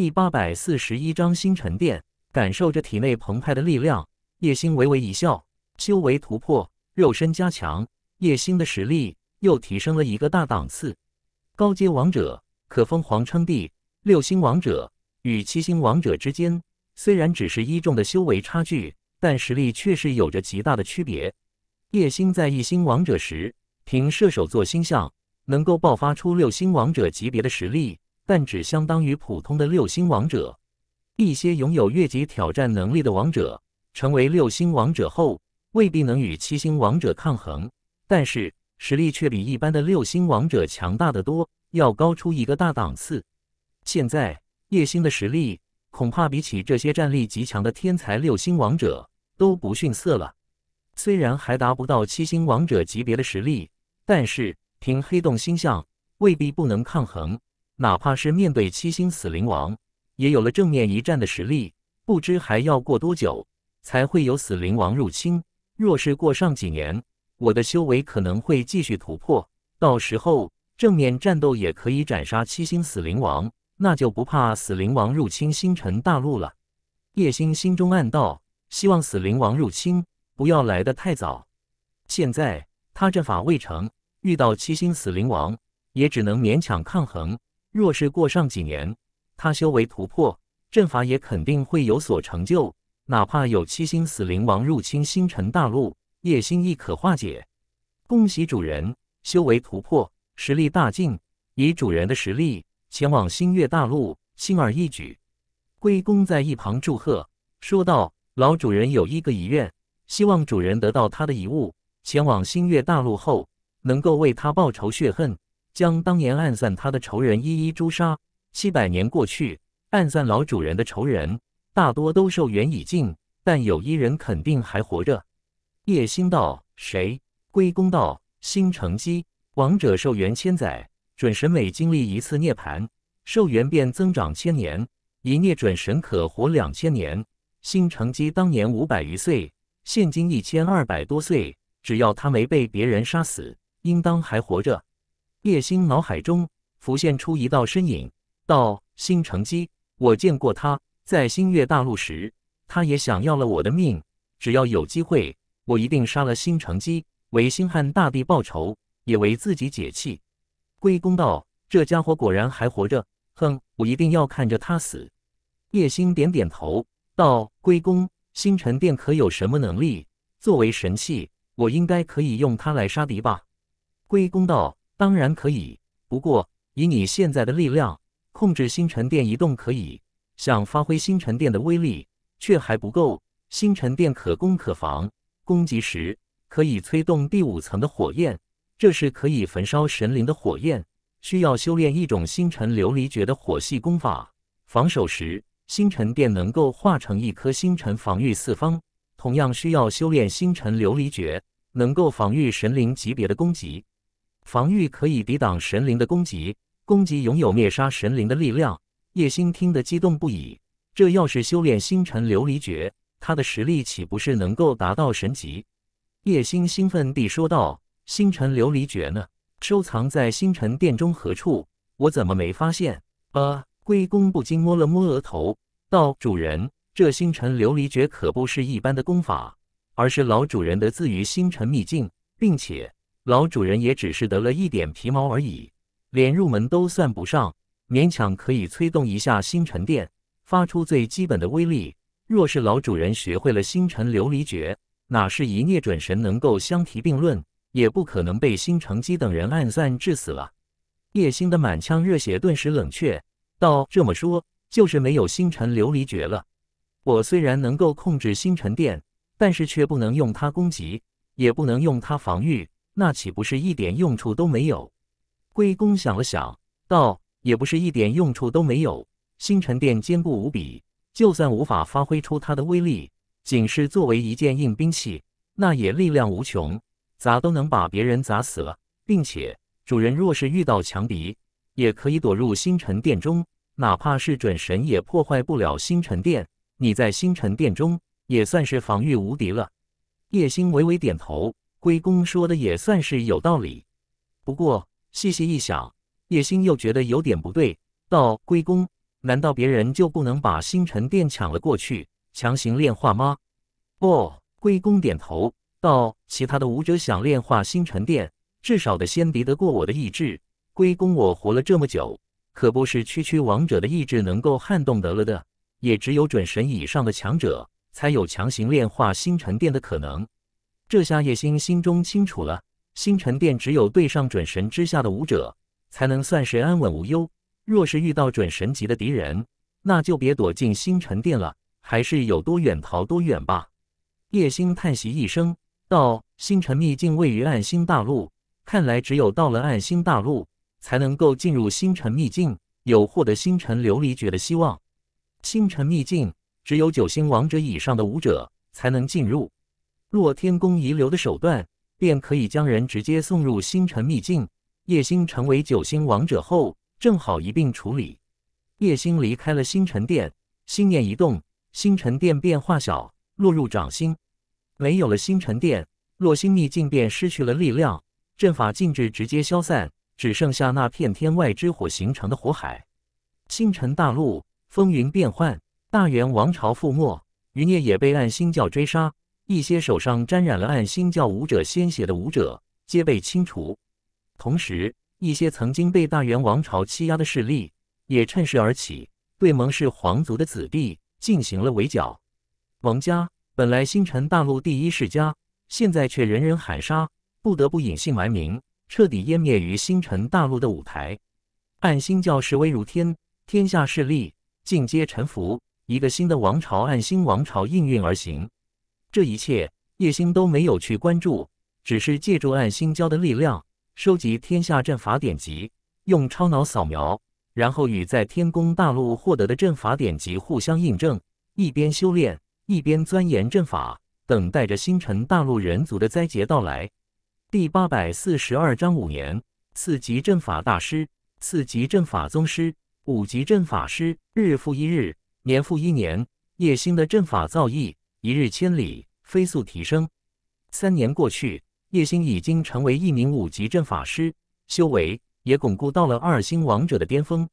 第八百四十一章星辰殿，感受着体内澎湃的力量，叶星微微一笑。修为突破，肉身加强，叶星的实力又提升了一个大档次。高阶王者可封皇称帝，六星王者与七星王者之间，虽然只是一众的修为差距，但实力确实有着极大的区别。叶星在一星王者时，凭射手座星象，能够爆发出六星王者级别的实力。但只相当于普通的六星王者。一些拥有越级挑战能力的王者，成为六星王者后，未必能与七星王者抗衡，但是实力却比一般的六星王者强大的多，要高出一个大档次。现在叶星的实力，恐怕比起这些战力极强的天才六星王者都不逊色了。虽然还达不到七星王者级别的实力，但是凭黑洞星象，未必不能抗衡。哪怕是面对七星死灵王，也有了正面一战的实力。不知还要过多久，才会有死灵王入侵？若是过上几年，我的修为可能会继续突破，到时候正面战斗也可以斩杀七星死灵王，那就不怕死灵王入侵星辰大陆了。叶星心中暗道：希望死灵王入侵不要来得太早。现在他阵法未成，遇到七星死灵王也只能勉强抗衡。若是过上几年，他修为突破，阵法也肯定会有所成就。哪怕有七星死灵王入侵星辰大陆，叶心亦可化解。恭喜主人，修为突破，实力大进。以主人的实力，前往星月大陆轻而易举。龟公在一旁祝贺，说道：“老主人有一个遗愿，希望主人得到他的遗物，前往星月大陆后，能够为他报仇雪恨。”将当年暗算他的仇人一一诛杀。七百年过去，暗算老主人的仇人大多都寿元已尽，但有一人肯定还活着。叶星道：“谁？”归公道：“星成基。王者寿元千载，准神每经历一次涅槃，寿元便增长千年。一涅准神可活两千年。星成基当年五百余岁，现今一千二百多岁，只要他没被别人杀死，应当还活着。”叶星脑海中浮现出一道身影，道：“星城姬，我见过他，在星月大陆时，他也想要了我的命。只要有机会，我一定杀了星城姬，为星汉大帝报仇，也为自己解气。”归公道，这家伙果然还活着。哼，我一定要看着他死。叶星点点头，道：“归公，星辰殿可有什么能力？作为神器，我应该可以用它来杀敌吧？”归公道。当然可以，不过以你现在的力量控制星辰殿移动可以，想发挥星辰殿的威力却还不够。星辰殿可攻可防，攻击时可以催动第五层的火焰，这是可以焚烧神灵的火焰，需要修炼一种星辰琉璃诀的火系功法；防守时，星辰殿能够化成一颗星辰防御四方，同样需要修炼星辰琉璃诀，能够防御神灵级别的攻击。防御可以抵挡神灵的攻击，攻击拥有灭杀神灵的力量。叶星听得激动不已，这要是修炼星辰琉璃诀，他的实力岂不是能够达到神级？叶星兴奋地说道：“星辰琉璃诀呢？收藏在星辰殿中何处？我怎么没发现？”呃，龟公不禁摸了摸额头，道：“主人，这星辰琉璃诀可不是一般的功法，而是老主人的自于星辰秘境，并且……”老主人也只是得了一点皮毛而已，连入门都算不上，勉强可以催动一下星辰殿，发出最基本的威力。若是老主人学会了星辰琉璃诀，哪是一念准神能够相提并论？也不可能被星辰姬等人暗算致死了。叶星的满腔热血顿时冷却，道：“这么说，就是没有星辰琉璃诀了。我虽然能够控制星辰殿，但是却不能用它攻击，也不能用它防御。”那岂不是一点用处都没有？龟公想了想，道：“也不是一点用处都没有。星辰殿坚固无比，就算无法发挥出它的威力，仅是作为一件硬兵器，那也力量无穷，砸都能把别人砸死了。并且，主人若是遇到强敌，也可以躲入星辰殿中，哪怕是准神也破坏不了星辰殿。你在星辰殿中也算是防御无敌了。”叶星微微点头。龟公说的也算是有道理，不过细细一想，叶星又觉得有点不对。道：“龟公，难道别人就不能把星辰殿抢了过去，强行炼化吗？”不，龟公点头道：“其他的武者想炼化星辰殿，至少得先敌得过我的意志。龟公，我活了这么久，可不是区区王者的意志能够撼动得了的。也只有准神以上的强者，才有强行炼化星辰殿的可能。”这下叶星心中清楚了，星辰殿只有对上准神之下的武者，才能算是安稳无忧。若是遇到准神级的敌人，那就别躲进星辰殿了，还是有多远逃多远吧。叶星叹息一声，道：“星辰秘境位于暗星大陆，看来只有到了暗星大陆，才能够进入星辰秘境，有获得星辰琉璃诀的希望。星辰秘境只有九星王者以上的武者才能进入。”若天宫遗留的手段，便可以将人直接送入星辰秘境。叶星成为九星王者后，正好一并处理。叶星离开了星辰殿，心念一动，星辰殿变化小，落入掌心。没有了星辰殿，若星秘境便失去了力量，阵法禁制直接消散，只剩下那片天外之火形成的火海。星辰大陆风云变幻，大元王朝覆没，余孽也被暗星教追杀。一些手上沾染了暗星教武者鲜血的武者皆被清除，同时一些曾经被大元王朝欺压的势力也趁势而起，对蒙氏皇族的子弟进行了围剿。蒙家本来星辰大陆第一世家，现在却人人喊杀，不得不隐姓埋名，彻底湮灭于星辰大陆的舞台。暗星教势威如天，天下势力尽皆臣服，一个新的王朝——暗星王朝应运而行。这一切，叶星都没有去关注，只是借助暗星教的力量收集天下阵法典籍，用超脑扫描，然后与在天宫大陆获得的阵法典籍互相印证，一边修炼，一边钻研阵法，等待着星辰大陆人族的灾劫到来。第八百四十二章，五年，四级阵法大师，四级阵法宗师，五级阵法师，日复一日，年复一年，叶星的阵法造诣。一日千里，飞速提升。三年过去，叶星已经成为一名五级阵法师，修为也巩固到了二星王者的巅峰。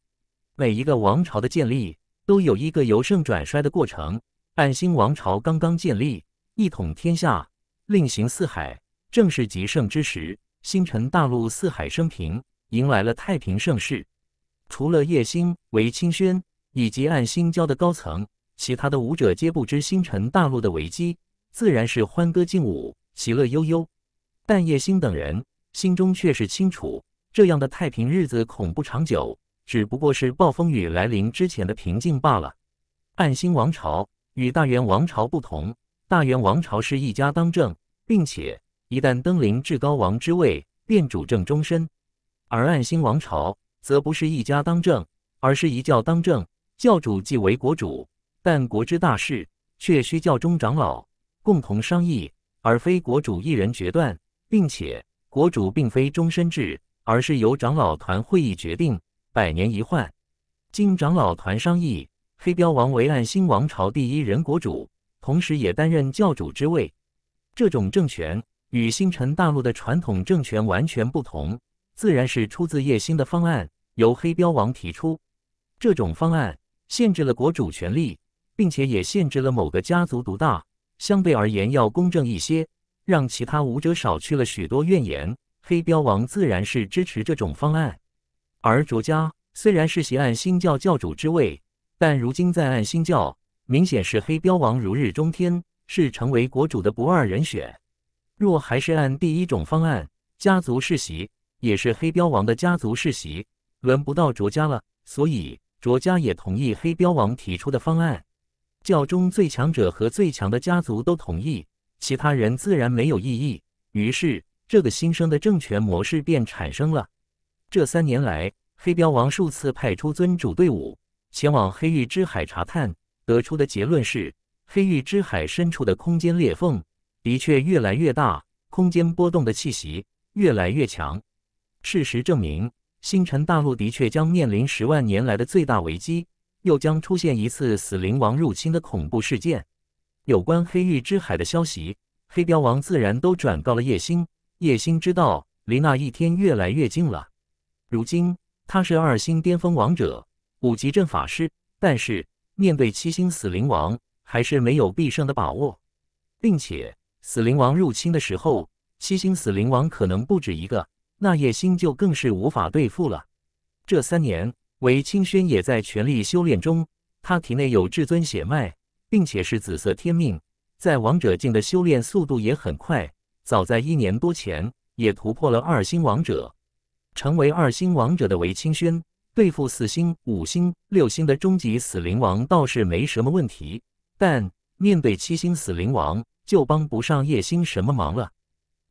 每一个王朝的建立，都有一个由盛转衰的过程。暗星王朝刚刚建立，一统天下，令行四海，正是极盛之时。星辰大陆四海升平，迎来了太平盛世。除了叶星、韦清轩以及暗星教的高层。其他的武者皆不知星辰大陆的危机，自然是欢歌劲舞，其乐悠悠。但叶星等人心中却是清楚，这样的太平日子恐不长久，只不过是暴风雨来临之前的平静罢了。暗星王朝与大元王朝不同，大元王朝是一家当政，并且一旦登临至高王之位，便主政终身；而暗星王朝则不是一家当政，而是一教当政，教主即为国主。但国之大事却需教中长老共同商议，而非国主一人决断，并且国主并非终身制，而是由长老团会议决定，百年一换。经长老团商议，黑标王为暗星王朝第一人国主，同时也担任教主之位。这种政权与星辰大陆的传统政权完全不同，自然是出自叶星的方案，由黑标王提出。这种方案限制了国主权力。并且也限制了某个家族独大，相对而言要公正一些，让其他武者少去了许多怨言。黑标王自然是支持这种方案，而卓家虽然是袭按新教教主之位，但如今在按新教，明显是黑标王如日中天，是成为国主的不二人选。若还是按第一种方案，家族世袭也是黑标王的家族世袭，轮不到卓家了，所以卓家也同意黑标王提出的方案。教中最强者和最强的家族都同意，其他人自然没有异议。于是，这个新生的政权模式便产生了。这三年来，黑标王数次派出尊主队伍前往黑域之海查探，得出的结论是：黑域之海深处的空间裂缝的确越来越大，空间波动的气息越来越强。事实证明，星辰大陆的确将面临十万年来的最大危机。又将出现一次死灵王入侵的恐怖事件。有关黑狱之海的消息，黑雕王自然都转告了叶星。叶星知道，离那一天越来越近了。如今他是二星巅峰王者，五级阵法师，但是面对七星死灵王，还是没有必胜的把握。并且死灵王入侵的时候，七星死灵王可能不止一个，那叶星就更是无法对付了。这三年。韦清轩也在全力修炼中，他体内有至尊血脉，并且是紫色天命，在王者境的修炼速度也很快。早在一年多前，也突破了二星王者，成为二星王者的韦清轩，对付四星、五星、六星的终极死灵王倒是没什么问题，但面对七星死灵王，就帮不上叶星什么忙了。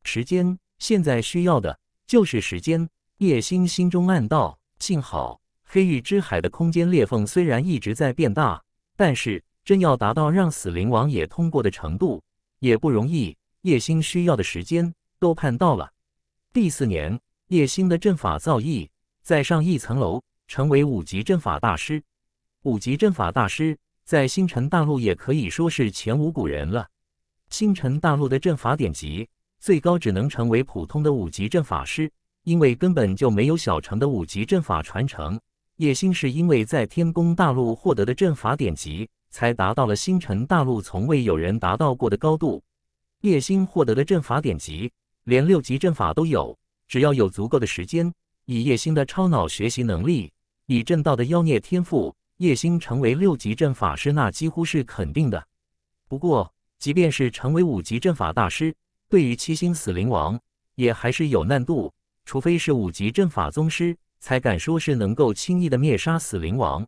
时间，现在需要的就是时间。叶星心中暗道，幸好。黑狱之海的空间裂缝虽然一直在变大，但是真要达到让死灵王也通过的程度，也不容易。叶星需要的时间都盼到了。第四年，叶星的阵法造诣再上一层楼，成为五级阵法大师。五级阵法大师在星辰大陆也可以说是前无古人了。星辰大陆的阵法典籍最高只能成为普通的五级阵法师，因为根本就没有小城的五级阵法传承。叶星是因为在天宫大陆获得的阵法典籍，才达到了星辰大陆从未有人达到过的高度。叶星获得的阵法典籍，连六级阵法都有。只要有足够的时间，以叶星的超脑学习能力，以阵道的妖孽天赋，叶星成为六级阵法师那几乎是肯定的。不过，即便是成为五级阵法大师，对于七星死灵王也还是有难度，除非是五级阵法宗师。才敢说是能够轻易的灭杀死灵王，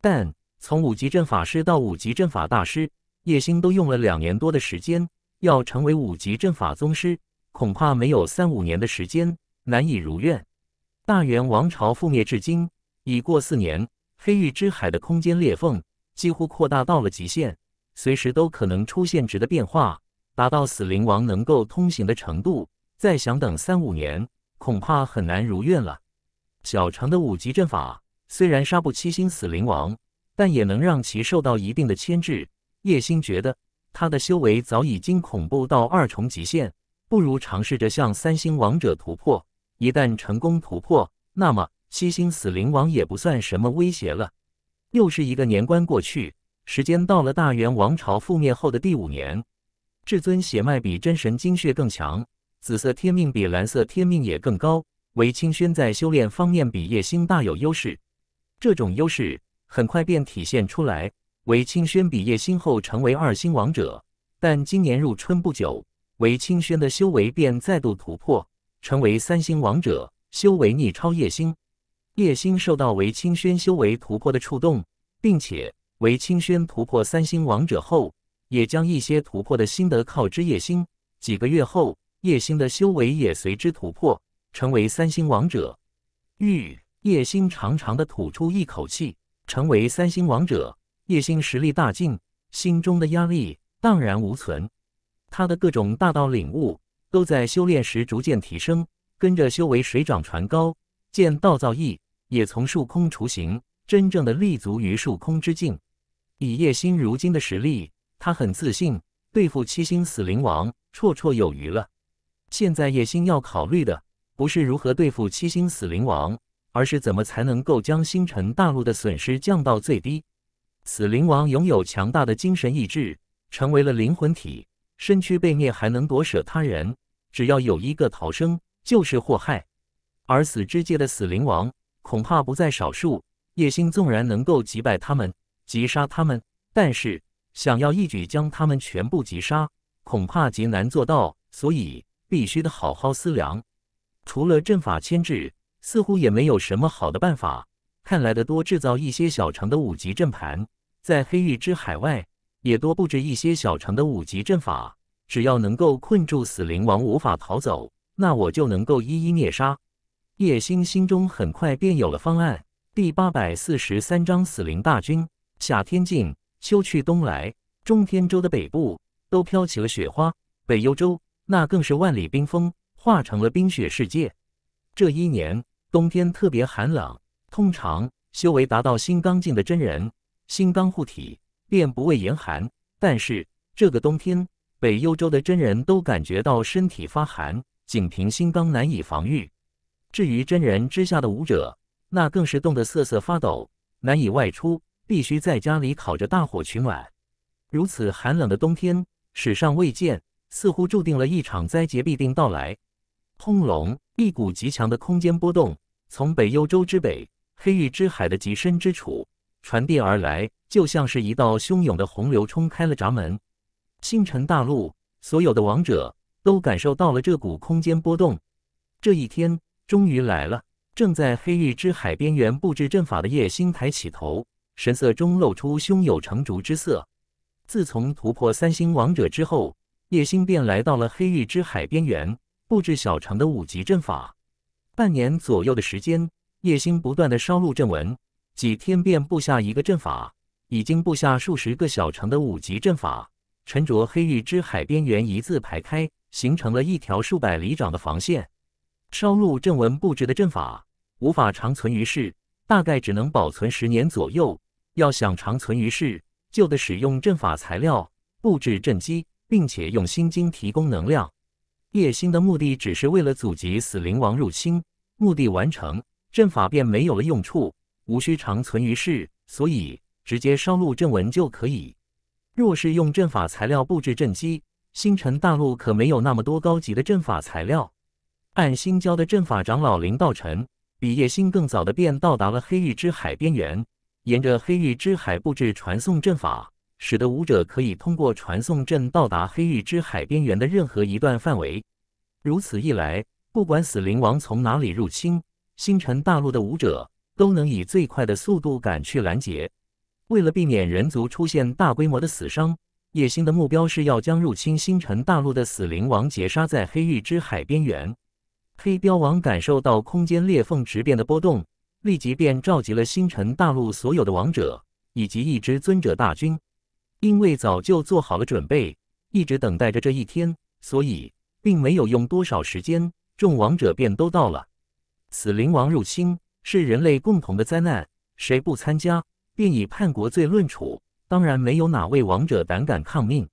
但从五级阵法师到五级阵法大师，叶星都用了两年多的时间。要成为五级阵法宗师，恐怕没有三五年的时间难以如愿。大元王朝覆灭至今已过四年，黑域之海的空间裂缝几乎扩大到了极限，随时都可能出现质的变化，达到死灵王能够通行的程度。再想等三五年，恐怕很难如愿了。小常的五级阵法虽然杀不七星死灵王，但也能让其受到一定的牵制。叶星觉得，他的修为早已经恐怖到二重极限，不如尝试着向三星王者突破。一旦成功突破，那么七星死灵王也不算什么威胁了。又是一个年关过去，时间到了大元王朝覆灭后的第五年。至尊血脉比真神精血更强，紫色天命比蓝色天命也更高。韦清轩在修炼方面比叶星大有优势，这种优势很快便体现出来。韦清轩比叶星后成为二星王者，但今年入春不久，韦清轩的修为便再度突破，成为三星王者，修为逆超叶星。叶星受到韦清轩修为突破的触动，并且韦清轩突破三星王者后，也将一些突破的心得告知叶星。几个月后，叶星的修为也随之突破。成为三星王者，玉叶星长长的吐出一口气。成为三星王者，叶星实力大进，心中的压力荡然无存。他的各种大道领悟都在修炼时逐渐提升，跟着修为水涨船高，见道造诣也从数空雏形，真正的立足于数空之境。以叶星如今的实力，他很自信，对付七星死灵王绰绰有余了。现在叶星要考虑的。不是如何对付七星死灵王，而是怎么才能够将星辰大陆的损失降到最低。死灵王拥有强大的精神意志，成为了灵魂体，身躯被灭还能夺舍他人。只要有一个逃生，就是祸害。而死之界的死灵王恐怕不在少数。叶星纵然能够击败他们，击杀他们，但是想要一举将他们全部击杀，恐怕极难做到。所以必须得好好思量。除了阵法牵制，似乎也没有什么好的办法。看来得多制造一些小城的五级阵盘，在黑狱之海外也多布置一些小城的五级阵法，只要能够困住死灵王，无法逃走，那我就能够一一灭杀。叶星心中很快便有了方案。第八百四十三章死灵大军。夏天进，秋去冬来，中天州的北部都飘起了雪花，北幽州那更是万里冰封。化成了冰雪世界。这一年冬天特别寒冷，通常修为达到心刚境的真人，心刚护体便不畏严寒。但是这个冬天，北幽州的真人都感觉到身体发寒，仅凭心刚难以防御。至于真人之下的武者，那更是冻得瑟瑟发抖，难以外出，必须在家里烤着大火取暖。如此寒冷的冬天，史上未见，似乎注定了一场灾劫必定到来。轰隆！一股极强的空间波动从北幽州之北、黑域之海的极深之处传递而来，就像是一道汹涌的洪流冲开了闸门。星辰大陆所有的王者都感受到了这股空间波动。这一天终于来了。正在黑域之海边缘布置阵法的叶星抬起头，神色中露出胸有成竹之色。自从突破三星王者之后，叶星便来到了黑域之海边缘。布置小城的五级阵法，半年左右的时间，叶星不断的烧录阵文，几天便布下一个阵法，已经布下数十个小城的五级阵法，沉着黑玉之海边缘一字排开，形成了一条数百里长的防线。烧录阵文布置的阵法无法长存于世，大概只能保存十年左右。要想长存于世，就得使用阵法材料布置阵基，并且用心经提供能量。叶星的目的只是为了阻击死灵王入侵，目的完成，阵法便没有了用处，无需长存于世，所以直接烧录阵文就可以。若是用阵法材料布置阵基，星辰大陆可没有那么多高级的阵法材料。按星交的阵法长老林道尘，比叶星更早的便到达了黑域之海边缘，沿着黑域之海布置传送阵法。使得武者可以通过传送阵到达黑域之海边缘的任何一段范围。如此一来，不管死灵王从哪里入侵，星辰大陆的舞者都能以最快的速度赶去拦截。为了避免人族出现大规模的死伤，叶星的目标是要将入侵星辰大陆的死灵王截杀在黑域之海边缘。黑标王感受到空间裂缝直变的波动，立即便召集了星辰大陆所有的王者以及一支尊者大军。因为早就做好了准备，一直等待着这一天，所以并没有用多少时间，众王者便都到了。死灵王入侵是人类共同的灾难，谁不参加便以叛国罪论处。当然，没有哪位王者胆敢抗命。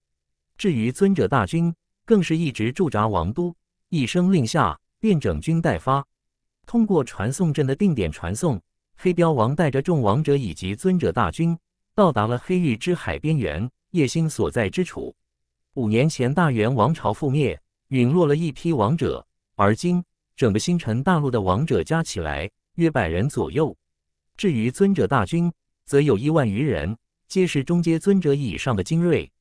至于尊者大军，更是一直驻扎王都，一声令下便整军待发。通过传送阵的定点传送，黑标王带着众王者以及尊者大军。到达了黑域之海边缘，叶星所在之处。五年前，大元王朝覆灭，陨落了一批王者。而今，整个星辰大陆的王者加起来约百人左右。至于尊者大军，则有一万余人，皆是中阶尊者以上的精锐。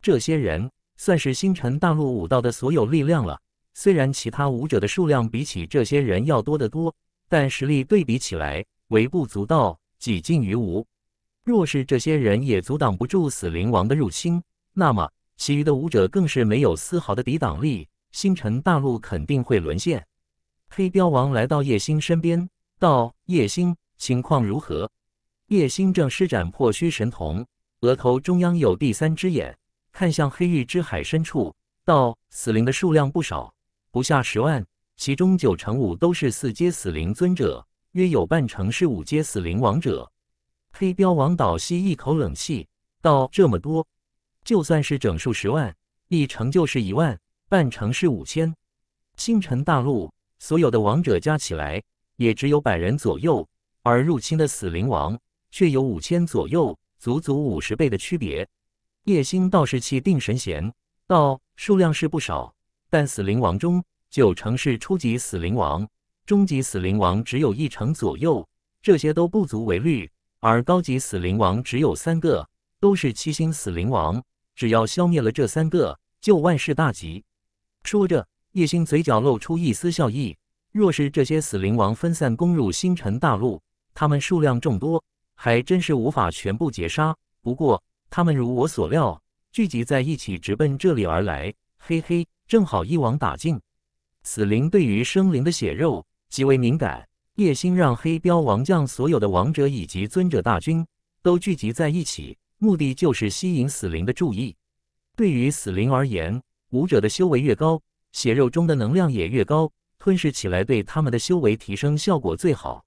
这些人算是星辰大陆武道的所有力量了。虽然其他武者的数量比起这些人要多得多，但实力对比起来，微不足道，几近于无。若是这些人也阻挡不住死灵王的入侵，那么其余的武者更是没有丝毫的抵挡力，星辰大陆肯定会沦陷。黑标王来到叶星身边，道：“叶星，情况如何？”叶星正施展破虚神瞳，额头中央有第三只眼，看向黑域之海深处，道：“死灵的数量不少，不下十万，其中九成五都是四阶死灵尊者，约有半成是五阶死灵王者。”黑标王倒吸一口冷气，道：“这么多，就算是整数十万，一成就是一万，半成是五千。星辰大陆所有的王者加起来也只有百人左右，而入侵的死灵王却有五千左右，足足五十倍的区别。”叶星倒是气定神闲，道：“数量是不少，但死灵王中九成是初级死灵王，中级死灵王只有一成左右，这些都不足为虑。”而高级死灵王只有三个，都是七星死灵王。只要消灭了这三个，就万事大吉。说着，叶星嘴角露出一丝笑意。若是这些死灵王分散攻入星辰大陆，他们数量众多，还真是无法全部截杀。不过，他们如我所料，聚集在一起，直奔这里而来。嘿嘿，正好一网打尽。死灵对于生灵的血肉极为敏感。叶星让黑标王将所有的王者以及尊者大军都聚集在一起，目的就是吸引死灵的注意。对于死灵而言，武者的修为越高，血肉中的能量也越高，吞噬起来对他们的修为提升效果最好。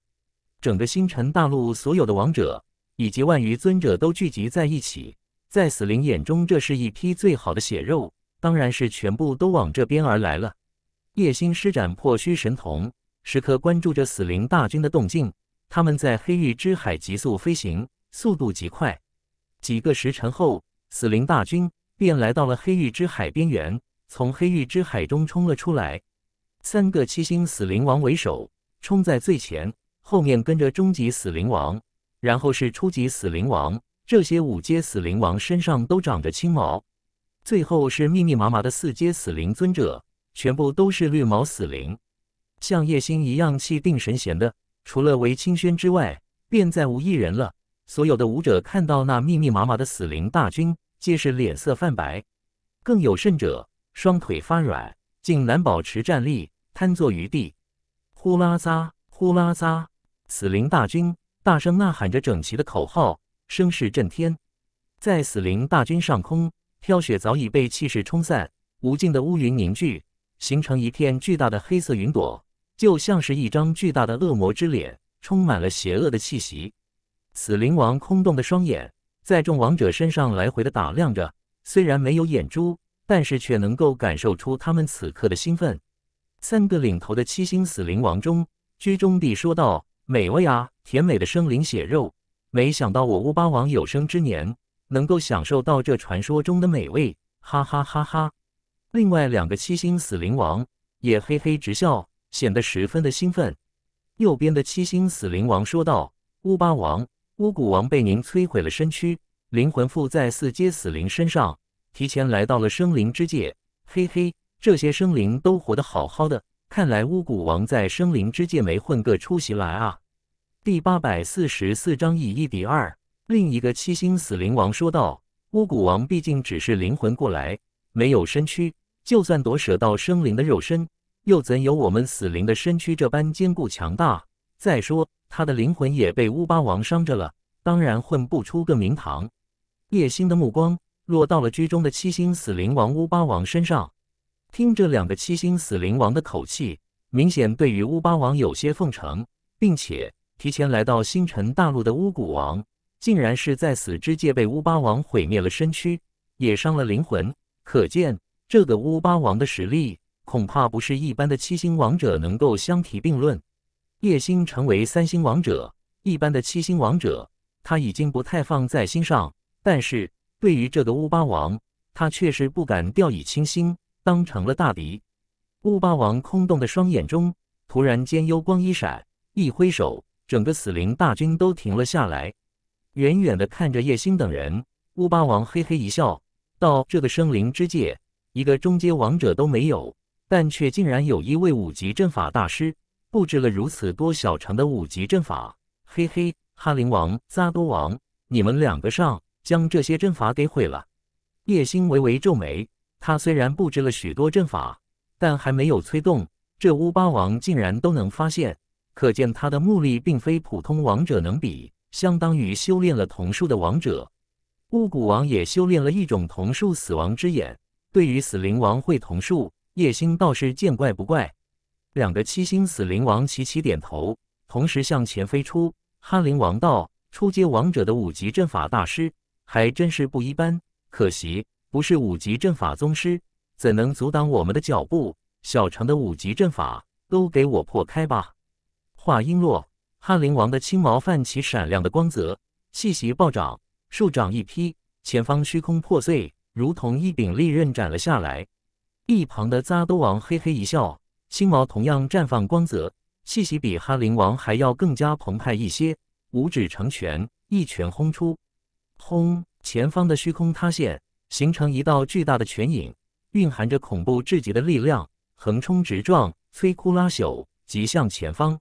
整个星辰大陆所有的王者以及万余尊者都聚集在一起，在死灵眼中，这是一批最好的血肉，当然是全部都往这边而来了。叶星施展破虚神瞳。时刻关注着死灵大军的动静，他们在黑域之海急速飞行，速度极快。几个时辰后，死灵大军便来到了黑域之海边缘，从黑域之海中冲了出来。三个七星死灵王为首，冲在最前，后面跟着中级死灵王，然后是初级死灵王。这些五阶死灵王身上都长着青毛，最后是密密麻麻的四阶死灵尊者，全部都是绿毛死灵。像叶星一样气定神闲的，除了韦清轩之外，便再无一人了。所有的武者看到那密密麻麻的死灵大军，皆是脸色泛白，更有甚者，双腿发软，竟难保持站立，瘫坐于地。呼啦撒，呼啦撒，死灵大军大声呐喊着整齐的口号，声势震天。在死灵大军上空，飘雪早已被气势冲散，无尽的乌云凝聚，形成一片巨大的黑色云朵。就像是一张巨大的恶魔之脸，充满了邪恶的气息。死灵王空洞的双眼在众王者身上来回的打量着，虽然没有眼珠，但是却能够感受出他们此刻的兴奋。三个领头的七星死灵王中，居中地说道：“美味啊，甜美的生灵血肉！没想到我乌巴王有生之年能够享受到这传说中的美味，哈哈哈哈！”另外两个七星死灵王也嘿嘿直笑。显得十分的兴奋。右边的七星死灵王说道：“乌巴王、巫蛊王被您摧毁了身躯，灵魂附在四阶死灵身上，提前来到了生灵之界。嘿嘿，这些生灵都活得好好的，看来巫蛊王在生灵之界没混个出息来啊。”第八百四十四章以一敌二。另一个七星死灵王说道：“巫蛊王毕竟只是灵魂过来，没有身躯，就算夺舍到生灵的肉身。”又怎有我们死灵的身躯这般坚固强大？再说他的灵魂也被乌巴王伤着了，当然混不出个名堂。叶星的目光落到了居中的七星死灵王乌巴王身上，听这两个七星死灵王的口气，明显对于乌巴王有些奉承，并且提前来到星辰大陆的乌蛊王，竟然是在死之界被乌巴王毁灭了身躯，也伤了灵魂。可见这个乌巴王的实力。恐怕不是一般的七星王者能够相提并论。叶星成为三星王者，一般的七星王者他已经不太放在心上，但是对于这个乌巴王，他却是不敢掉以轻心，当成了大敌。乌巴王空洞的双眼中突然间幽光一闪，一挥手，整个死灵大军都停了下来。远远的看着叶星等人，乌巴王嘿嘿一笑，道：“这个生灵之界，一个中阶王者都没有。”但却竟然有一位五级阵法大师布置了如此多小城的五级阵法，嘿嘿，哈林王、扎多王，你们两个上，将这些阵法给毁了。叶星微微皱眉，他虽然布置了许多阵法，但还没有催动，这乌巴王竟然都能发现，可见他的目力并非普通王者能比，相当于修炼了瞳术的王者。巫蛊王也修炼了一种瞳术——死亡之眼，对于死灵王会瞳术。叶星倒是见怪不怪，两个七星死灵王齐齐点头，同时向前飞出。哈灵王道：“初阶王者的五级阵法大师，还真是不一般。可惜不是五级阵法宗师，怎能阻挡我们的脚步？”“小城的五级阵法，都给我破开吧！”话音落，哈灵王的青毛泛起闪亮的光泽，气息暴涨，数掌一劈，前方虚空破碎，如同一柄利刃斩了下来。一旁的扎都王嘿嘿一笑，星毛同样绽放光泽，气息比哈林王还要更加澎湃一些。五指成拳，一拳轰出，轰！前方的虚空塌陷，形成一道巨大的拳影，蕴含着恐怖至极的力量，横冲直撞，摧枯拉朽，急向前方。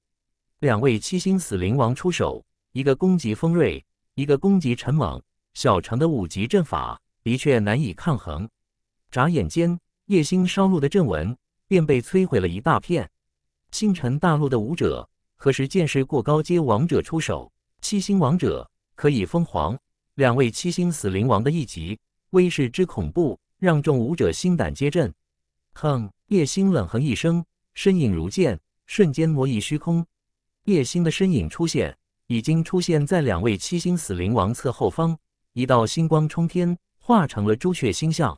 两位七星死灵王出手，一个攻击锋锐，一个攻击沉猛。小城的五级阵法的确难以抗衡。眨眼间。叶星烧录的阵纹便被摧毁了一大片。星辰大陆的武者何时见识过高阶王者出手？七星王者可以封皇，两位七星死灵王的一击，威势之恐怖，让众武者心胆皆震。哼！叶星冷哼一声，身影如剑，瞬间魔一虚空。叶星的身影出现，已经出现在两位七星死灵王侧后方。一道星光冲天，化成了朱雀星象。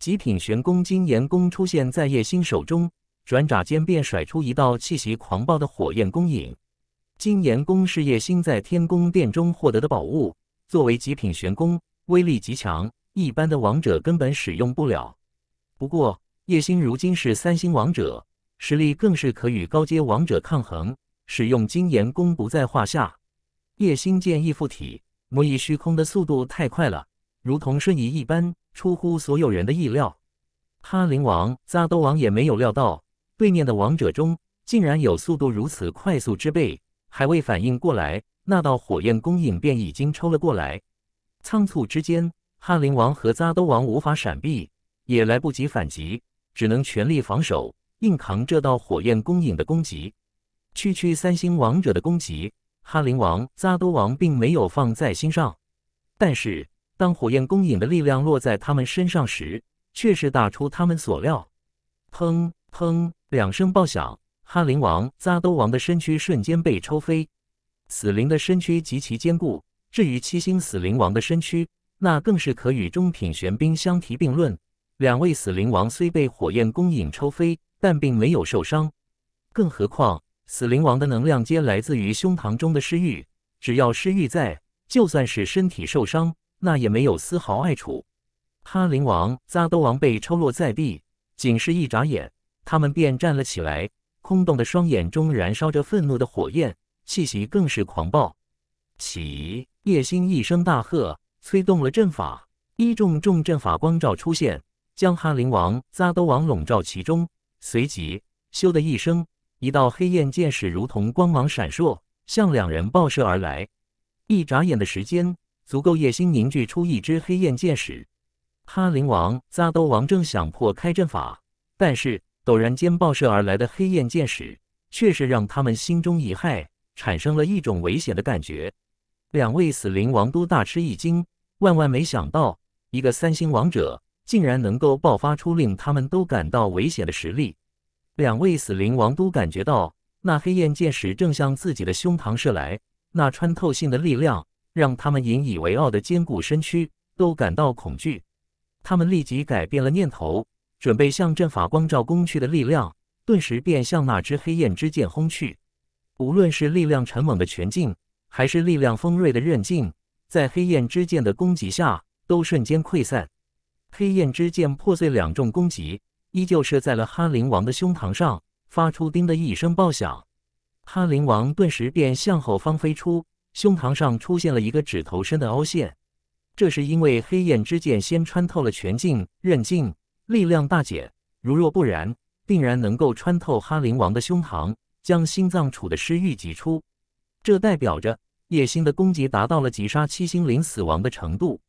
极品玄功金岩功出现在叶星手中，转爪间便甩出一道气息狂暴的火焰弓影。金岩功是叶星在天宫殿中获得的宝物，作为极品玄功，威力极强，一般的王者根本使用不了。不过，叶星如今是三星王者，实力更是可与高阶王者抗衡，使用金岩功不在话下。叶星剑意附体，魔易虚空的速度太快了，如同瞬移一般。出乎所有人的意料，哈林王、扎都王也没有料到，对面的王者中竟然有速度如此快速之辈。还未反应过来，那道火焰弓影便已经抽了过来。仓促之间，哈林王和扎都王无法闪避，也来不及反击，只能全力防守，硬扛这道火焰弓影的攻击。区区三星王者的攻击，哈林王、扎都王并没有放在心上，但是。当火焰弓影的力量落在他们身上时，却是打出他们所料。砰砰，两声爆响，哈林王、扎兜王的身躯瞬间被抽飞。死灵的身躯极其坚固，至于七星死灵王的身躯，那更是可与中品玄冰相提并论。两位死灵王虽被火焰弓影抽飞，但并没有受伤。更何况，死灵王的能量皆来自于胸膛中的尸域，只要尸域在，就算是身体受伤。那也没有丝毫碍处。哈林王、扎都王被抽落在地，仅是一眨眼，他们便站了起来。空洞的双眼中燃烧着愤怒的火焰，气息更是狂暴。起！叶星一声大喝，催动了阵法，一重重阵法光照出现，将哈林王、扎都王笼罩其中。随即，咻的一声，一道黑焰箭矢如同光芒闪烁，向两人爆射而来。一眨眼的时间。足够野心凝聚出一支黑焰箭矢。哈林王、扎兜王正想破开阵法，但是陡然间爆射而来的黑焰箭矢，却是让他们心中一骇，产生了一种危险的感觉。两位死灵王都大吃一惊，万万没想到，一个三星王者竟然能够爆发出令他们都感到危险的实力。两位死灵王都感觉到，那黑焰箭矢正向自己的胸膛射来，那穿透性的力量。让他们引以为傲的坚固身躯都感到恐惧，他们立即改变了念头，准备向阵法光照攻去的力量，顿时便向那只黑焰之剑轰去。无论是力量沉猛的拳劲，还是力量锋锐的刃劲，在黑焰之剑的攻击下，都瞬间溃散。黑焰之剑破碎，两重攻击依旧射在了哈林王的胸膛上，发出“叮”的一声爆响。哈林王顿时便向后方飞出。胸膛上出现了一个指头深的凹陷，这是因为黑焰之剑先穿透了全境，刃境力量大减。如若不然，定然能够穿透哈灵王的胸膛，将心脏处的尸欲挤出。这代表着叶星的攻击达到了击杀七星灵死亡的程度。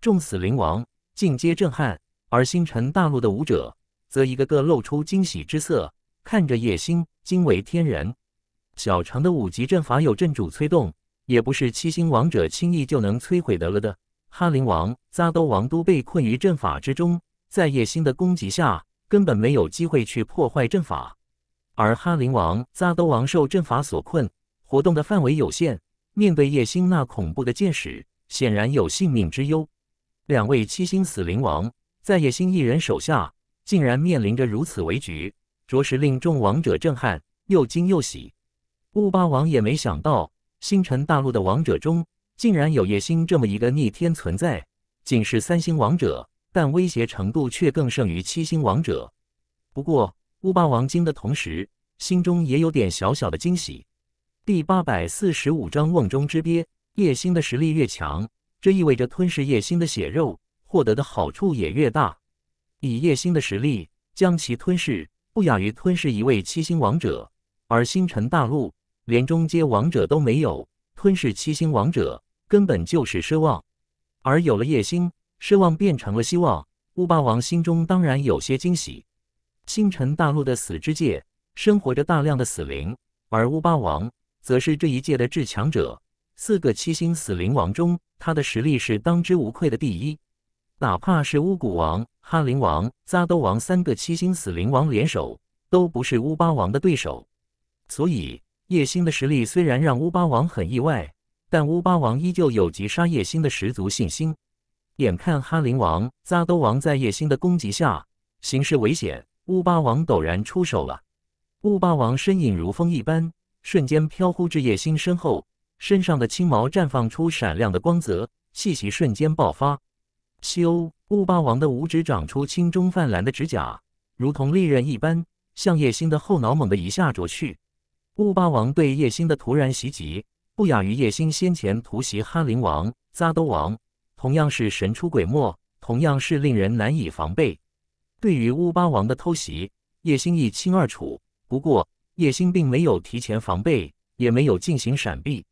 众死灵王尽皆震撼，而星辰大陆的武者则一个个露出惊喜之色，看着叶星，惊为天人。小城的五级阵法有阵主催动。也不是七星王者轻易就能摧毁得了的。哈林王、扎兜王都被困于阵法之中，在叶星的攻击下，根本没有机会去破坏阵法。而哈林王、扎兜王受阵法所困，活动的范围有限，面对叶星那恐怖的剑势，显然有性命之忧。两位七星死灵王在叶星一人手下，竟然面临着如此危局，着实令众王者震撼，又惊又喜。乌巴王也没想到。星辰大陆的王者中，竟然有叶星这么一个逆天存在，仅是三星王者，但威胁程度却更胜于七星王者。不过，乌霸王惊的同时，心中也有点小小的惊喜。第八百四十五章：瓮中之鳖。叶星的实力越强，这意味着吞噬叶星的血肉，获得的好处也越大。以叶星的实力，将其吞噬，不亚于吞噬一位七星王者，而星辰大陆。连中阶王者都没有，吞噬七星王者根本就是奢望。而有了叶星，奢望变成了希望。乌霸王心中当然有些惊喜。星辰大陆的死之界生活着大量的死灵，而乌霸王则是这一界的至强者。四个七星死灵王中，他的实力是当之无愧的第一。哪怕是巫蛊王、哈林王、扎兜王三个七星死灵王联手，都不是乌霸王的对手。所以。叶星的实力虽然让乌巴王很意外，但乌巴王依旧有击杀叶星的十足信心。眼看哈林王、扎都王在叶星的攻击下形势危险，乌巴王陡然出手了。乌巴王身影如风一般，瞬间飘忽至叶星身后，身上的青毛绽放出闪亮的光泽，气息瞬间爆发。咻！乌巴王的五指长出青中泛蓝的指甲，如同利刃一般，向叶星的后脑猛地一下啄去。乌巴王对叶星的突然袭击，不亚于叶星先前突袭哈林王、扎都王，同样是神出鬼没，同样是令人难以防备。对于乌巴王的偷袭，叶星一清二楚。不过，叶星并没有提前防备，也没有进行闪避，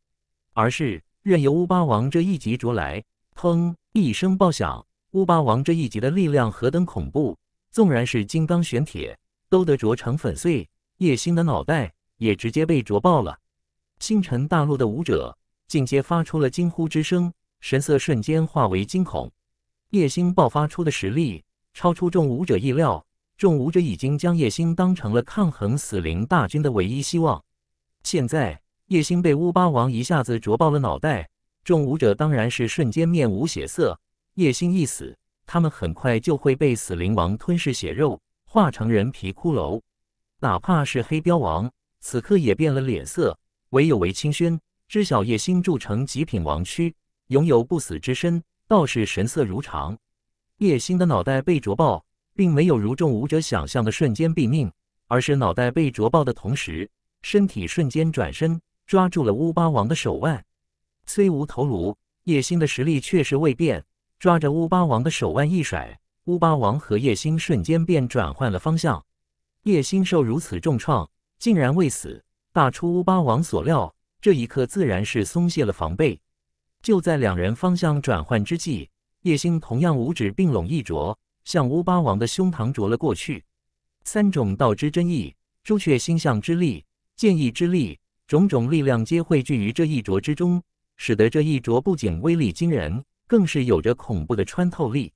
而是任由乌巴王这一击啄来。砰！一声爆响，乌巴王这一击的力量何等恐怖，纵然是金刚玄铁，都得啄成粉碎。叶星的脑袋。也直接被啄爆了。星辰大陆的武者尽皆发出了惊呼之声，神色瞬间化为惊恐。叶星爆发出的实力超出众武者意料，众武者已经将叶星当成了抗衡死灵大军的唯一希望。现在叶星被乌巴王一下子啄爆了脑袋，众武者当然是瞬间面无血色。叶星一死，他们很快就会被死灵王吞噬血肉，化成人皮骷髅。哪怕是黑彪王。此刻也变了脸色，唯有韦清轩知晓叶星铸成极品王躯，拥有不死之身，倒是神色如常。叶星的脑袋被灼爆，并没有如众武者想象的瞬间毙命，而是脑袋被灼爆的同时，身体瞬间转身，抓住了乌巴王的手腕。虽无头颅，叶星的实力确实未变，抓着乌巴王的手腕一甩，乌巴王和叶星瞬间便转换了方向。叶星受如此重创。竟然未死，大出乌八王所料。这一刻自然是松懈了防备。就在两人方向转换之际，叶星同样五指并拢一啄，向乌八王的胸膛啄了过去。三种道之真意、朱雀星象之力、剑意之力，种种力量皆汇聚于这一啄之中，使得这一啄不仅威力惊人，更是有着恐怖的穿透力。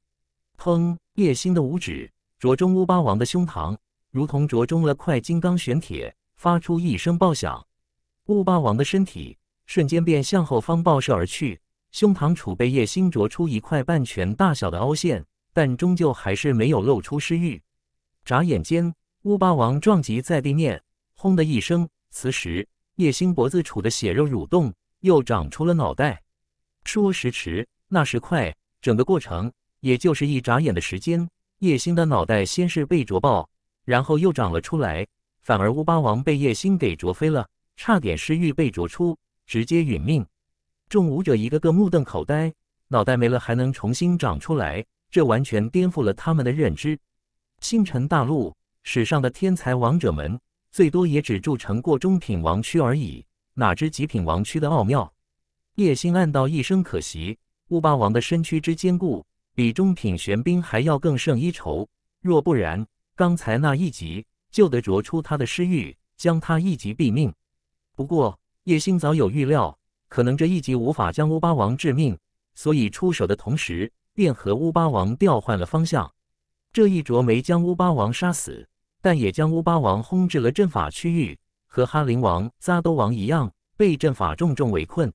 砰！叶星的五指啄中乌八王的胸膛。如同着中了块金刚玄铁，发出一声爆响，乌霸王的身体瞬间便向后方爆射而去，胸膛储备液星啄出一块半拳大小的凹陷，但终究还是没有露出尸玉。眨眼间，乌霸王撞击在地面，轰的一声。此时，叶星脖子处的血肉蠕动，又长出了脑袋。说时迟，那时快，整个过程也就是一眨眼的时间。叶星的脑袋先是被啄爆。然后又长了出来，反而乌巴王被叶星给啄飞了，差点失玉被啄出，直接殒命。众武者一个个目瞪口呆，脑袋没了还能重新长出来，这完全颠覆了他们的认知。星辰大陆史上的天才王者们，最多也只铸成过中品王区而已，哪知极品王区的奥妙？叶星暗道一声可惜，乌巴王的身躯之坚固，比中品玄冰还要更胜一筹，若不然。刚才那一击就得着出他的失玉，将他一击毙命。不过叶星早有预料，可能这一击无法将乌巴王致命，所以出手的同时便和乌巴王调换了方向。这一着没将乌巴王杀死，但也将乌巴王轰至了阵法区域，和哈林王、扎都王一样被阵法重重围困。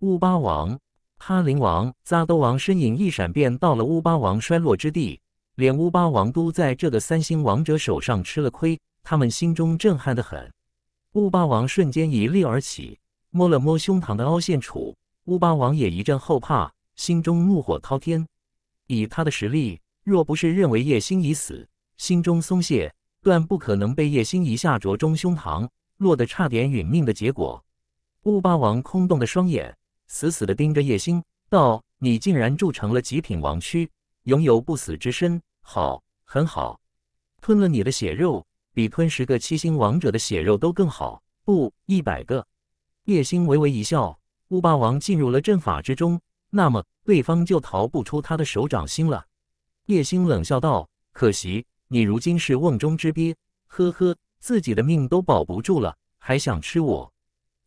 乌巴王、哈林王、扎都王身影一闪，便到了乌巴王衰落之地。连乌巴王都在这个三星王者手上吃了亏，他们心中震撼的很。乌巴王瞬间一立而起，摸了摸胸膛的凹陷处，乌巴王也一阵后怕，心中怒火滔天。以他的实力，若不是认为叶星已死，心中松懈，断不可能被叶星一下着中胸膛，落得差点殒命的结果。乌巴王空洞的双眼死死的盯着叶星，道：“你竟然铸成了极品王躯，拥有不死之身。”好，很好，吞了你的血肉，比吞十个七星王者的血肉都更好。不，一百个。叶星微微一笑，乌霸王进入了阵法之中，那么对方就逃不出他的手掌心了。叶星冷笑道：“可惜你如今是瓮中之鳖，呵呵，自己的命都保不住了，还想吃我？”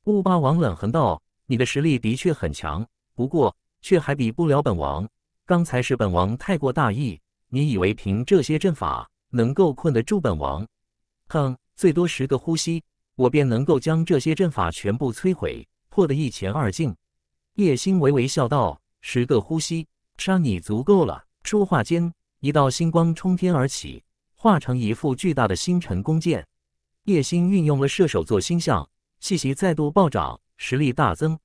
乌霸王冷哼道：“你的实力的确很强，不过却还比不了本王。刚才是本王太过大意。”你以为凭这些阵法能够困得住本王？哼，最多十个呼吸，我便能够将这些阵法全部摧毁，破得一干二净。叶星微微笑道：“十个呼吸，杀你足够了。”说话间，一道星光冲天而起，化成一副巨大的星辰弓箭。叶星运用了射手座星象，气息再度暴涨，实力大增。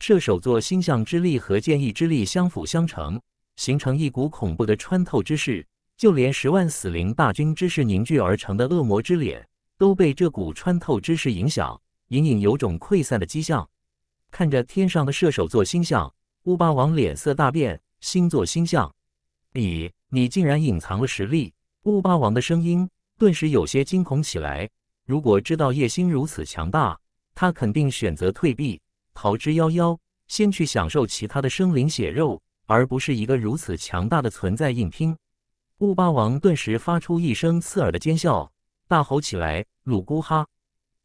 射手座星象之力和剑意之力相辅相成。形成一股恐怖的穿透之势，就连十万死灵大军之势凝聚而成的恶魔之脸，都被这股穿透之势影响，隐隐有种溃散的迹象。看着天上的射手座星象，乌巴王脸色大变。星座星象，你你竟然隐藏了实力！乌巴王的声音顿时有些惊恐起来。如果知道叶星如此强大，他肯定选择退避，逃之夭夭，先去享受其他的生灵血肉。而不是一个如此强大的存在硬拼，乌巴王顿时发出一声刺耳的尖笑，大吼起来：“鲁姑哈！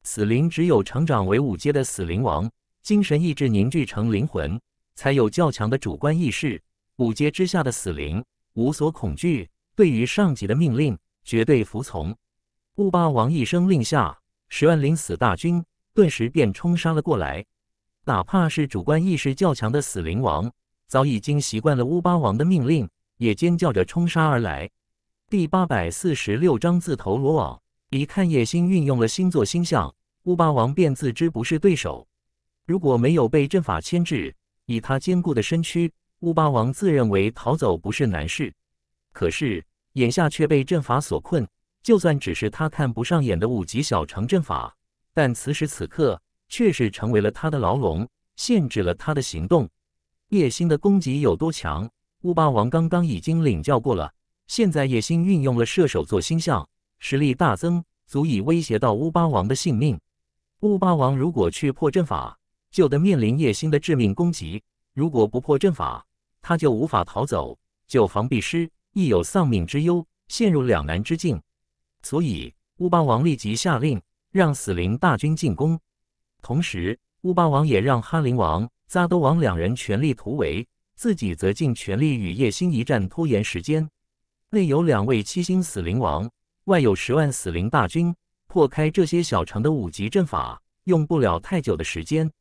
死灵只有成长为五阶的死灵王，精神意志凝聚成灵魂，才有较强的主观意识。五阶之下的死灵无所恐惧，对于上级的命令绝对服从。”乌巴王一声令下，十万临死大军顿时便冲杀了过来，哪怕是主观意识较强的死灵王。早已经习惯了乌巴王的命令，也尖叫着冲杀而来。第八百四十六章自投罗网。一看叶星运用了星座星象，乌巴王便自知不是对手。如果没有被阵法牵制，以他坚固的身躯，乌巴王自认为逃走不是难事。可是眼下却被阵法所困，就算只是他看不上眼的五级小城阵法，但此时此刻却是成为了他的牢笼，限制了他的行动。叶星的攻击有多强？乌巴王刚刚已经领教过了。现在叶星运用了射手座星象，实力大增，足以威胁到乌巴王的性命。乌巴王如果去破阵法，就得面临叶星的致命攻击；如果不破阵法，他就无法逃走，就防必失，亦有丧命之忧，陷入两难之境。所以乌巴王立即下令，让死灵大军进攻。同时，乌巴王也让哈林王。萨多王两人全力突围，自己则尽全力与叶星一战，拖延时间。内有两位七星死灵王，外有十万死灵大军，破开这些小城的五级阵法，用不了太久的时间。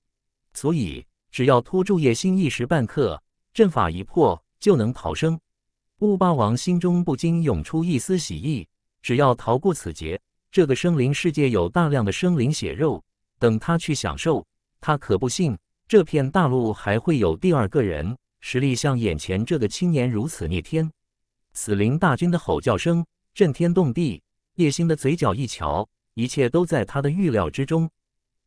所以，只要拖住叶星一时半刻，阵法一破，就能逃生。乌霸王心中不禁涌出一丝喜意：只要逃过此劫，这个生灵世界有大量的生灵血肉等他去享受，他可不信。这片大陆还会有第二个人实力像眼前这个青年如此逆天？死灵大军的吼叫声震天动地。叶星的嘴角一翘，一切都在他的预料之中。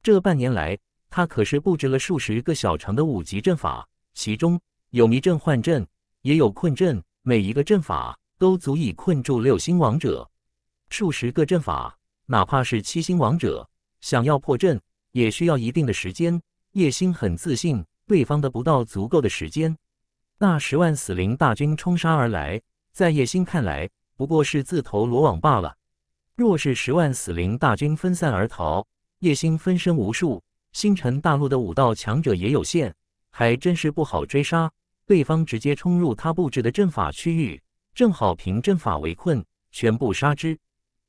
这半年来，他可是布置了数十个小城的五级阵法，其中有迷阵、幻阵，也有困阵。每一个阵法都足以困住六星王者。数十个阵法，哪怕是七星王者想要破阵，也需要一定的时间。叶星很自信，对方得不到足够的时间，那十万死灵大军冲杀而来，在叶星看来不过是自投罗网罢了。若是十万死灵大军分散而逃，叶星分身无数，星辰大陆的武道强者也有限，还真是不好追杀。对方直接冲入他布置的阵法区域，正好凭阵法围困，全部杀之。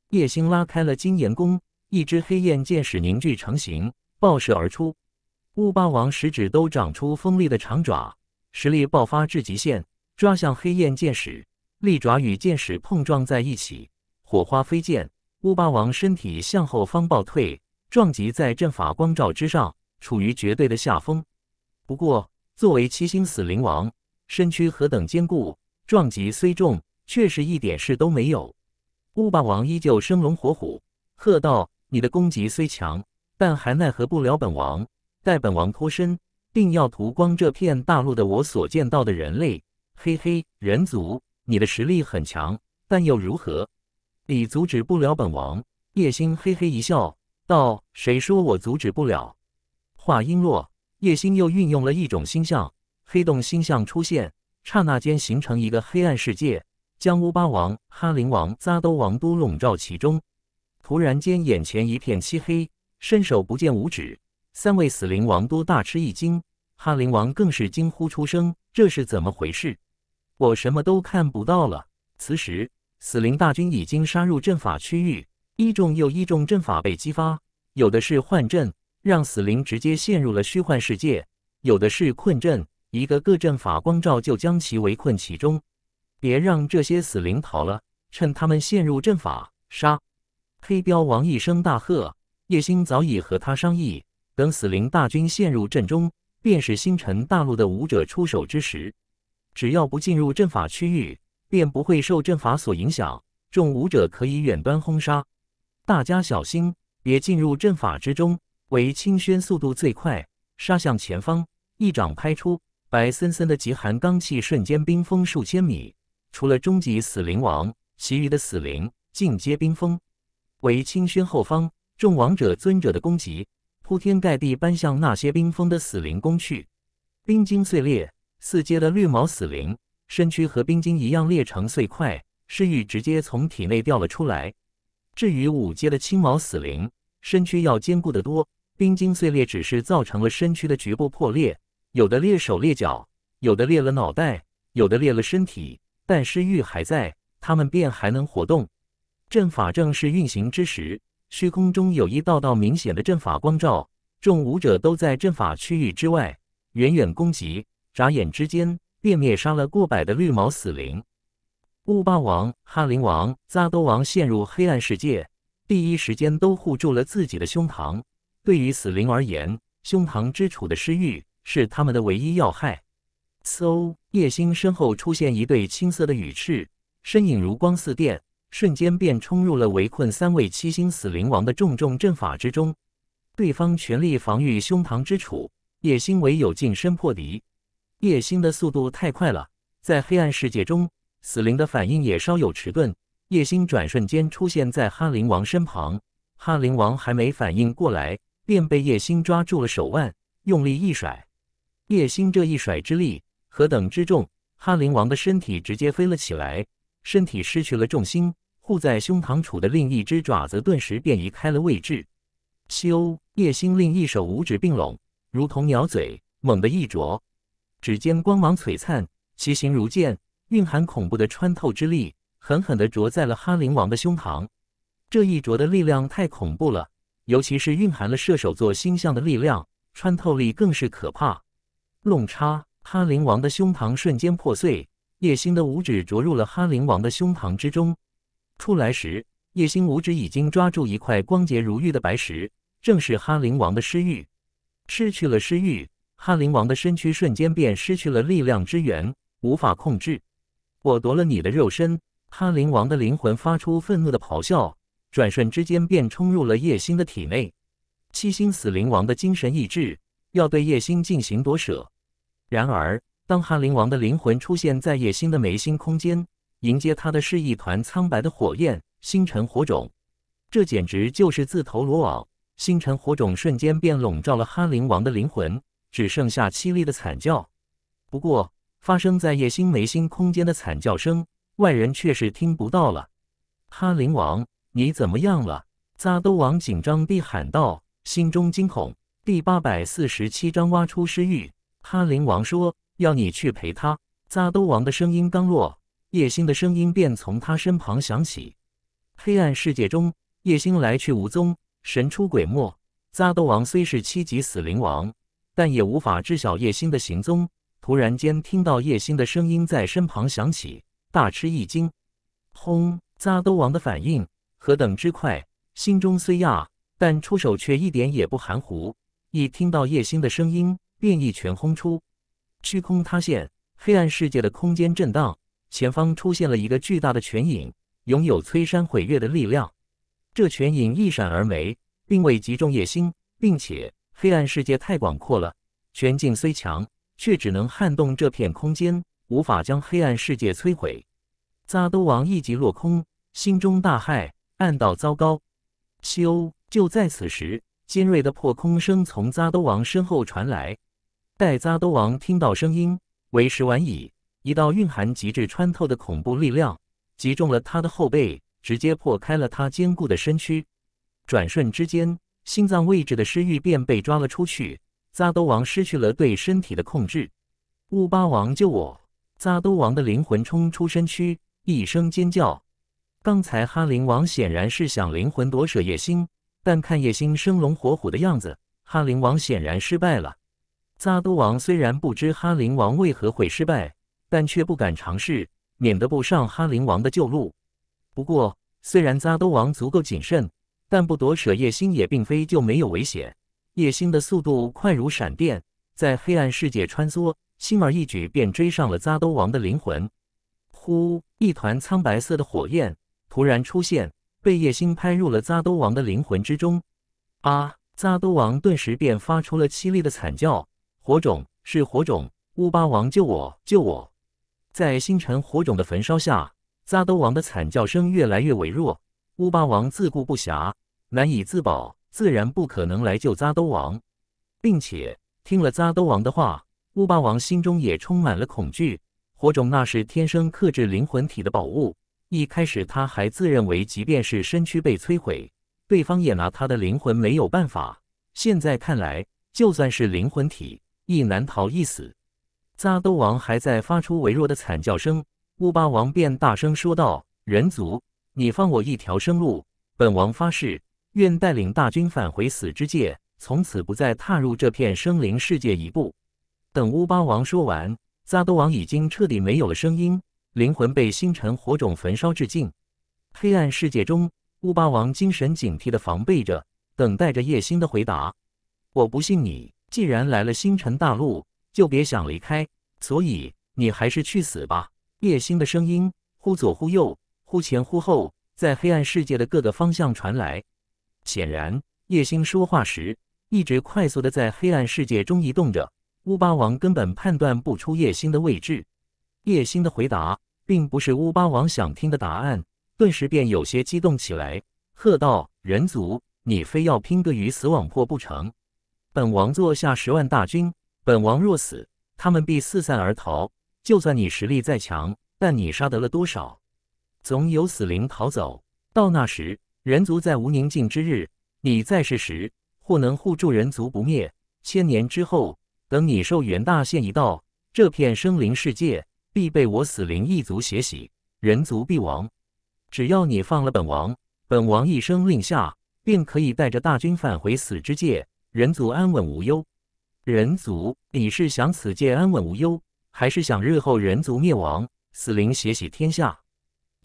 叶星拉开了金岩弓，一支黑焰箭矢凝聚成型，爆射而出。乌霸王食指都长出锋利的长爪，实力爆发至极限，抓向黑焰剑矢。利爪与剑矢碰撞在一起，火花飞溅。乌霸王身体向后方暴退，撞击在阵法光照之上，处于绝对的下风。不过，作为七星死灵王，身躯何等坚固，撞击虽重，却是一点事都没有。乌霸王依旧生龙活虎，喝道：“你的攻击虽强，但还奈何不了本王。”待本王脱身，定要屠光这片大陆的我所见到的人类。嘿嘿，人族，你的实力很强，但又如何？你阻止不了本王。叶星嘿嘿一笑，道：“谁说我阻止不了？”话音落，叶星又运用了一种星象，黑洞星象出现，刹那间形成一个黑暗世界，将乌巴王、哈林王、扎都王都笼罩其中。突然间，眼前一片漆黑，伸手不见五指。三位死灵王都大吃一惊，哈灵王更是惊呼出声：“这是怎么回事？我什么都看不到了！”此时，死灵大军已经杀入阵法区域，一重又一重阵法被激发，有的是幻阵，让死灵直接陷入了虚幻世界；有的是困阵，一个个阵法光照就将其围困其中。别让这些死灵逃了，趁他们陷入阵法，杀！黑标王一声大喝，叶星早已和他商议。等死灵大军陷入阵中，便是星辰大陆的武者出手之时。只要不进入阵法区域，便不会受阵法所影响。众武者可以远端轰杀。大家小心，别进入阵法之中。为清轩速度最快，杀向前方，一掌拍出，白森森的极寒罡气瞬间冰封数千米。除了终极死灵王，其余的死灵尽皆冰封。为清轩后方，众王者尊者的攻击。铺天盖地搬向那些冰封的死灵宫去，冰晶碎裂，四阶的绿毛死灵身躯和冰晶一样裂成碎块，尸玉直接从体内掉了出来。至于五阶的青毛死灵，身躯要坚固得多，冰晶碎裂只是造成了身躯的局部破裂，有的裂手裂脚，有的裂了脑袋，有的裂了身体，但尸玉还在，他们便还能活动。阵法正是运行之时。虚空中有一道道明显的阵法光照，众武者都在阵法区域之外，远远攻击。眨眼之间，便灭杀了过百的绿毛死灵。乌霸王、哈林王、扎多王陷入黑暗世界，第一时间都护住了自己的胸膛。对于死灵而言，胸膛之处的失域是他们的唯一要害。嗖！叶星身后出现一对青色的羽翅，身影如光似电。瞬间便冲入了围困三位七星死灵王的重重阵法之中。对方全力防御胸膛之处，叶星唯有近身破敌。叶星的速度太快了，在黑暗世界中，死灵的反应也稍有迟钝。叶星转瞬间出现在哈灵王身旁，哈灵王还没反应过来，便被叶星抓住了手腕，用力一甩。叶星这一甩之力何等之重，哈灵王的身体直接飞了起来，身体失去了重心。护在胸膛处的另一只爪子顿时便移开了位置。咻！叶星另一手五指并拢，如同鸟嘴，猛地一啄，指尖光芒璀璨，其形如剑，蕴含恐怖的穿透之力，狠狠地啄在了哈林王的胸膛。这一啄的力量太恐怖了，尤其是蕴含了射手座星象的力量，穿透力更是可怕。弄叉！哈林王的胸膛瞬间破碎，叶星的五指啄入了哈林王的胸膛之中。出来时，叶星五指已经抓住一块光洁如玉的白石，正是哈林王的尸玉。失去了尸玉，哈林王的身躯瞬间便失去了力量之源，无法控制。我夺了你的肉身，哈林王的灵魂发出愤怒的咆哮，转瞬之间便冲入了叶星的体内。七星死灵王的精神意志要对叶星进行夺舍，然而当哈林王的灵魂出现在叶星的眉心空间。迎接他的是一团苍白的火焰——星辰火种，这简直就是自投罗网。星辰火种瞬间便笼罩了哈林王的灵魂，只剩下凄厉的惨叫。不过，发生在叶星眉星空间的惨叫声，外人却是听不到了。哈林王，你怎么样了？扎都王紧张地喊道，心中惊恐。第八百四十七章挖出尸玉。哈林王说：“要你去陪他。”扎都王的声音刚落。叶星的声音便从他身旁响起。黑暗世界中，叶星来去无踪，神出鬼没。扎兜王虽是七级死灵王，但也无法知晓叶星的行踪。突然间听到叶星的声音在身旁响起，大吃一惊。轰！扎兜王的反应何等之快，心中虽讶，但出手却一点也不含糊。一听到叶星的声音，便一拳轰出，虚空塌陷，黑暗世界的空间震荡。前方出现了一个巨大的泉影，拥有摧山毁月的力量。这泉影一闪而没，并未击中叶星，并且黑暗世界太广阔了，全境虽强，却只能撼动这片空间，无法将黑暗世界摧毁。扎都王一击落空，心中大骇，暗道糟糕！修就在此时，尖锐的破空声从扎都王身后传来。待扎都王听到声音，为时晚矣。一道蕴含极致穿透的恐怖力量击中了他的后背，直接破开了他坚固的身躯。转瞬之间，心脏位置的尸玉便被抓了出去。扎都王失去了对身体的控制。乌巴王救我！扎都王的灵魂冲出身躯，一声尖叫。刚才哈林王显然是想灵魂夺舍叶星，但看叶星生龙活虎的样子，哈林王显然失败了。扎都王虽然不知哈林王为何会失败。但却不敢尝试，免得步上哈林王的旧路。不过，虽然扎都王足够谨慎，但不夺舍叶星也并非就没有危险。叶星的速度快如闪电，在黑暗世界穿梭，轻而易举便追上了扎都王的灵魂。呼！一团苍白色的火焰突然出现，被叶星拍入了扎都王的灵魂之中。啊！扎都王顿时便发出了凄厉的惨叫：“火种，是火种！乌巴王，救我，救我！”在星辰火种的焚烧下，扎兜王的惨叫声越来越微弱。乌巴王自顾不暇，难以自保，自然不可能来救扎兜王。并且听了扎兜王的话，乌巴王心中也充满了恐惧。火种那是天生克制灵魂体的宝物，一开始他还自认为，即便是身躯被摧毁，对方也拿他的灵魂没有办法。现在看来，就算是灵魂体，亦难逃一死。撒都王还在发出微弱的惨叫声，乌巴王便大声说道：“人族，你放我一条生路！本王发誓，愿带领大军返回死之界，从此不再踏入这片生灵世界一步。”等乌巴王说完，撒都王已经彻底没有了声音，灵魂被星辰火种焚烧至尽。黑暗世界中，乌巴王精神警惕地防备着，等待着叶星的回答。我不信你，既然来了星辰大陆。就别想离开，所以你还是去死吧！叶星的声音忽左忽右，忽前忽后，在黑暗世界的各个方向传来。显然，叶星说话时一直快速的在黑暗世界中移动着。乌巴王根本判断不出叶星的位置。叶星的回答并不是乌巴王想听的答案，顿时便有些激动起来，喝道：“人族，你非要拼个鱼死网破不成？本王坐下十万大军！”本王若死，他们必四散而逃。就算你实力再强，但你杀得了多少？总有死灵逃走。到那时，人族再无宁静之日。你在世时，或能护住人族不灭；千年之后，等你寿元大限一到，这片生灵世界必被我死灵一族血洗，人族必亡。只要你放了本王，本王一声令下，便可以带着大军返回死之界，人族安稳无忧。人族，你是想此界安稳无忧，还是想日后人族灭亡，死灵血洗天下？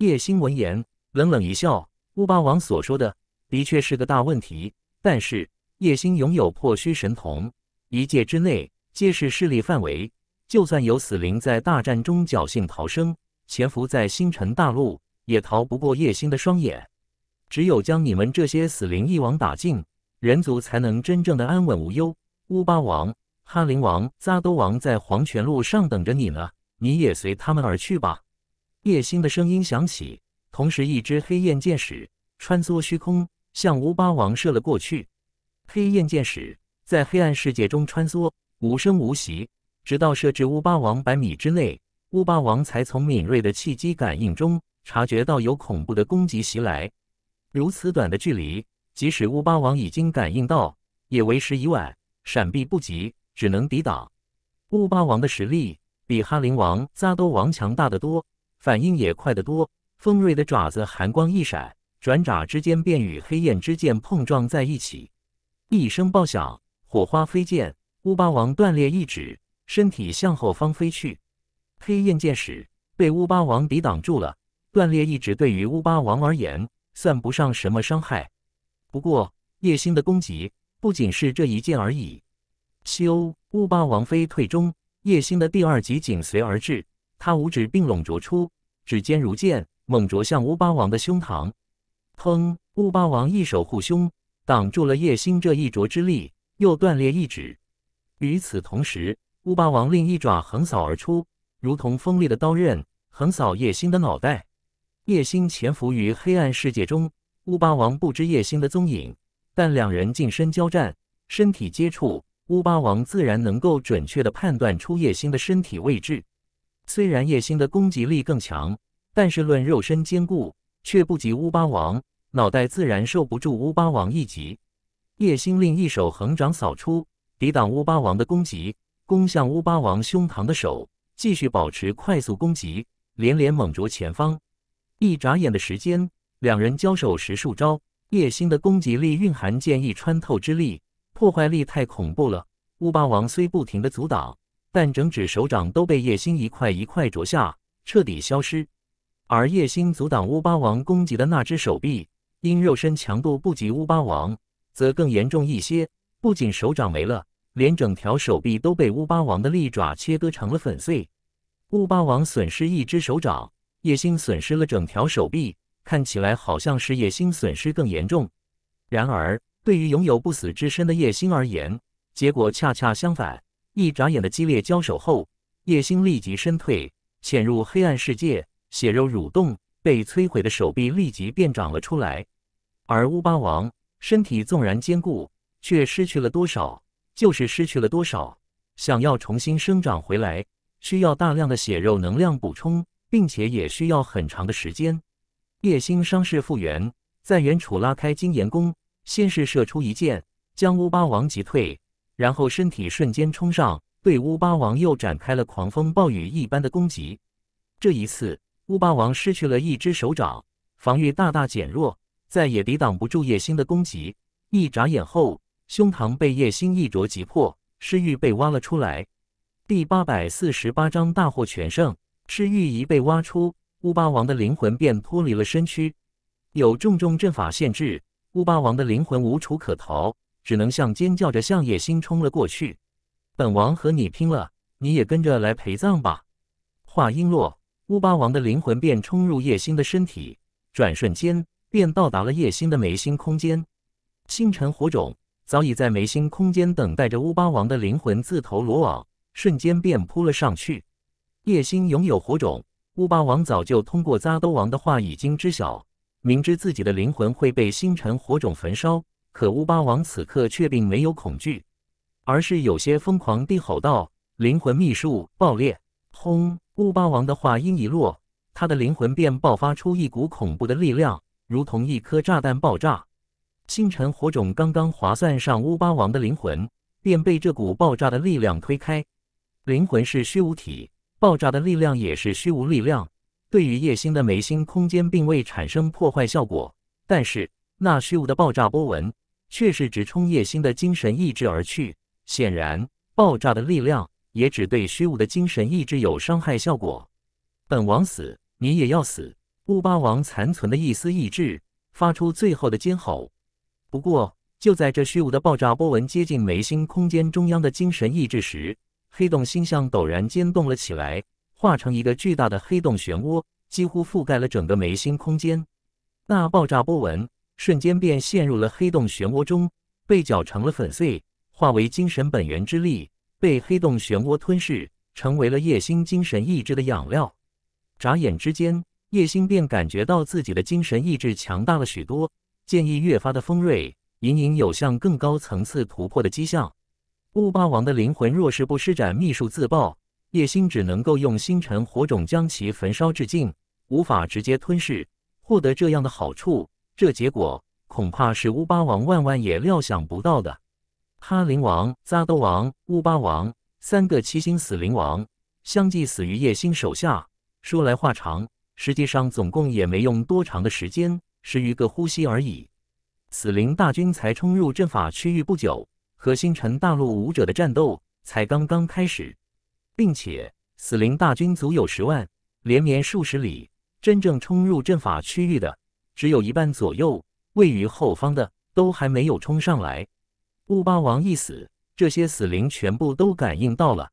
叶星闻言，冷冷一笑。乌巴王所说的，的确是个大问题。但是叶星拥有破虚神瞳，一界之内皆是势力范围。就算有死灵在大战中侥幸逃生，潜伏在星辰大陆，也逃不过叶星的双眼。只有将你们这些死灵一网打尽，人族才能真正的安稳无忧。乌巴王、哈林王、扎都王在黄泉路上等着你呢，你也随他们而去吧。叶星的声音响起，同时一只黑焰箭矢穿梭虚空，向乌巴王射了过去。黑焰箭矢在黑暗世界中穿梭，无声无息，直到射至乌巴王百米之内，乌巴王才从敏锐的气机感应中察觉到有恐怖的攻击袭来。如此短的距离，即使乌巴王已经感应到，也为时已晚。闪避不及，只能抵挡。乌巴王的实力比哈林王、扎多王强大得多，反应也快得多。锋锐的爪子寒光一闪，转爪之间便与黑焰之剑碰撞在一起，一声爆响，火花飞溅。乌巴王断裂一指，身体向后方飞去。黑焰剑矢被乌巴王抵挡住了，断裂一指对于乌巴王而言算不上什么伤害。不过叶星的攻击。不仅是这一剑而已。修乌巴王飞退中，叶星的第二集紧随而至。他五指并拢啄出，指尖如剑，猛啄向乌巴王的胸膛。砰！乌巴王一手护胸，挡住了叶星这一啄之力，又断裂一指。与此同时，乌巴王另一爪横扫而出，如同锋利的刀刃，横扫叶星的脑袋。叶星潜伏于黑暗世界中，乌巴王不知叶星的踪影。但两人近身交战，身体接触，乌巴王自然能够准确的判断出叶星的身体位置。虽然叶星的攻击力更强，但是论肉身坚固，却不及乌巴王。脑袋自然受不住乌巴王一击。叶星令一手横掌扫出，抵挡乌巴王的攻击，攻向乌巴王胸膛的手继续保持快速攻击，连连猛啄前方。一眨眼的时间，两人交手十数招。叶星的攻击力蕴含剑意，穿透之力，破坏力太恐怖了。乌巴王虽不停的阻挡，但整只手掌都被叶星一块一块啄下，彻底消失。而叶星阻挡乌巴王攻击的那只手臂，因肉身强度不及乌巴王，则更严重一些，不仅手掌没了，连整条手臂都被乌巴王的利爪切割成了粉碎。乌巴王损失一只手掌，叶星损失了整条手臂。看起来好像是叶星损失更严重，然而对于拥有不死之身的叶星而言，结果恰恰相反。一眨眼的激烈交手后，叶星立即身退，潜入黑暗世界，血肉蠕动，被摧毁的手臂立即便长了出来。而乌巴王身体纵然坚固，却失去了多少就是失去了多少，想要重新生长回来，需要大量的血肉能量补充，并且也需要很长的时间。叶星伤势复原，在原处拉开金岩弓，先是射出一箭，将乌巴王击退，然后身体瞬间冲上，对乌巴王又展开了狂风暴雨一般的攻击。这一次，乌巴王失去了一只手掌，防御大大减弱，再也抵挡不住叶星的攻击。一眨眼后，胸膛被叶星一啄即破，尸玉被挖了出来。第八百四十八章大获全胜，尸玉一被挖出。乌巴王的灵魂便脱离了身躯，有重重阵法限制，乌巴王的灵魂无处可逃，只能向尖叫着向叶星冲了过去。本王和你拼了，你也跟着来陪葬吧！话音落，乌巴王的灵魂便冲入叶星的身体，转瞬间便到达了叶星的眉心空间。星辰火种早已在眉心空间等待着乌巴王的灵魂自投罗网，瞬间便扑了上去。叶星拥有火种。乌巴王早就通过扎兜王的话已经知晓，明知自己的灵魂会被星辰火种焚烧，可乌巴王此刻却并没有恐惧，而是有些疯狂地吼道：“灵魂秘术，爆裂！”轰！乌巴王的话音一落，他的灵魂便爆发出一股恐怖的力量，如同一颗炸弹爆炸。星辰火种刚刚划算上乌巴王的灵魂，便被这股爆炸的力量推开。灵魂是虚无体。爆炸的力量也是虚无力量，对于叶星的眉心空间并未产生破坏效果，但是那虚无的爆炸波纹却是直冲叶星的精神意志而去。显然，爆炸的力量也只对虚无的精神意志有伤害效果。本王死，你也要死！乌巴王残存的一丝意志发出最后的尖吼。不过，就在这虚无的爆炸波纹接近眉心空间中央的精神意志时，黑洞星象陡然间动了起来，化成一个巨大的黑洞漩涡，几乎覆盖了整个眉心空间。那爆炸波纹瞬间便陷入了黑洞漩涡中，被搅成了粉碎，化为精神本源之力，被黑洞漩涡吞噬，成为了叶星精神意志的养料。眨眼之间，叶星便感觉到自己的精神意志强大了许多，剑意越发的锋锐，隐隐有向更高层次突破的迹象。乌霸王的灵魂若是不施展秘术自爆，叶星只能够用星辰火种将其焚烧至尽，无法直接吞噬，获得这样的好处。这结果恐怕是乌巴王万万也料想不到的。哈林王、扎多王、乌巴王三个七星死灵王相继死于叶星手下。说来话长，实际上总共也没用多长的时间，十余个呼吸而已。死灵大军才冲入阵法区域不久。和星辰大陆武者的战斗才刚刚开始，并且死灵大军足有十万，连绵数十里。真正冲入阵法区域的只有一半左右，位于后方的都还没有冲上来。乌霸王一死，这些死灵全部都感应到了。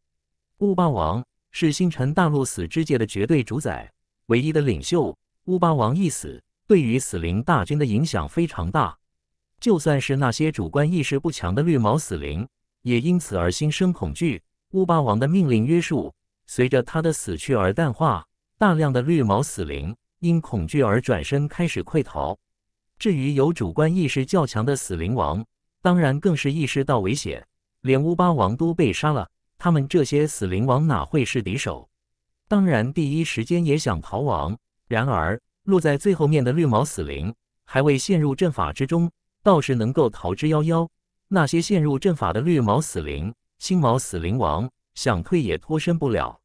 乌霸王是星辰大陆死之界的绝对主宰，唯一的领袖。乌霸王一死，对于死灵大军的影响非常大。就算是那些主观意识不强的绿毛死灵，也因此而心生恐惧。乌霸王的命令约束随着他的死去而淡化，大量的绿毛死灵因恐惧而转身开始溃逃。至于有主观意识较强的死灵王，当然更是意识到危险，连乌巴王都被杀了，他们这些死灵王哪会是敌手？当然第一时间也想逃亡，然而落在最后面的绿毛死灵还未陷入阵法之中。倒是能够逃之夭夭。那些陷入阵法的绿毛死灵、青毛死灵王，想退也脱身不了。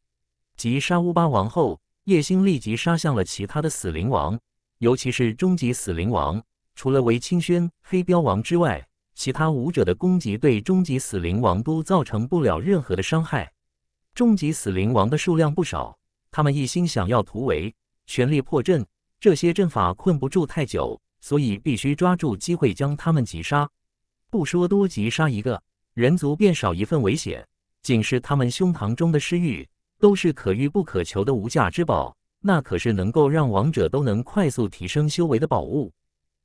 击杀乌巴王后，叶星立即杀向了其他的死灵王，尤其是终极死灵王。除了为清轩、黑镖王之外，其他武者的攻击对终极死灵王都造成不了任何的伤害。终极死灵王的数量不少，他们一心想要突围，全力破阵。这些阵法困不住太久。所以必须抓住机会将他们击杀，不说多击杀一个人族便少一份危险。仅是他们胸膛中的尸玉，都是可遇不可求的无价之宝，那可是能够让王者都能快速提升修为的宝物。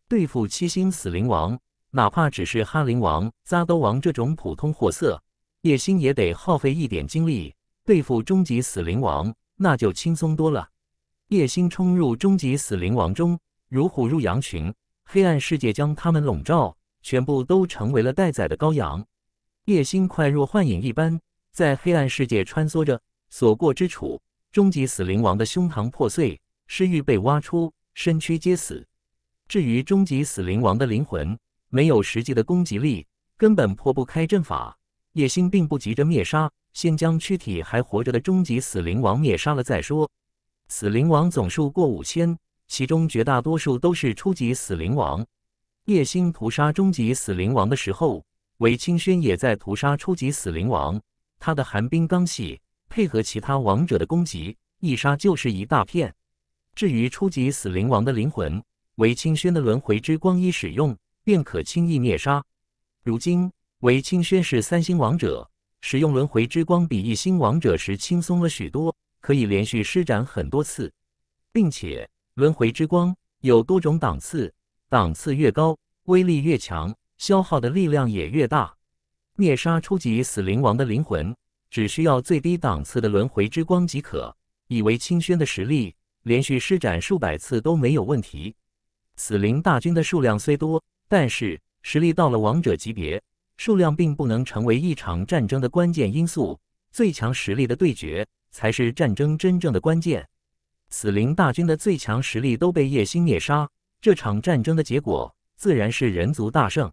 对付七星死灵王，哪怕只是哈灵王、扎兜王这种普通货色，叶星也得耗费一点精力。对付终极死灵王，那就轻松多了。叶星冲入终极死灵王中。如虎入羊群，黑暗世界将他们笼罩，全部都成为了待宰的羔羊。叶星快若幻影一般，在黑暗世界穿梭着，所过之处，终极死灵王的胸膛破碎，尸域被挖出，身躯皆死。至于终极死灵王的灵魂，没有实际的攻击力，根本破不开阵法。叶星并不急着灭杀，先将躯体还活着的终极死灵王灭杀了再说。死灵王总数过五千。其中绝大多数都是初级死灵王。叶星屠杀终极死灵王的时候，韦清轩也在屠杀初级死灵王。他的寒冰罡系配合其他王者的攻击，一杀就是一大片。至于初级死灵王的灵魂，韦清轩的轮回之光一使用便可轻易灭杀。如今韦清轩是三星王者，使用轮回之光比一星王者时轻松了许多，可以连续施展很多次，并且。轮回之光有多种档次，档次越高，威力越强，消耗的力量也越大。灭杀初级死灵王的灵魂，只需要最低档次的轮回之光即可。以为清轩的实力，连续施展数百次都没有问题。死灵大军的数量虽多，但是实力到了王者级别，数量并不能成为一场战争的关键因素。最强实力的对决，才是战争真正的关键。死灵大军的最强实力都被叶星灭杀，这场战争的结果自然是人族大胜。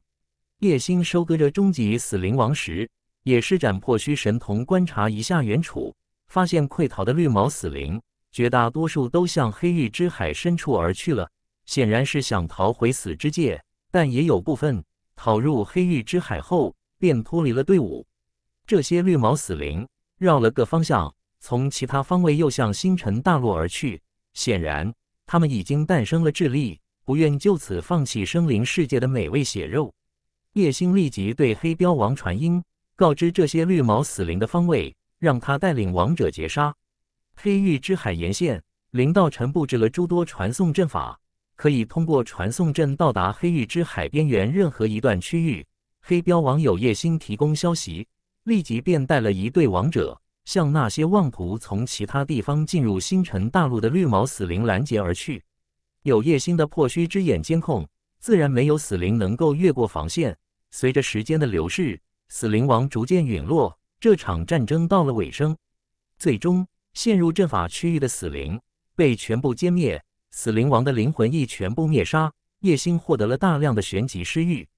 叶星收割着终极死灵王时，也施展破虚神瞳观察一下远处，发现溃逃的绿毛死灵绝大多数都向黑域之海深处而去了，显然是想逃回死之界。但也有部分逃入黑域之海后便脱离了队伍，这些绿毛死灵绕了个方向。从其他方位又向星辰大陆而去，显然他们已经诞生了智力，不愿就此放弃生灵世界的美味血肉。叶星立即对黑标王传音，告知这些绿毛死灵的方位，让他带领王者截杀。黑域之海沿线，林道臣布置了诸多传送阵法，可以通过传送阵到达黑域之海边缘任何一段区域。黑标王有叶星提供消息，立即便带了一队王者。向那些妄图从其他地方进入星辰大陆的绿毛死灵拦截而去。有叶星的破虚之眼监控，自然没有死灵能够越过防线。随着时间的流逝，死灵王逐渐陨落，这场战争到了尾声。最终，陷入阵法区域的死灵被全部歼灭，死灵王的灵魂亦全部灭杀。叶星获得了大量的玄级失域。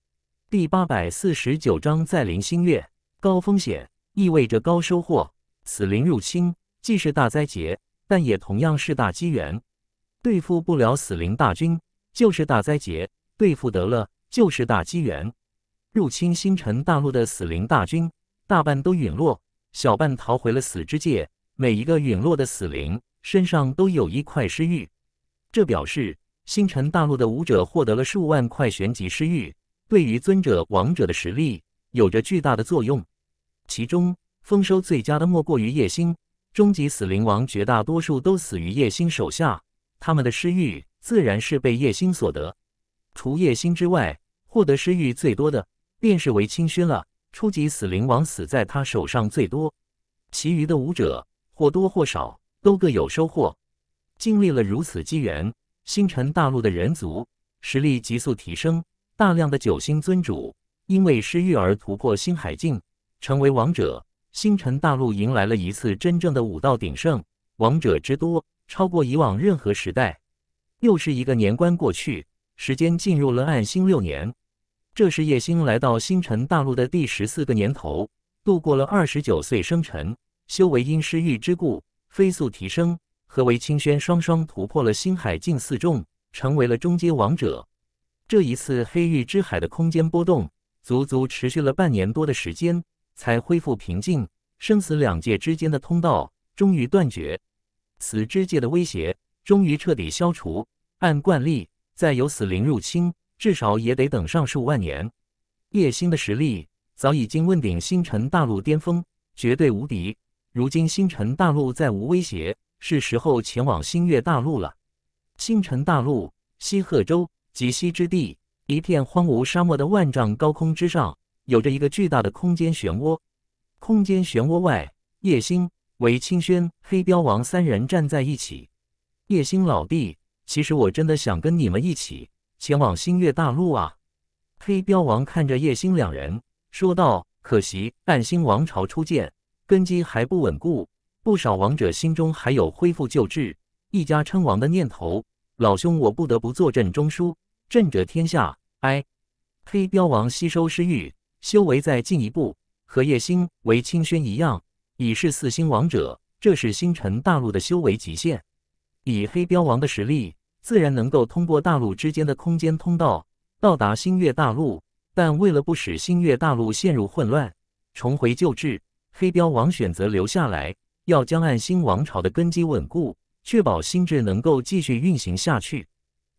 第八百四十九章：再临星月。高风险意味着高收获。死灵入侵既是大灾劫，但也同样是大机缘。对付不了死灵大军就是大灾劫，对付得了就是大机缘。入侵星辰大陆的死灵大军，大半都陨落，小半逃回了死之界。每一个陨落的死灵身上都有一块尸玉，这表示星辰大陆的武者获得了数万块玄级尸玉，对于尊者、王者的实力有着巨大的作用。其中。丰收最佳的莫过于叶星，终极死灵王绝大多数都死于叶星手下，他们的尸玉自然是被叶星所得。除叶星之外，获得尸玉最多的便是为清勋了。初级死灵王死在他手上最多，其余的武者或多或少都各有收获。经历了如此机缘，星辰大陆的人族实力急速提升，大量的九星尊主因为失玉而突破星海境，成为王者。星辰大陆迎来了一次真正的武道鼎盛，王者之多超过以往任何时代。又是一个年关过去，时间进入了暗星六年，这是叶星来到星辰大陆的第十四个年头，度过了二十九岁生辰，修为因失域之故飞速提升，和为清轩双双突破了星海境四重，成为了中阶王者。这一次黑域之海的空间波动足足持续了半年多的时间。才恢复平静，生死两界之间的通道终于断绝，死之界的威胁终于彻底消除。按惯例，再有死灵入侵，至少也得等上数万年。叶星的实力早已经问鼎星辰大陆巅峰，绝对无敌。如今星辰大陆再无威胁，是时候前往星月大陆了。星辰大陆西贺州极西之地，一片荒芜沙漠的万丈高空之上。有着一个巨大的空间漩涡，空间漩涡外，叶星、韦清轩、黑标王三人站在一起。叶星老弟，其实我真的想跟你们一起前往星月大陆啊！黑标王看着叶星两人说道：“可惜暗星王朝初建，根基还不稳固，不少王者心中还有恢复旧制、一家称王的念头。老兄，我不得不坐镇中枢，镇者天下。哎，黑标王吸收失域。”修为再进一步，和叶星为清轩一样，已是四星王者。这是星辰大陆的修为极限。以黑标王的实力，自然能够通过大陆之间的空间通道到达星月大陆。但为了不使星月大陆陷入混乱，重回旧制，黑标王选择留下来，要将暗星王朝的根基稳固，确保心智能够继续运行下去。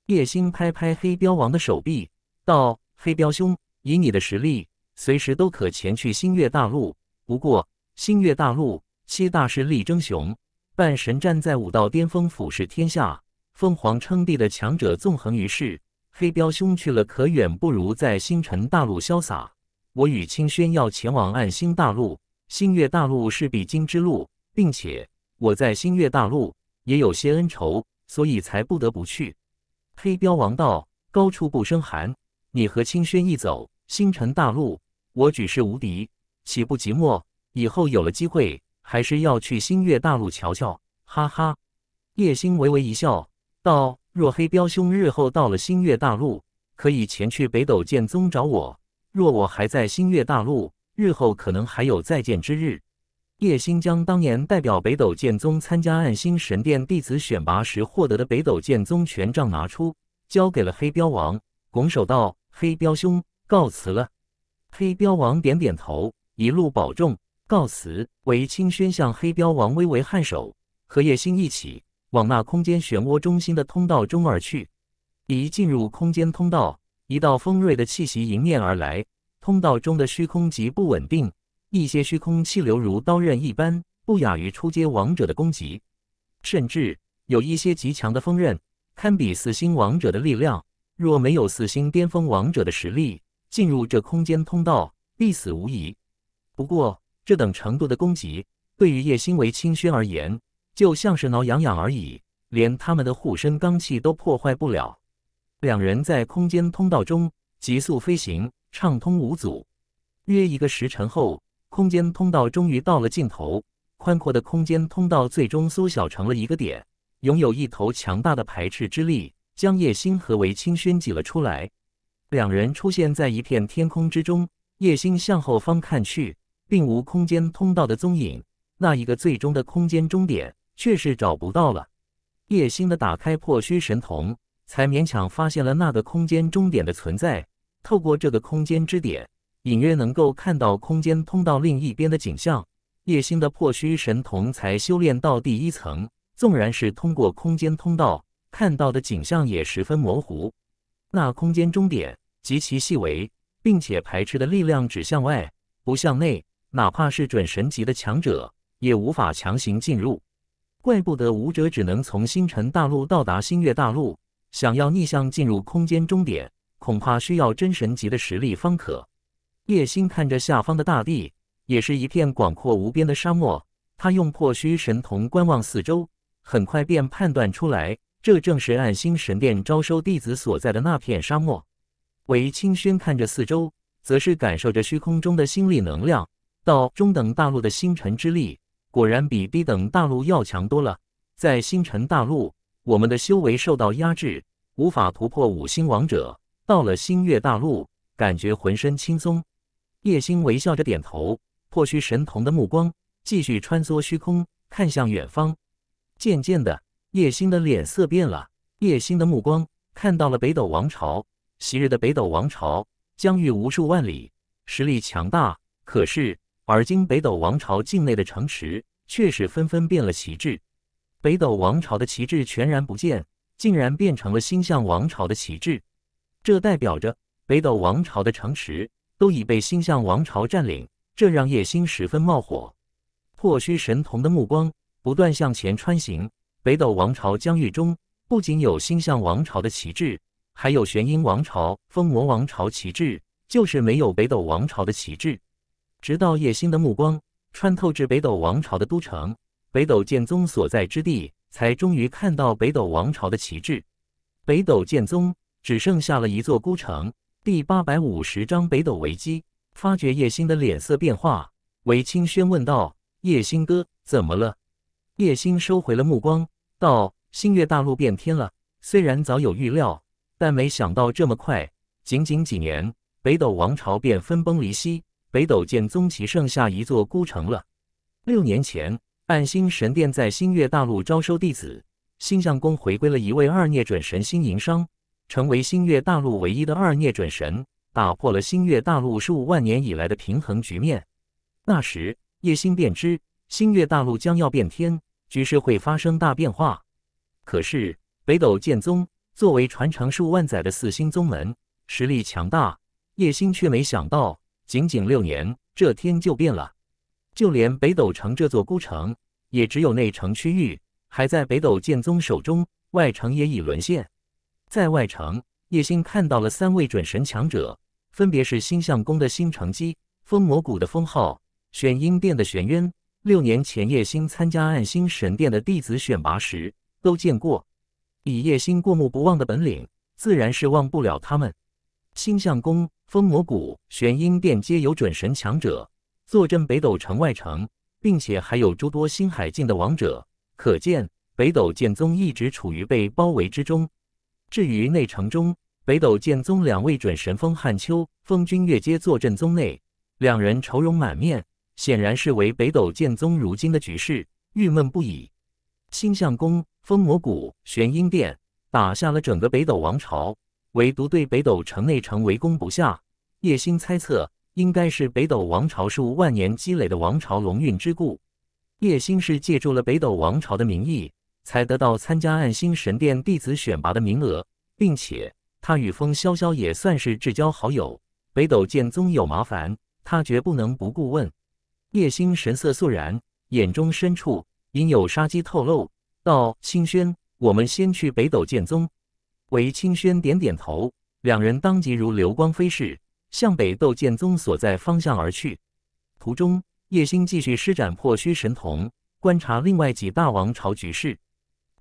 叶星拍拍黑标王的手臂，道：“黑标兄，以你的实力。”随时都可前去星月大陆，不过星月大陆七大势力争雄，半神站在武道巅峰俯视天下，凤凰称帝的强者纵横于世。黑彪兄去了，可远不如在星辰大陆潇洒。我与清轩要前往暗星大陆，星月大陆是必经之路，并且我在星月大陆也有些恩仇，所以才不得不去。黑彪王道，高处不胜寒。你和清轩一走。星辰大陆，我举世无敌，岂不寂寞？以后有了机会，还是要去星月大陆瞧瞧。哈哈。叶星微微一笑，道：“若黑彪兄日后到了星月大陆，可以前去北斗剑宗找我。若我还在星月大陆，日后可能还有再见之日。”叶星将当年代表北斗剑宗参加暗星神殿弟子选拔时获得的北斗剑宗权杖拿出，交给了黑彪王，拱手道：“黑彪兄。”告辞了，黑镖王点点头，一路保重。告辞。韦清轩向黑镖王微微颔首，和叶星一起往那空间漩涡中心的通道中而去。一进入空间通道，一道锋锐的气息迎面而来。通道中的虚空极不稳定，一些虚空气流如刀刃一般，不亚于初阶王者的攻击，甚至有一些极强的锋刃，堪比四星王者的力量。若没有四星巅峰王者的实力，进入这空间通道必死无疑。不过，这等程度的攻击对于叶星为清轩而言，就像是挠痒痒而已，连他们的护身罡气都破坏不了。两人在空间通道中急速飞行，畅通无阻。约一个时辰后，空间通道终于到了尽头，宽阔的空间通道最终缩小成了一个点，拥有一头强大的排斥之力，将叶星和为清轩挤了出来。两人出现在一片天空之中，叶星向后方看去，并无空间通道的踪影。那一个最终的空间终点却是找不到了。叶星的打开破虚神瞳，才勉强发现了那个空间终点的存在。透过这个空间之点，隐约能够看到空间通道另一边的景象。叶星的破虚神瞳才修炼到第一层，纵然是通过空间通道看到的景象也十分模糊。那空间终点。极其细微，并且排斥的力量指向外，不向内。哪怕是准神级的强者，也无法强行进入。怪不得武者只能从星辰大陆到达星月大陆，想要逆向进入空间终点，恐怕需要真神级的实力方可。叶星看着下方的大地，也是一片广阔无边的沙漠。他用破虚神瞳观望四周，很快便判断出来，这正是暗星神殿招收弟子所在的那片沙漠。韦清轩看着四周，则是感受着虚空中的星力能量，到中等大陆的星辰之力，果然比低等大陆要强多了。在星辰大陆，我们的修为受到压制，无法突破五星王者。到了星月大陆，感觉浑身轻松。叶星微笑着点头，破虚神童的目光继续穿梭虚空，看向远方。渐渐的，叶星的脸色变了。叶星的目光看到了北斗王朝。昔日的北斗王朝疆域无数万里，实力强大。可是，而今北斗王朝境内的城池却是纷纷变了旗帜，北斗王朝的旗帜全然不见，竟然变成了星象王朝的旗帜。这代表着北斗王朝的城池都已被星象王朝占领，这让叶星十分冒火。破虚神童的目光不断向前穿行，北斗王朝疆域中不仅有星象王朝的旗帜。还有玄阴王朝、封魔王朝旗帜，就是没有北斗王朝的旗帜。直到叶星的目光穿透至北斗王朝的都城，北斗剑宗所在之地，才终于看到北斗王朝的旗帜。北斗剑宗只剩下了一座孤城。第八百五十章北斗危机。发觉叶星的脸色变化，韦清轩问道：“叶星哥，怎么了？”叶星收回了目光，道：“星月大陆变天了。虽然早有预料。”但没想到这么快，仅仅几年，北斗王朝便分崩离析，北斗剑宗只剩下一座孤城了。六年前，暗星神殿在星月大陆招收弟子，星象宫回归了一位二涅准神——星营商，成为星月大陆唯一的二涅准神，打破了星月大陆数万年以来的平衡局面。那时，叶星便知星月大陆将要变天，局势会发生大变化。可是，北斗剑宗。作为传承数万载的四星宗门，实力强大，叶星却没想到，仅仅六年，这天就变了。就连北斗城这座孤城，也只有内城区域还在北斗剑宗手中，外城也已沦陷。在外城，叶星看到了三位准神强者，分别是星象宫的星城基、风魔谷的封号、玄阴殿的玄渊。六年前，叶星参加暗星神殿的弟子选拔时，都见过。以叶心过目不忘的本领，自然是忘不了他们。星相宫、风魔谷、玄阴殿皆有准神强者坐镇北斗城外城，并且还有诸多星海境的王者。可见，北斗剑宗一直处于被包围之中。至于内城中，北斗剑宗两位准神风汉秋、风君月皆坐镇宗内，两人愁容满面，显然是为北斗剑宗如今的局势郁闷不已。星相宫。封魔谷玄阴殿打下了整个北斗王朝，唯独对北斗城内城围攻不下。叶星猜测，应该是北斗王朝数万年积累的王朝龙运之故。叶星是借助了北斗王朝的名义，才得到参加暗星神殿弟子选拔的名额，并且他与风萧萧也算是至交好友。北斗剑宗有麻烦，他绝不能不顾问。叶星神色肃然，眼中深处隐有杀机透露。道清轩，我们先去北斗剑宗。韦清轩点点头，两人当即如流光飞逝，向北斗剑宗所在方向而去。途中，叶星继续施展破虚神瞳，观察另外几大王朝局势。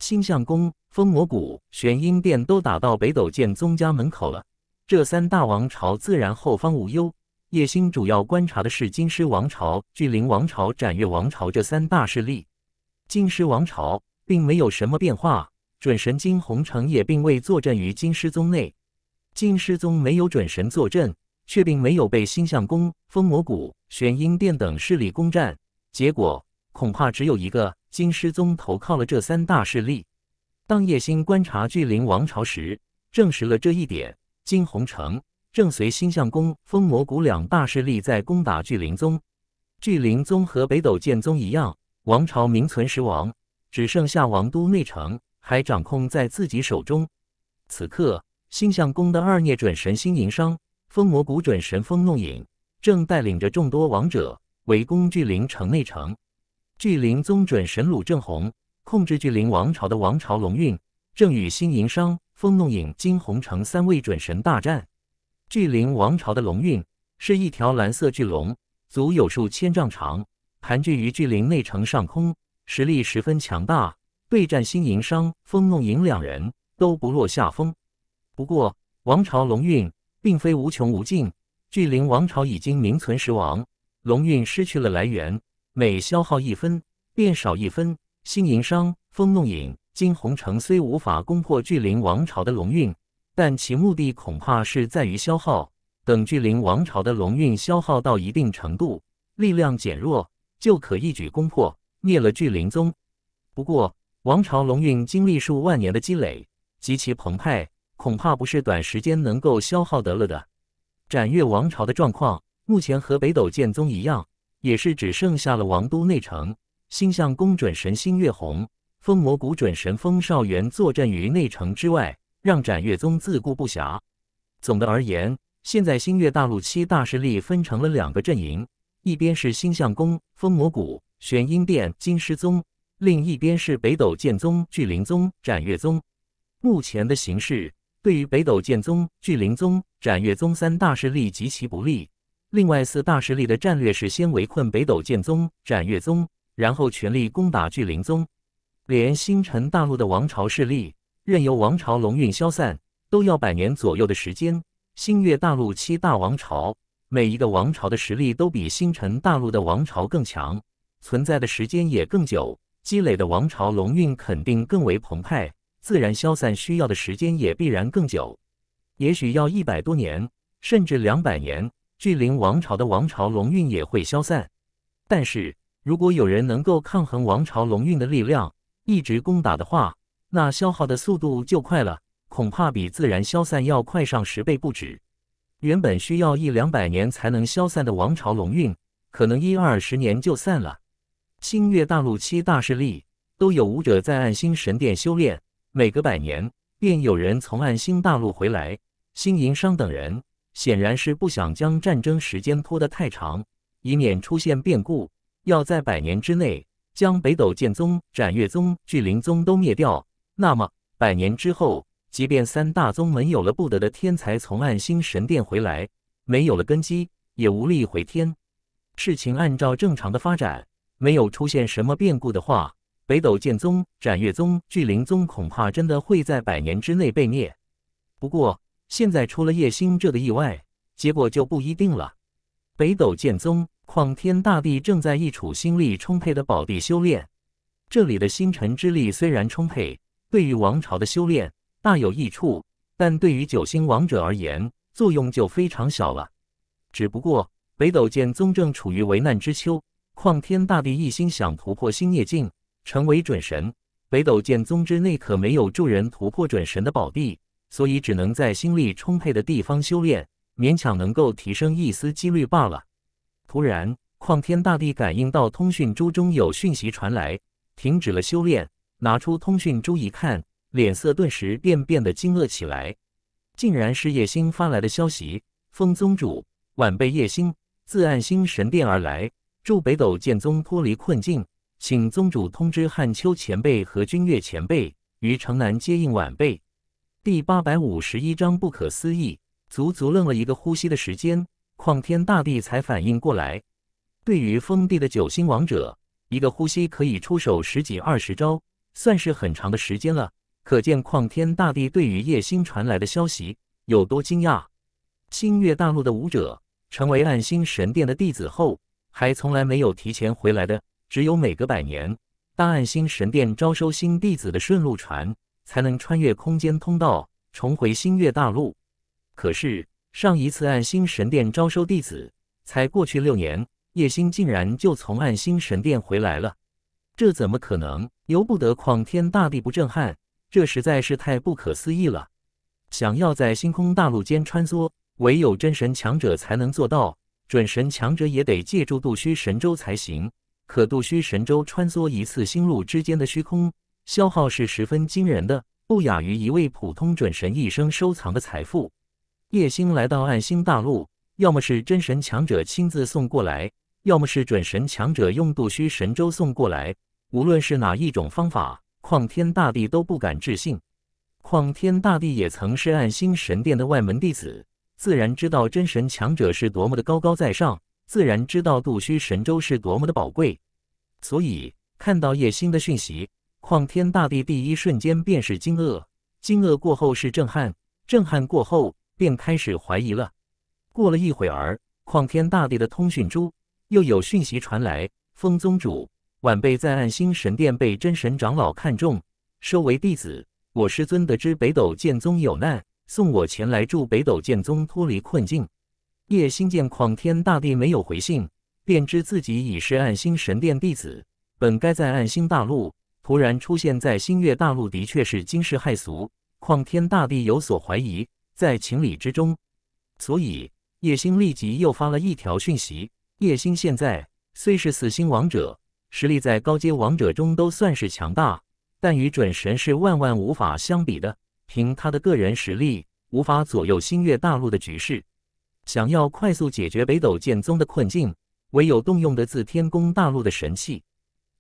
星象宫、封魔谷、玄阴殿都打到北斗剑宗家门口了，这三大王朝自然后方无忧。叶星主要观察的是金狮王朝、巨灵王朝、斩月王朝这三大势力。金狮王朝。并没有什么变化，准神金红城也并未坐镇于金狮宗内。金师宗没有准神坐镇，却并没有被星象宫、风魔谷、玄阴殿等势力攻占。结果恐怕只有一个：金师宗投靠了这三大势力。当叶星观察巨灵王朝时，证实了这一点。金红城正随星象宫、风魔谷两大势力在攻打巨灵宗。巨灵宗和北斗剑宗一样，王朝名存实亡。只剩下王都内城还掌控在自己手中。此刻，星象宫的二孽准神星银商、风魔谷准神风弄影正带领着众多王者围攻巨灵城内城。巨灵宗准神鲁正红控制巨灵王朝的王朝龙运，正与星银商、风弄影、金红城三位准神大战。巨灵王朝的龙运是一条蓝色巨龙，足有数千丈长，盘踞于巨灵内城上空。实力十分强大，对战星银商、风弄影两人，都不落下风。不过，王朝龙运并非无穷无尽，巨灵王朝已经名存实亡，龙运失去了来源，每消耗一分，便少一分。星银商、风弄影、金红城虽无法攻破巨灵王朝的龙运，但其目的恐怕是在于消耗。等巨灵王朝的龙运消耗到一定程度，力量减弱，就可一举攻破。灭了巨灵宗，不过王朝龙运经历数万年的积累，极其澎湃，恐怕不是短时间能够消耗得了的。斩月王朝的状况，目前和北斗剑宗一样，也是只剩下了王都内城，星象宫准神星月红，风魔谷准神风少元坐镇于内城之外，让斩月宗自顾不暇。总的而言，现在星月大陆七大势力分成了两个阵营，一边是星象宫，风魔谷。玄阴殿金狮宗，另一边是北斗剑宗、巨灵宗、斩月宗。目前的形势对于北斗剑宗、巨灵宗、斩月宗三大势力极其不利。另外四大势力的战略是先围困北斗剑宗、斩月宗，然后全力攻打巨灵宗。连星辰大陆的王朝势力，任由王朝龙运消散，都要百年左右的时间。星月大陆七大王朝，每一个王朝的实力都比星辰大陆的王朝更强。存在的时间也更久，积累的王朝龙运肯定更为澎湃，自然消散需要的时间也必然更久，也许要一百多年，甚至两百年。巨灵王朝的王朝龙运也会消散，但是如果有人能够抗衡王朝龙运的力量，一直攻打的话，那消耗的速度就快了，恐怕比自然消散要快上十倍不止。原本需要一两百年才能消散的王朝龙运，可能一二十年就散了。星月大陆七大势力都有武者在暗星神殿修炼，每隔百年便有人从暗星大陆回来。星银商等人显然是不想将战争时间拖得太长，以免出现变故。要在百年之内将北斗剑宗、斩月宗、巨灵宗都灭掉，那么百年之后，即便三大宗门有了不得的天才从暗星神殿回来，没有了根基，也无力回天。事情按照正常的发展。没有出现什么变故的话，北斗剑宗、斩月宗、巨灵宗恐怕真的会在百年之内被灭。不过，现在出了叶星这个意外，结果就不一定了。北斗剑宗旷天大地正在一处心力充沛的宝地修炼，这里的星辰之力虽然充沛，对于王朝的修炼大有益处，但对于九星王者而言，作用就非常小了。只不过，北斗剑宗正处于危难之秋。旷天大帝一心想突破星夜境，成为准神。北斗剑宗之内可没有助人突破准神的宝地，所以只能在心力充沛的地方修炼，勉强能够提升一丝几率罢了。突然，旷天大帝感应到通讯珠中有讯息传来，停止了修炼，拿出通讯珠一看，脸色顿时便变得惊愕起来，竟然是叶星发来的消息。风宗主，晚辈叶星自暗星神殿而来。祝北斗剑宗脱离困境，请宗主通知汉秋前辈和君越前辈于城南接应晚辈。第八百五十一章不可思议，足足愣了一个呼吸的时间，旷天大帝才反应过来。对于封地的九星王者，一个呼吸可以出手十几二十招，算是很长的时间了。可见旷天大帝对于叶星传来的消息有多惊讶。星月大陆的武者成为暗星神殿的弟子后。还从来没有提前回来的，只有每隔百年，大暗星神殿招收新弟子的顺路船才能穿越空间通道重回星月大陆。可是上一次暗星神殿招收弟子才过去六年，叶星竟然就从暗星神殿回来了，这怎么可能？由不得旷天大地不震撼，这实在是太不可思议了。想要在星空大陆间穿梭，唯有真神强者才能做到。准神强者也得借助渡虚神舟才行，可渡虚神舟穿梭一次星路之间的虚空，消耗是十分惊人的，不亚于一位普通准神一生收藏的财富。叶星来到暗星大陆，要么是真神强者亲自送过来，要么是准神强者用渡虚神舟送过来。无论是哪一种方法，旷天大帝都不敢置信。旷天大帝也曾是暗星神殿的外门弟子。自然知道真神强者是多么的高高在上，自然知道渡虚神州是多么的宝贵，所以看到叶星的讯息，旷天大帝第一瞬间便是惊愕，惊愕过后是震撼，震撼过后便开始怀疑了。过了一会儿，旷天大帝的通讯珠又有讯息传来：风宗主，晚辈在暗星神殿被真神长老看中，收为弟子。我师尊得知北斗剑宗有难。送我前来助北斗剑宗脱离困境，叶星见旷天大帝没有回信，便知自己已是暗星神殿弟子，本该在暗星大陆，突然出现在星月大陆，的确是惊世骇俗。旷天大帝有所怀疑，在情理之中，所以叶星立即又发了一条讯息。叶星现在虽是死星王者，实力在高阶王者中都算是强大，但与准神是万万无法相比的。凭他的个人实力，无法左右星月大陆的局势。想要快速解决北斗剑宗的困境，唯有动用的自天宫大陆的神器。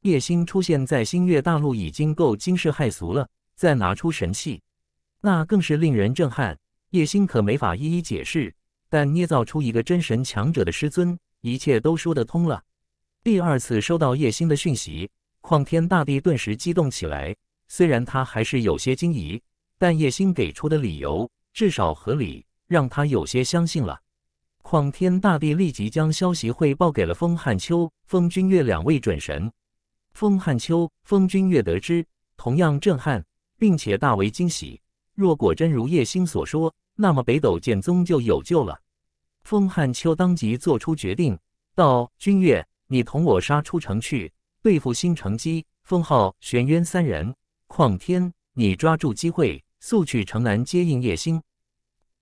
叶星出现在星月大陆已经够惊世骇俗了，再拿出神器，那更是令人震撼。叶星可没法一一解释，但捏造出一个真神强者的师尊，一切都说得通了。第二次收到叶星的讯息，旷天大帝顿时激动起来，虽然他还是有些惊疑。但叶星给出的理由至少合理，让他有些相信了。况天大帝立即将消息汇报给了风汉秋、风君月两位准神。风汉秋、风君月得知，同样震撼，并且大为惊喜。若果真如叶星所说，那么北斗剑宗就有救了。风汉秋当即做出决定，道：“君月，你同我杀出城去，对付星城姬、封号玄渊三人。况天，你抓住机会。”速去城南接应叶星。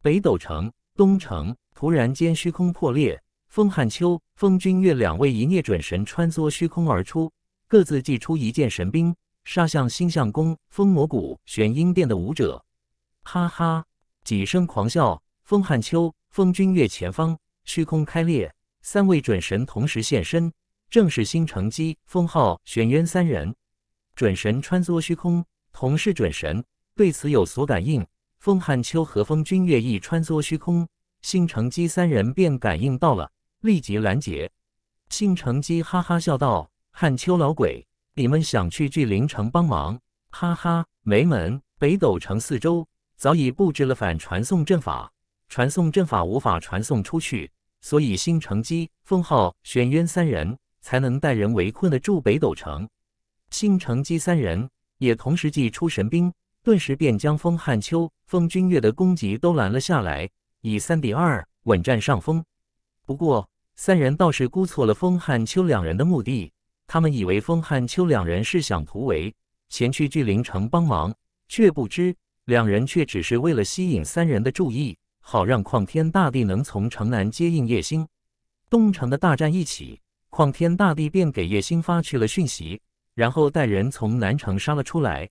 北斗城东城，突然间虚空破裂，风汉秋、风君月两位一孽准神穿梭虚空而出，各自祭出一件神兵，杀向星象宫、风魔谷、玄阴殿的武者。哈哈，几声狂笑。风汉秋、风君月前方虚空开裂，三位准神同时现身，正是星乘机、封号玄渊三人。准神穿梭虚空，同是准神。对此有所感应，风汉秋和风君月意穿梭虚空，星城机三人便感应到了，立即拦截。星城机哈哈笑道：“汉秋老鬼，你们想去巨灵城帮忙？哈哈，没门！北斗城四周早已布置了反传送阵法，传送阵法无法传送出去，所以星城机、封浩、玄渊三人才能带人围困得住北斗城。”星城机三人也同时祭出神兵。顿时便将风汉秋、风君月的攻击都拦了下来，以三比二稳占上风。不过，三人倒是估错了风汉秋两人的目的，他们以为风汉秋两人是想突围前去巨灵城帮忙，却不知两人却只是为了吸引三人的注意，好让旷天大帝能从城南接应叶星。东城的大战一起，旷天大帝便给叶星发去了讯息，然后带人从南城杀了出来。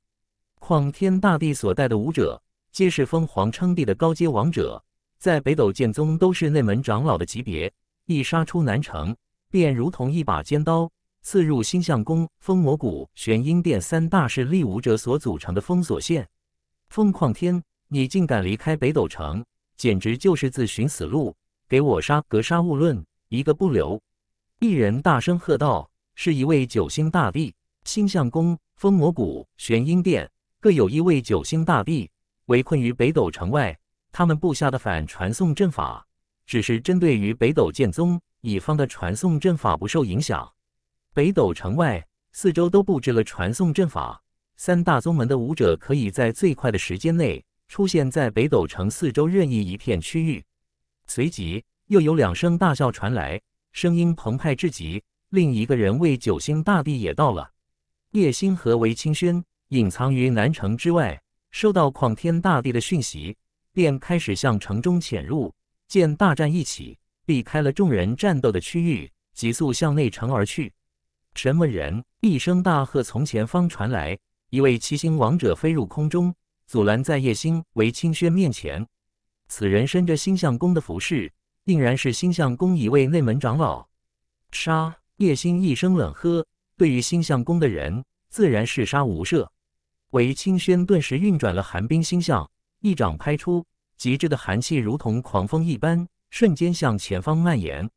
旷天，大帝所带的武者，皆是封皇称帝的高阶王者，在北斗剑宗都是内门长老的级别，一杀出南城，便如同一把尖刀，刺入星象宫、封魔谷、玄阴殿三大势力武者所组成的封锁线。封旷天，你竟敢离开北斗城，简直就是自寻死路！给我杀，格杀勿论，一个不留！一人大声喝道：“是一位九星大帝，星象宫、封魔谷、玄阴殿。”各有一位九星大帝围困于北斗城外，他们布下的反传送阵法，只是针对于北斗剑宗乙方的传送阵法不受影响。北斗城外四周都布置了传送阵法，三大宗门的武者可以在最快的时间内出现在北斗城四周任意一片区域。随即又有两声大笑传来，声音澎湃至极。另一个人为九星大帝也到了。叶星和为清轩。隐藏于南城之外，收到旷天大帝的讯息，便开始向城中潜入。见大战一起，避开了众人战斗的区域，急速向内城而去。什么人？一声大喝从前方传来，一位七星王者飞入空中，阻拦在叶星、为清轩面前。此人身着星象宫的服饰，定然是星象宫一位内门长老。杀！叶星一声冷喝，对于星象宫的人，自然是杀无赦。韦清轩顿时运转了寒冰星象，一掌拍出，极致的寒气如同狂风一般，瞬间向前方蔓延。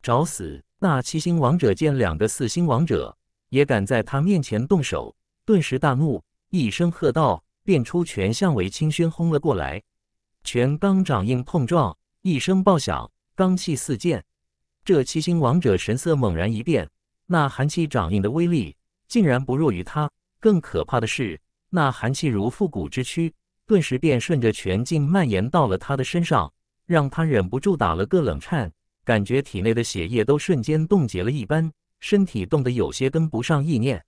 找死！那七星王者见两个四星王者也敢在他面前动手，顿时大怒，一声喝道，便出拳向韦清轩轰了过来。拳刚掌印碰撞，一声爆响，罡气四溅。这七星王者神色猛然一变，那寒气掌印的威力竟然不弱于他。更可怕的是。那寒气如复古之躯，顿时便顺着全劲蔓延到了他的身上，让他忍不住打了个冷颤，感觉体内的血液都瞬间冻结了一般，身体冻得有些跟不上意念。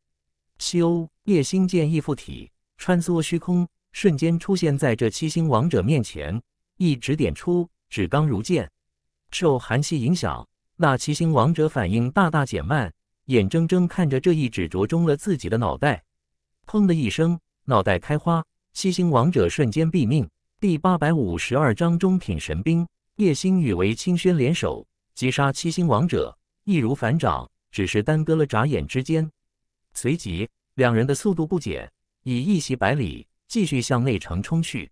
修叶星剑意附体，穿梭虚空，瞬间出现在这七星王者面前，一指点出，指刚如剑。受寒气影响，那七星王者反应大大减慢，眼睁睁看着这一指灼中了自己的脑袋，砰的一声。脑袋开花，七星王者瞬间毙命。第八百五十二章，中品神兵叶星雨为青轩联手击杀七星王者，易如反掌。只是耽搁了眨眼之间，随即两人的速度不减，以一袭百里继续向内城冲去。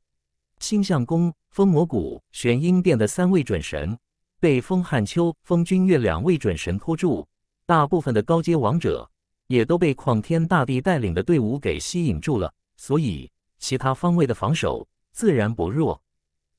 星象宫、风魔谷、玄阴殿的三位准神被风汉秋、风君月两位准神拖住，大部分的高阶王者也都被旷天大帝带领的队伍给吸引住了。所以，其他方位的防守自然不弱。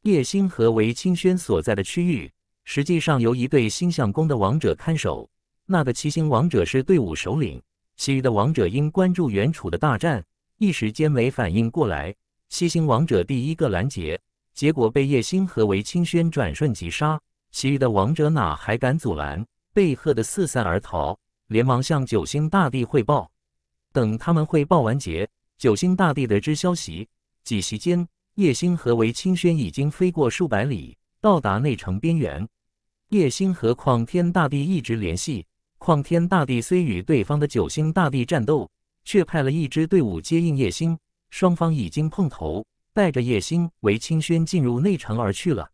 叶星河、韦清轩所在的区域，实际上由一对星象宫的王者看守。那个七星王者是队伍首领，其余的王者因关注原楚的大战，一时间没反应过来。七星王者第一个拦截，结果被叶星河、韦清轩转瞬即杀。其余的王者哪还敢阻拦？被吓得四散而逃，连忙向九星大帝汇报。等他们汇报完结。九星大帝得知消息，几席间，叶星和韦清轩已经飞过数百里，到达内城边缘。叶星和旷天大帝一直联系。旷天大帝虽与对方的九星大帝战斗，却派了一支队伍接应叶星。双方已经碰头，带着叶星、韦清轩进入内城而去了。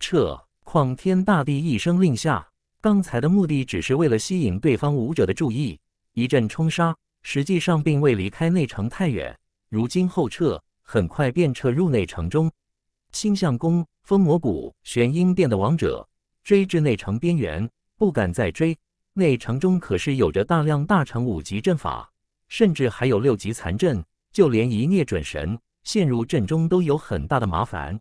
撤！旷天大帝一声令下，刚才的目的只是为了吸引对方武者的注意，一阵冲杀。实际上并未离开内城太远，如今后撤，很快便撤入内城中。星象宫、风魔谷、玄阴殿的王者追至内城边缘，不敢再追。内城中可是有着大量大成五级阵法，甚至还有六级残阵，就连一孽准神陷入阵中都有很大的麻烦。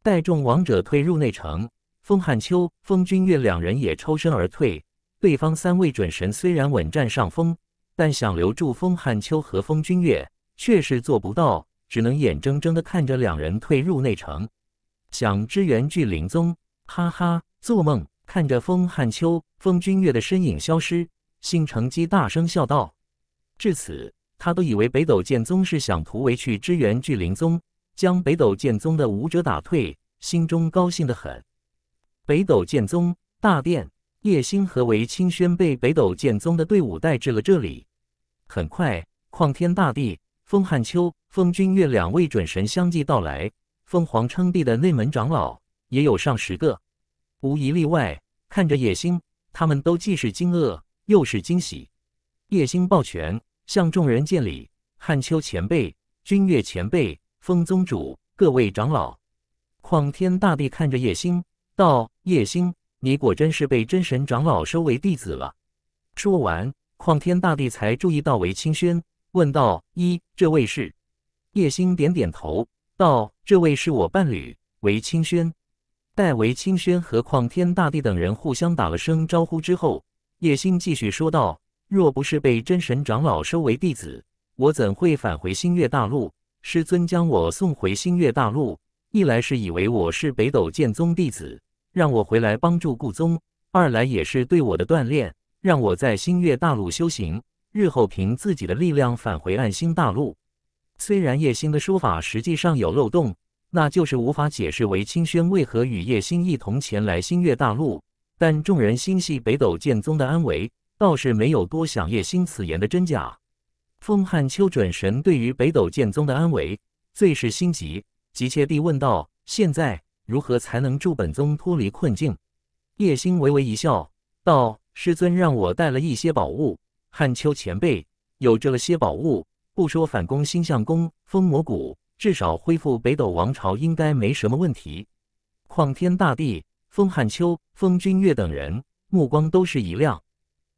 待众王者退入内城，封汉秋、封君月两人也抽身而退。对方三位准神虽然稳占上风。但想留住风汉秋和风君月却是做不到，只能眼睁睁地看着两人退入内城。想支援巨灵宗，哈哈，做梦！看着风汉秋、风君月的身影消失，星城基大声笑道。至此，他都以为北斗剑宗是想突围去支援巨灵宗，将北斗剑宗的武者打退，心中高兴的很。北斗剑宗大殿，叶星和韦清轩被北斗剑宗的队伍带至了这里。很快，旷天大帝、风汉秋、风君月两位准神相继到来。凤凰称帝的内门长老也有上十个，无一例外。看着叶星，他们都既是惊愕又是惊喜。叶星抱拳向众人见礼：“汉秋前辈、君月前辈、风宗主、各位长老。”旷天大帝看着叶星，道：“叶星，你果真是被真神长老收为弟子了。”说完。况天大帝才注意到韦清轩，问道：“一，这位是？”叶星点点头，道：“这位是我伴侣，韦清轩。”待韦清轩和况天大帝等人互相打了声招呼之后，叶星继续说道：“若不是被真神长老收为弟子，我怎会返回星月大陆？师尊将我送回星月大陆，一来是以为我是北斗剑宗弟子，让我回来帮助顾宗；二来也是对我的锻炼。”让我在星月大陆修行，日后凭自己的力量返回暗星大陆。虽然叶星的说法实际上有漏洞，那就是无法解释为清轩为何与叶星一同前来星月大陆，但众人心系北斗剑宗的安危，倒是没有多想叶星此言的真假。风汉秋准神对于北斗剑宗的安危最是心急，急切地问道：“现在如何才能助本宗脱离困境？”叶星微微一笑，道。师尊让我带了一些宝物，汉秋前辈有这些宝物，不说反攻星象宫、封魔谷，至少恢复北斗王朝应该没什么问题。况天大帝、封汉秋、封君月等人目光都是一亮。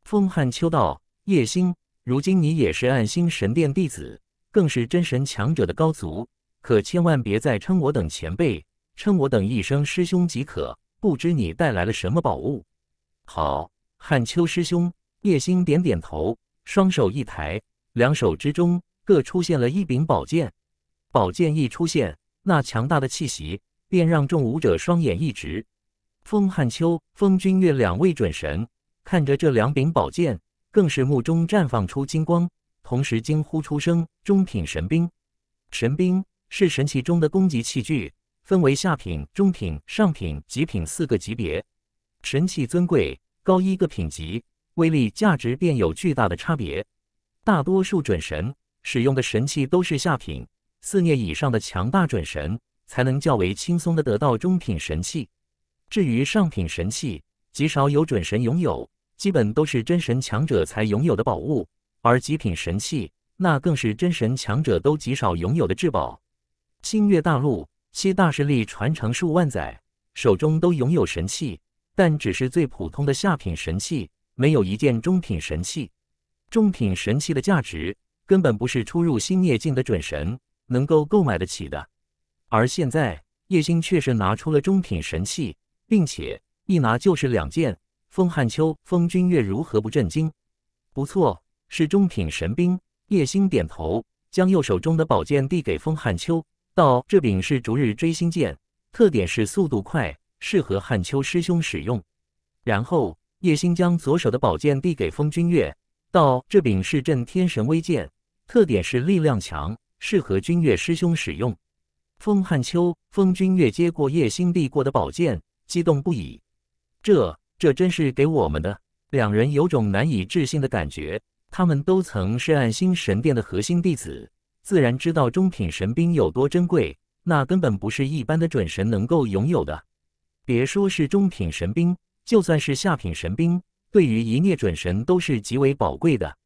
封汉秋道：“叶星，如今你也是暗星神殿弟子，更是真神强者的高足，可千万别再称我等前辈，称我等一声师兄即可。不知你带来了什么宝物？”好。汉秋师兄，叶星点点头，双手一抬，两手之中各出现了一柄宝剑。宝剑一出现，那强大的气息便让众武者双眼一直。风汉秋、风君月两位准神看着这两柄宝剑，更是目中绽放出金光，同时惊呼出声：“中品神兵！神兵是神器中的攻击器具，分为下品、中品、上品、极品四个级别。神器尊贵。”高一个品级，威力、价值便有巨大的差别。大多数准神使用的神器都是下品，四念以上的强大准神才能较为轻松的得到中品神器。至于上品神器，极少有准神拥有，基本都是真神强者才拥有的宝物。而极品神器，那更是真神强者都极少拥有的至宝。星月大陆七大势力传承数万载，手中都拥有神器。但只是最普通的下品神器，没有一件中品神器。中品神器的价值根本不是初入新灭境的准神能够购买得起的。而现在，叶星却是拿出了中品神器，并且一拿就是两件。风汉秋、风君月如何不震惊？不错，是中品神兵。叶星点头，将右手中的宝剑递给风汉秋，道：“这柄是逐日追星剑，特点是速度快。”适合汉秋师兄使用。然后叶星将左手的宝剑递给风君月，道：“这柄是镇天神威剑，特点是力量强，适合君月师兄使用。”风汉秋、风君月接过叶星递过的宝剑，激动不已。这、这真是给我们的！两人有种难以置信的感觉。他们都曾是暗星神殿的核心弟子，自然知道中品神兵有多珍贵，那根本不是一般的准神能够拥有的。别说是中品神兵，就算是下品神兵，对于一孽准神都是极为宝贵的。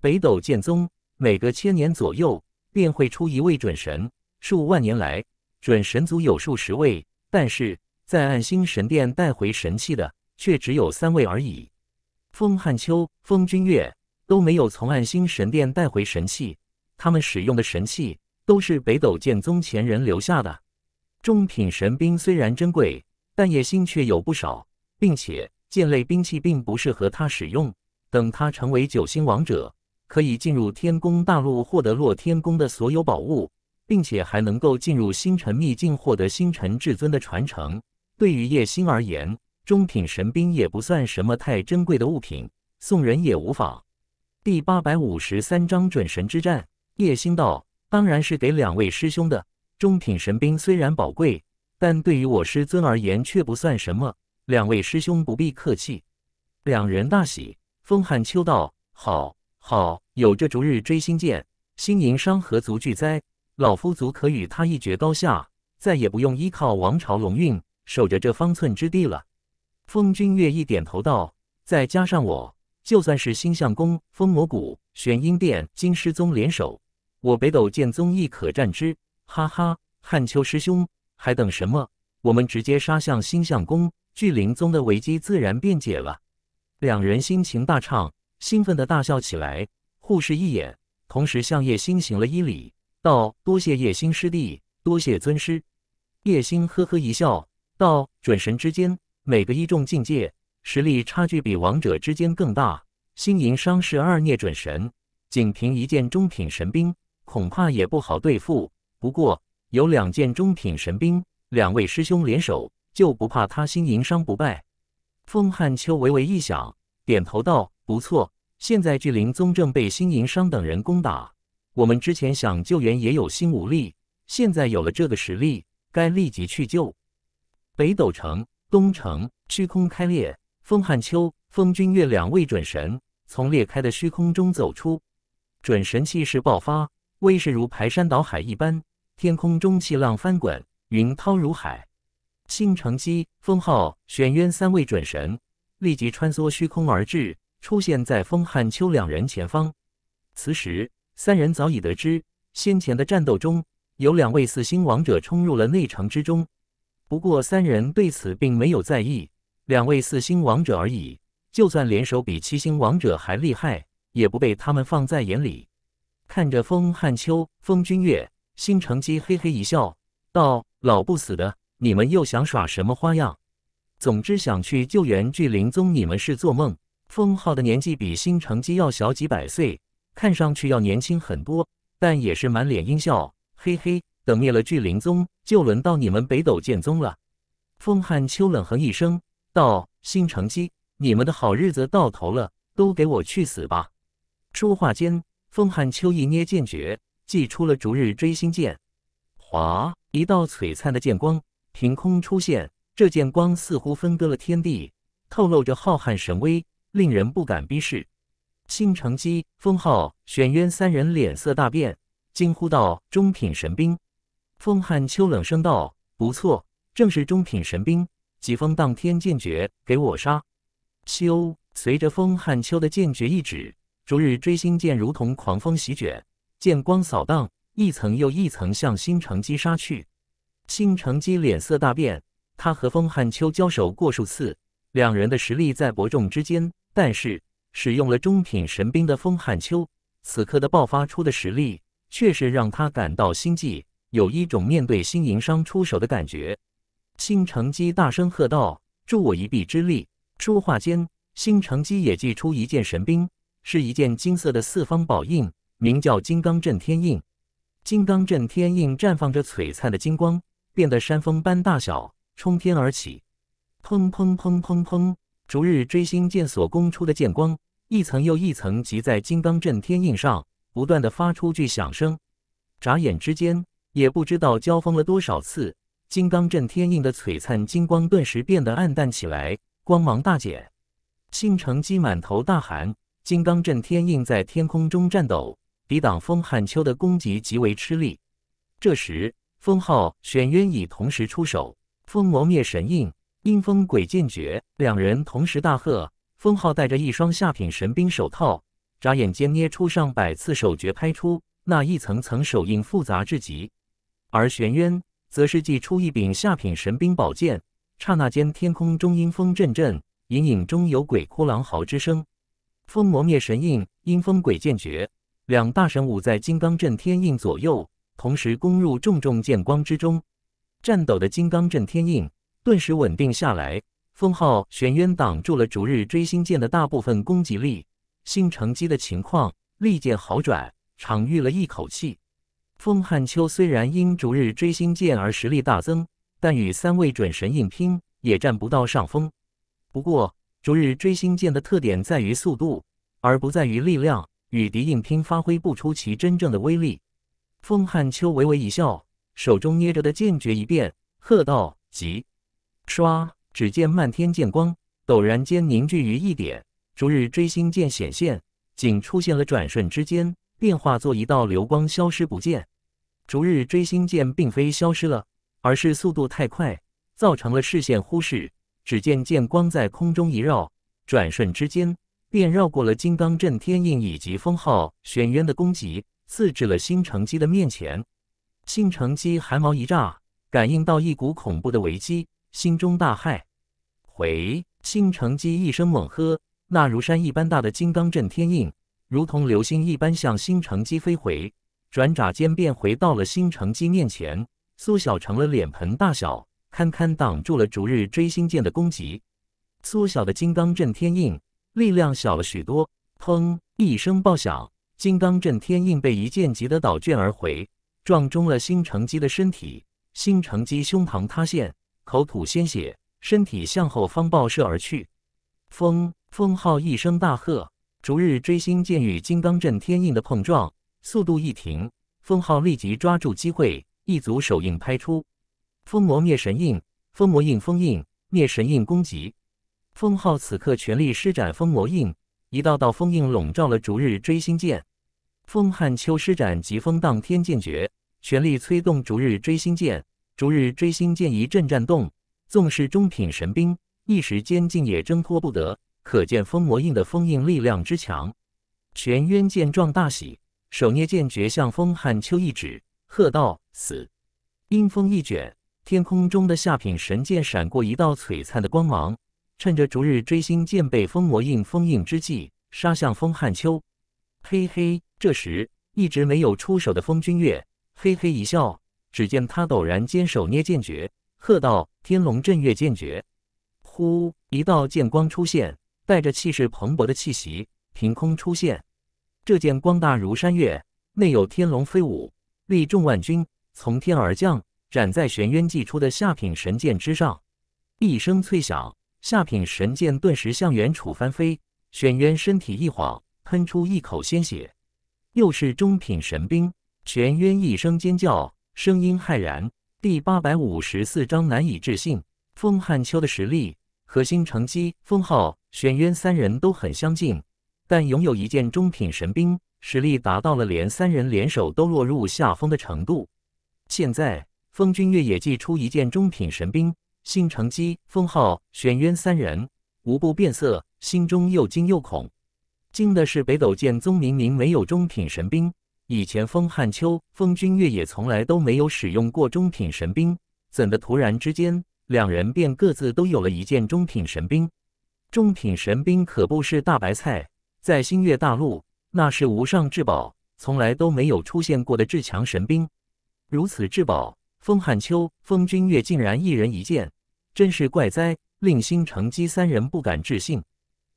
北斗剑宗每隔千年左右便会出一位准神，数万年来，准神族有数十位，但是在暗星神殿带回神器的却只有三位而已。风汉秋、风君月都没有从暗星神殿带回神器，他们使用的神器都是北斗剑宗前人留下的。中品神兵虽然珍贵。但叶星却有不少，并且剑类兵器并不适合他使用。等他成为九星王者，可以进入天宫大陆，获得洛天宫的所有宝物，并且还能够进入星辰秘境，获得星辰至尊的传承。对于叶星而言，中品神兵也不算什么太珍贵的物品，送人也无妨。第八百五十三章准神之战。叶星道：“当然是给两位师兄的。中品神兵虽然宝贵。”但对于我师尊而言却不算什么。两位师兄不必客气。两人大喜。风汉秋道：“好好，有这逐日追星剑，星银商何足惧哉？老夫足可与他一决高下，再也不用依靠王朝龙运守着这方寸之地了。”风君月一点头道：“再加上我，就算是星象宫、风魔谷、玄阴殿、金师宗联手，我北斗剑宗亦可战之。”哈哈，汉秋师兄。还等什么？我们直接杀向星象宫，巨灵宗的危机自然便解了。两人心情大畅，兴奋的大笑起来，互视一眼，同时向叶星行了一礼，道：“多谢叶星师弟，多谢尊师。”叶星呵呵一笑，道：“准神之间，每个一众境界实力差距比王者之间更大。星银商是二孽准神，仅凭一件中品神兵，恐怕也不好对付。不过……”有两件中品神兵，两位师兄联手就不怕他星银商不败。风汉秋微微一想，点头道：“不错，现在巨灵宗正被星银商等人攻打，我们之前想救援也有心无力，现在有了这个实力，该立即去救。”北斗城东城虚空开裂，风汉秋、风君月两位准神从裂开的虚空中走出，准神气势爆发，威势如排山倒海一般。天空中气浪翻滚，云涛如海。星城机、封号、玄渊三位准神立即穿梭虚空而至，出现在封汉秋两人前方。此时，三人早已得知先前的战斗中有两位四星王者冲入了内城之中，不过三人对此并没有在意，两位四星王者而已，就算联手比七星王者还厉害，也不被他们放在眼里。看着封汉秋、封君月。新成基嘿嘿一笑，道：“老不死的，你们又想耍什么花样？总之想去救援巨灵宗，你们是做梦。”封号的年纪比新成基要小几百岁，看上去要年轻很多，但也是满脸阴笑，嘿嘿。等灭了巨灵宗，就轮到你们北斗剑宗了。封汉秋冷哼一声，道：“新成基，你们的好日子到头了，都给我去死吧！”说话间，封汉秋一捏剑诀。祭出了逐日追星剑，哗！一道璀璨的剑光凭空出现，这剑光似乎分割了天地，透露着浩瀚神威，令人不敢逼视。星城机、封浩、玄渊三人脸色大变，惊呼道：“中品神兵！”封汉秋冷声道：“不错，正是中品神兵，疾风荡天剑诀，给我杀！”咻！随着封汉秋的剑诀一指，逐日追星剑如同狂风席卷。剑光扫荡，一层又一层向新城基杀去。新城基脸色大变，他和风汉秋交手过数次，两人的实力在伯仲之间。但是，使用了中品神兵的风汉秋，此刻的爆发出的实力，确实让他感到心悸，有一种面对新营商出手的感觉。新城基大声喝道：“助我一臂之力！”说话间，新城基也祭出一件神兵，是一件金色的四方宝印。名叫金刚震天印，金刚震天印绽放着璀璨的金光，变得山峰般大小，冲天而起。砰砰砰砰砰！逐日追星剑所攻出的剑光，一层又一层击在金刚震天印上，不断的发出巨响声。眨眼之间，也不知道交锋了多少次，金刚震天印的璀璨金光顿时变得暗淡起来，光芒大减。庆成基满头大汗，金刚震天印在天空中颤抖。抵挡风汉秋的攻击极为吃力。这时，封号、玄渊已同时出手，风魔灭神印、阴风鬼剑诀，两人同时大喝。封号带着一双下品神兵手套，眨眼间捏出上百次手诀，拍出那一层层手印，复杂至极。而玄渊则是祭出一柄下品神兵宝剑，刹那间天空中阴风阵阵，隐隐中有鬼哭狼嚎之声。风魔灭神印、阴风鬼剑诀。两大神武在金刚阵天印左右同时攻入重重剑光之中，颤抖的金刚阵天印顿时稳定下来。封号玄渊挡住了逐日追星剑的大部分攻击力，新乘机的情况立见好转，长吁了一口气。封汉秋虽然因逐日追星剑而实力大增，但与三位准神硬拼也占不到上风。不过，逐日追星剑的特点在于速度，而不在于力量。与敌硬拼，发挥不出其真正的威力。风汉秋微微一笑，手中捏着的剑诀一变，喝道：“急！”唰！只见漫天剑光陡然间凝聚于一点，逐日追星剑显现，仅出现了转瞬之间，变化作一道流光，消失不见。逐日追星剑并非消失了，而是速度太快，造成了视线忽视。只见剑光在空中一绕，转瞬之间。便绕过了金刚震天印以及封号玄渊的攻击，刺至了星城机的面前。星城机寒毛一炸，感应到一股恐怖的危机，心中大骇。回星城机一声猛喝，那如山一般大的金刚震天印，如同流星一般向星城机飞回，转眨间便回到了星城机面前，缩小成了脸盆大小，堪堪挡住了逐日追星剑的攻击。缩小的金刚震天印。力量小了许多，砰一声爆响，金刚震天印被一剑击的倒卷而回，撞中了新城姬的身体，新城姬胸膛塌陷，口吐鲜血，身体向后方爆射而去。封封号一声大喝，逐日追星剑与金刚震天印的碰撞速度一停，封号立即抓住机会，一组手印拍出，封魔灭神印，封魔印封印，灭神印攻击。封号此刻全力施展封魔印，一道道封印笼罩了逐日追星剑。封汉秋施展疾风荡天剑诀，全力催动逐日追星剑。逐日追星剑一阵颤动，纵是中品神兵，一时间竟也挣脱不得。可见封魔印的封印力量之强。玄渊见状大喜，手捏剑诀向封汉秋一指，喝道：“死！”阴风一卷，天空中的下品神剑闪过一道璀璨的光芒。趁着逐日追星剑被封魔印封印之际，杀向风汉秋。嘿嘿，这时一直没有出手的风君月嘿嘿一笑，只见他陡然间手捏剑诀，喝道：“天龙镇月剑诀！”呼，一道剑光出现，带着气势蓬勃的气息，凭空出现。这剑光大如山岳，内有天龙飞舞，力众万钧，从天而降，斩在玄渊祭出的下品神剑之上。一声脆响。下品神剑顿时向远处翻飞，玄渊身体一晃，喷出一口鲜血。又是中品神兵，玄渊一声尖叫，声音骇然。第八百五十四章难以置信。风汉秋的实力核心成机，封号，玄渊三人都很相近，但拥有一件中品神兵，实力达到了连三人联手都落入下风的程度。现在，封君月也祭出一件中品神兵。星城机、封浩、玄渊三人无不变色，心中又惊又恐。惊的是，北斗剑宗明明没有中品神兵，以前封汉秋、封君月也从来都没有使用过中品神兵，怎的突然之间，两人便各自都有了一件中品神兵？中品神兵可不是大白菜，在星月大陆，那是无上至宝，从来都没有出现过的至强神兵。如此至宝，封汉秋、封君月竟然一人一件。真是怪哉，令星城机三人不敢置信。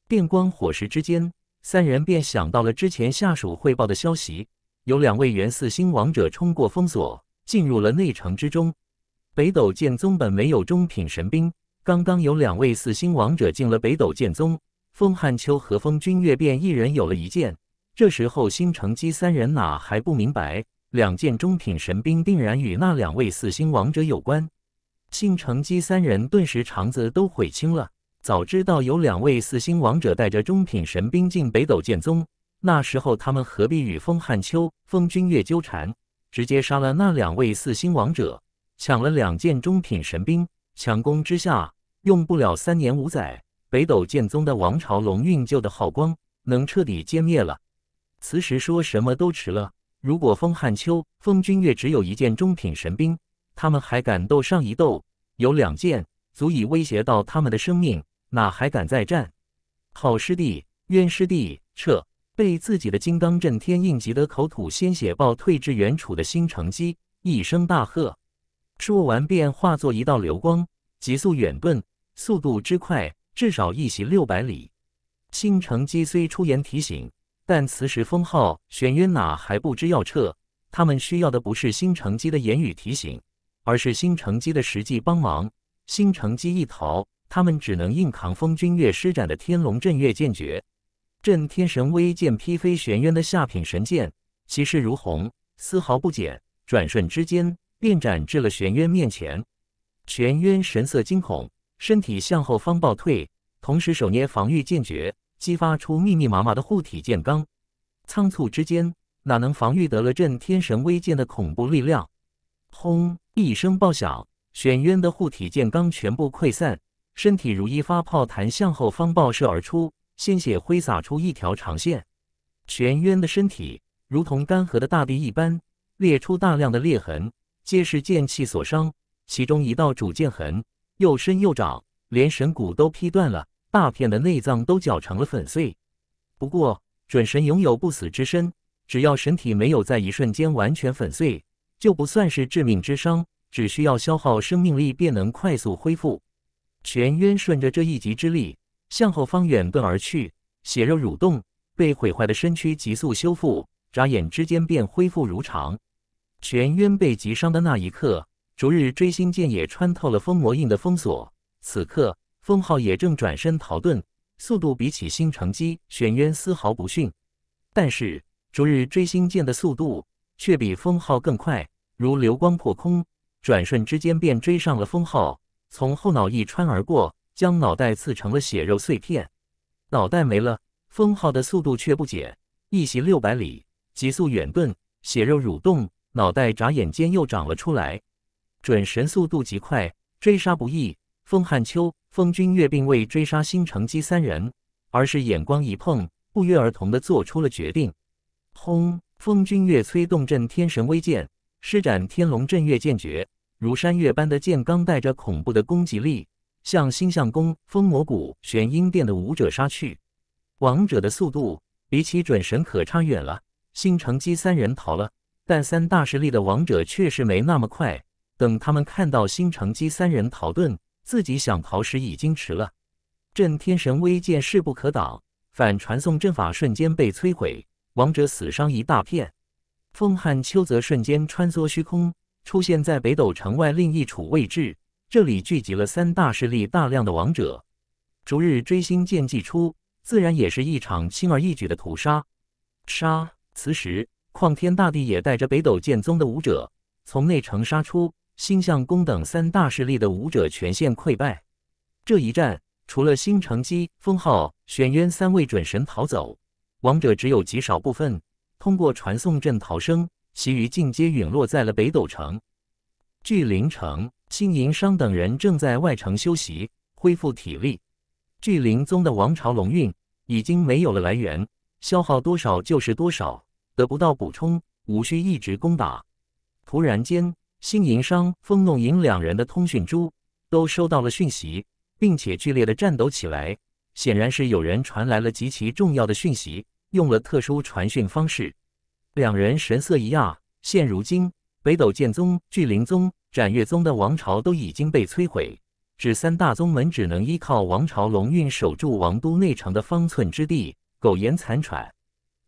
电光火石之间，三人便想到了之前下属汇报的消息：有两位元四星王者冲过封锁，进入了内城之中。北斗剑宗本没有中品神兵，刚刚有两位四星王者进了北斗剑宗，风汉秋和风君月便一人有了一件。这时候，星城基三人哪还不明白，两件中品神兵定然与那两位四星王者有关。姓成基三人顿时肠子都悔青了。早知道有两位四星王者带着中品神兵进北斗剑宗，那时候他们何必与风汉秋、风君月纠缠？直接杀了那两位四星王者，抢了两件中品神兵，强攻之下，用不了三年五载，北斗剑宗的王朝龙运就的耗光，能彻底歼灭了。此时说什么都迟了。如果风汉秋、风君月只有一件中品神兵，他们还敢斗上一斗？有两剑足以威胁到他们的生命，哪还敢再战？好师弟，冤师弟，撤！被自己的金刚震天印急得口吐鲜血，暴退至原处的新城基一声大喝，说完便化作一道流光，急速远遁，速度之快，至少一袭六百里。新城基虽出言提醒，但此时封号玄渊哪还不知要撤？他们需要的不是新城基的言语提醒。而是新城基的实际帮忙。新城基一逃，他们只能硬扛风君月施展的天龙震岳剑诀。震天神威剑劈飞玄渊的下品神剑，气势如虹，丝毫不减。转瞬之间，便斩至了玄渊面前。玄渊神色惊恐，身体向后方暴退，同时手捏防御剑诀，激发出密密麻麻的护体剑罡。仓促之间，哪能防御得了震天神威剑的恐怖力量？轰！一声爆响，玄渊的护体剑罡全部溃散，身体如一发炮弹向后方爆射而出，鲜血挥洒出一条长线。玄渊的身体如同干涸的大地一般，裂出大量的裂痕，皆是剑气所伤。其中一道主剑痕又深又长，连神骨都劈断了，大片的内脏都绞成了粉碎。不过，准神拥有不死之身，只要身体没有在一瞬间完全粉碎。就不算是致命之伤，只需要消耗生命力便能快速恢复。玄渊顺着这一击之力向后方远遁而去，血肉蠕动，被毁坏的身躯急速修复，眨眼之间便恢复如常。玄渊被击伤的那一刻，逐日追星剑也穿透了封魔印的封锁。此刻，封号也正转身逃遁，速度比起新城机玄渊丝毫不逊。但是，逐日追星剑的速度。却比封号更快，如流光破空，转瞬之间便追上了封号，从后脑一穿而过，将脑袋刺成了血肉碎片。脑袋没了，封号的速度却不减，一袭六百里，急速远遁。血肉蠕动，脑袋眨眼间又长了出来。准神速度极快，追杀不易。封汉秋、封君月并未追杀新城姬三人，而是眼光一碰，不约而同地做出了决定。轰！风君月催动震天神威剑，施展天龙震月剑诀，如山岳般的剑罡带着恐怖的攻击力，向星象宫、风魔谷、玄阴殿的武者杀去。王者的速度比起准神可差远了。星城基三人逃了，但三大势力的王者确实没那么快。等他们看到星城基三人逃遁，自己想逃时已经迟了。震天神威剑势不可挡，反传送阵法瞬间被摧毁。王者死伤一大片，风汉秋则瞬间穿梭虚空，出现在北斗城外另一处位置。这里聚集了三大势力大量的王者，逐日追星剑祭出，自然也是一场轻而易举的屠杀。杀！此时，旷天大帝也带着北斗剑宗的武者从内城杀出，星象宫等三大势力的武者全线溃败。这一战，除了星城姬、封号、玄渊三位准神逃走。亡者只有极少部分通过传送阵逃生，其余尽皆陨落在了北斗城。巨灵城，星银商等人正在外城休息，恢复体力。巨灵宗的王朝龙运已经没有了来源，消耗多少就是多少，得不到补充，无需一直攻打。突然间，星银商、风弄银两人的通讯珠都收到了讯息，并且剧烈的颤抖起来。显然是有人传来了极其重要的讯息，用了特殊传讯方式。两人神色一讶，现如今，北斗剑宗、巨灵宗、斩月宗的王朝都已经被摧毁，只三大宗门只能依靠王朝龙运守住王都内城的方寸之地，苟延残喘。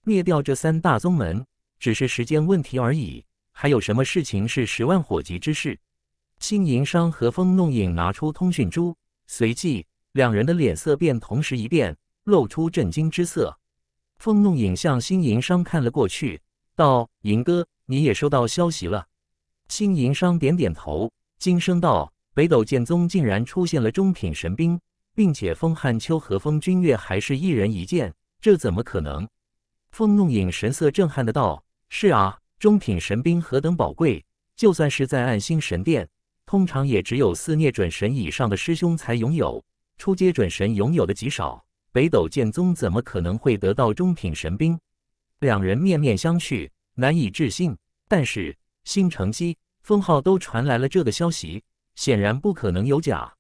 灭掉这三大宗门，只是时间问题而已。还有什么事情是十万火急之事？轻银商和风弄影拿出通讯珠，随即。两人的脸色便同时一变，露出震惊之色。风弄影向新银商看了过去，道：“银哥，你也收到消息了？”新银商点点头，惊声道：“北斗剑宗竟然出现了中品神兵，并且风汉秋和风君月还是一人一件，这怎么可能？”风弄影神色震撼的道：“是啊，中品神兵何等宝贵，就算是在暗星神殿，通常也只有四虐准神以上的师兄才拥有。”出阶准神拥有的极少，北斗剑宗怎么可能会得到中品神兵？两人面面相觑，难以置信。但是新城西封号都传来了这个消息，显然不可能有假。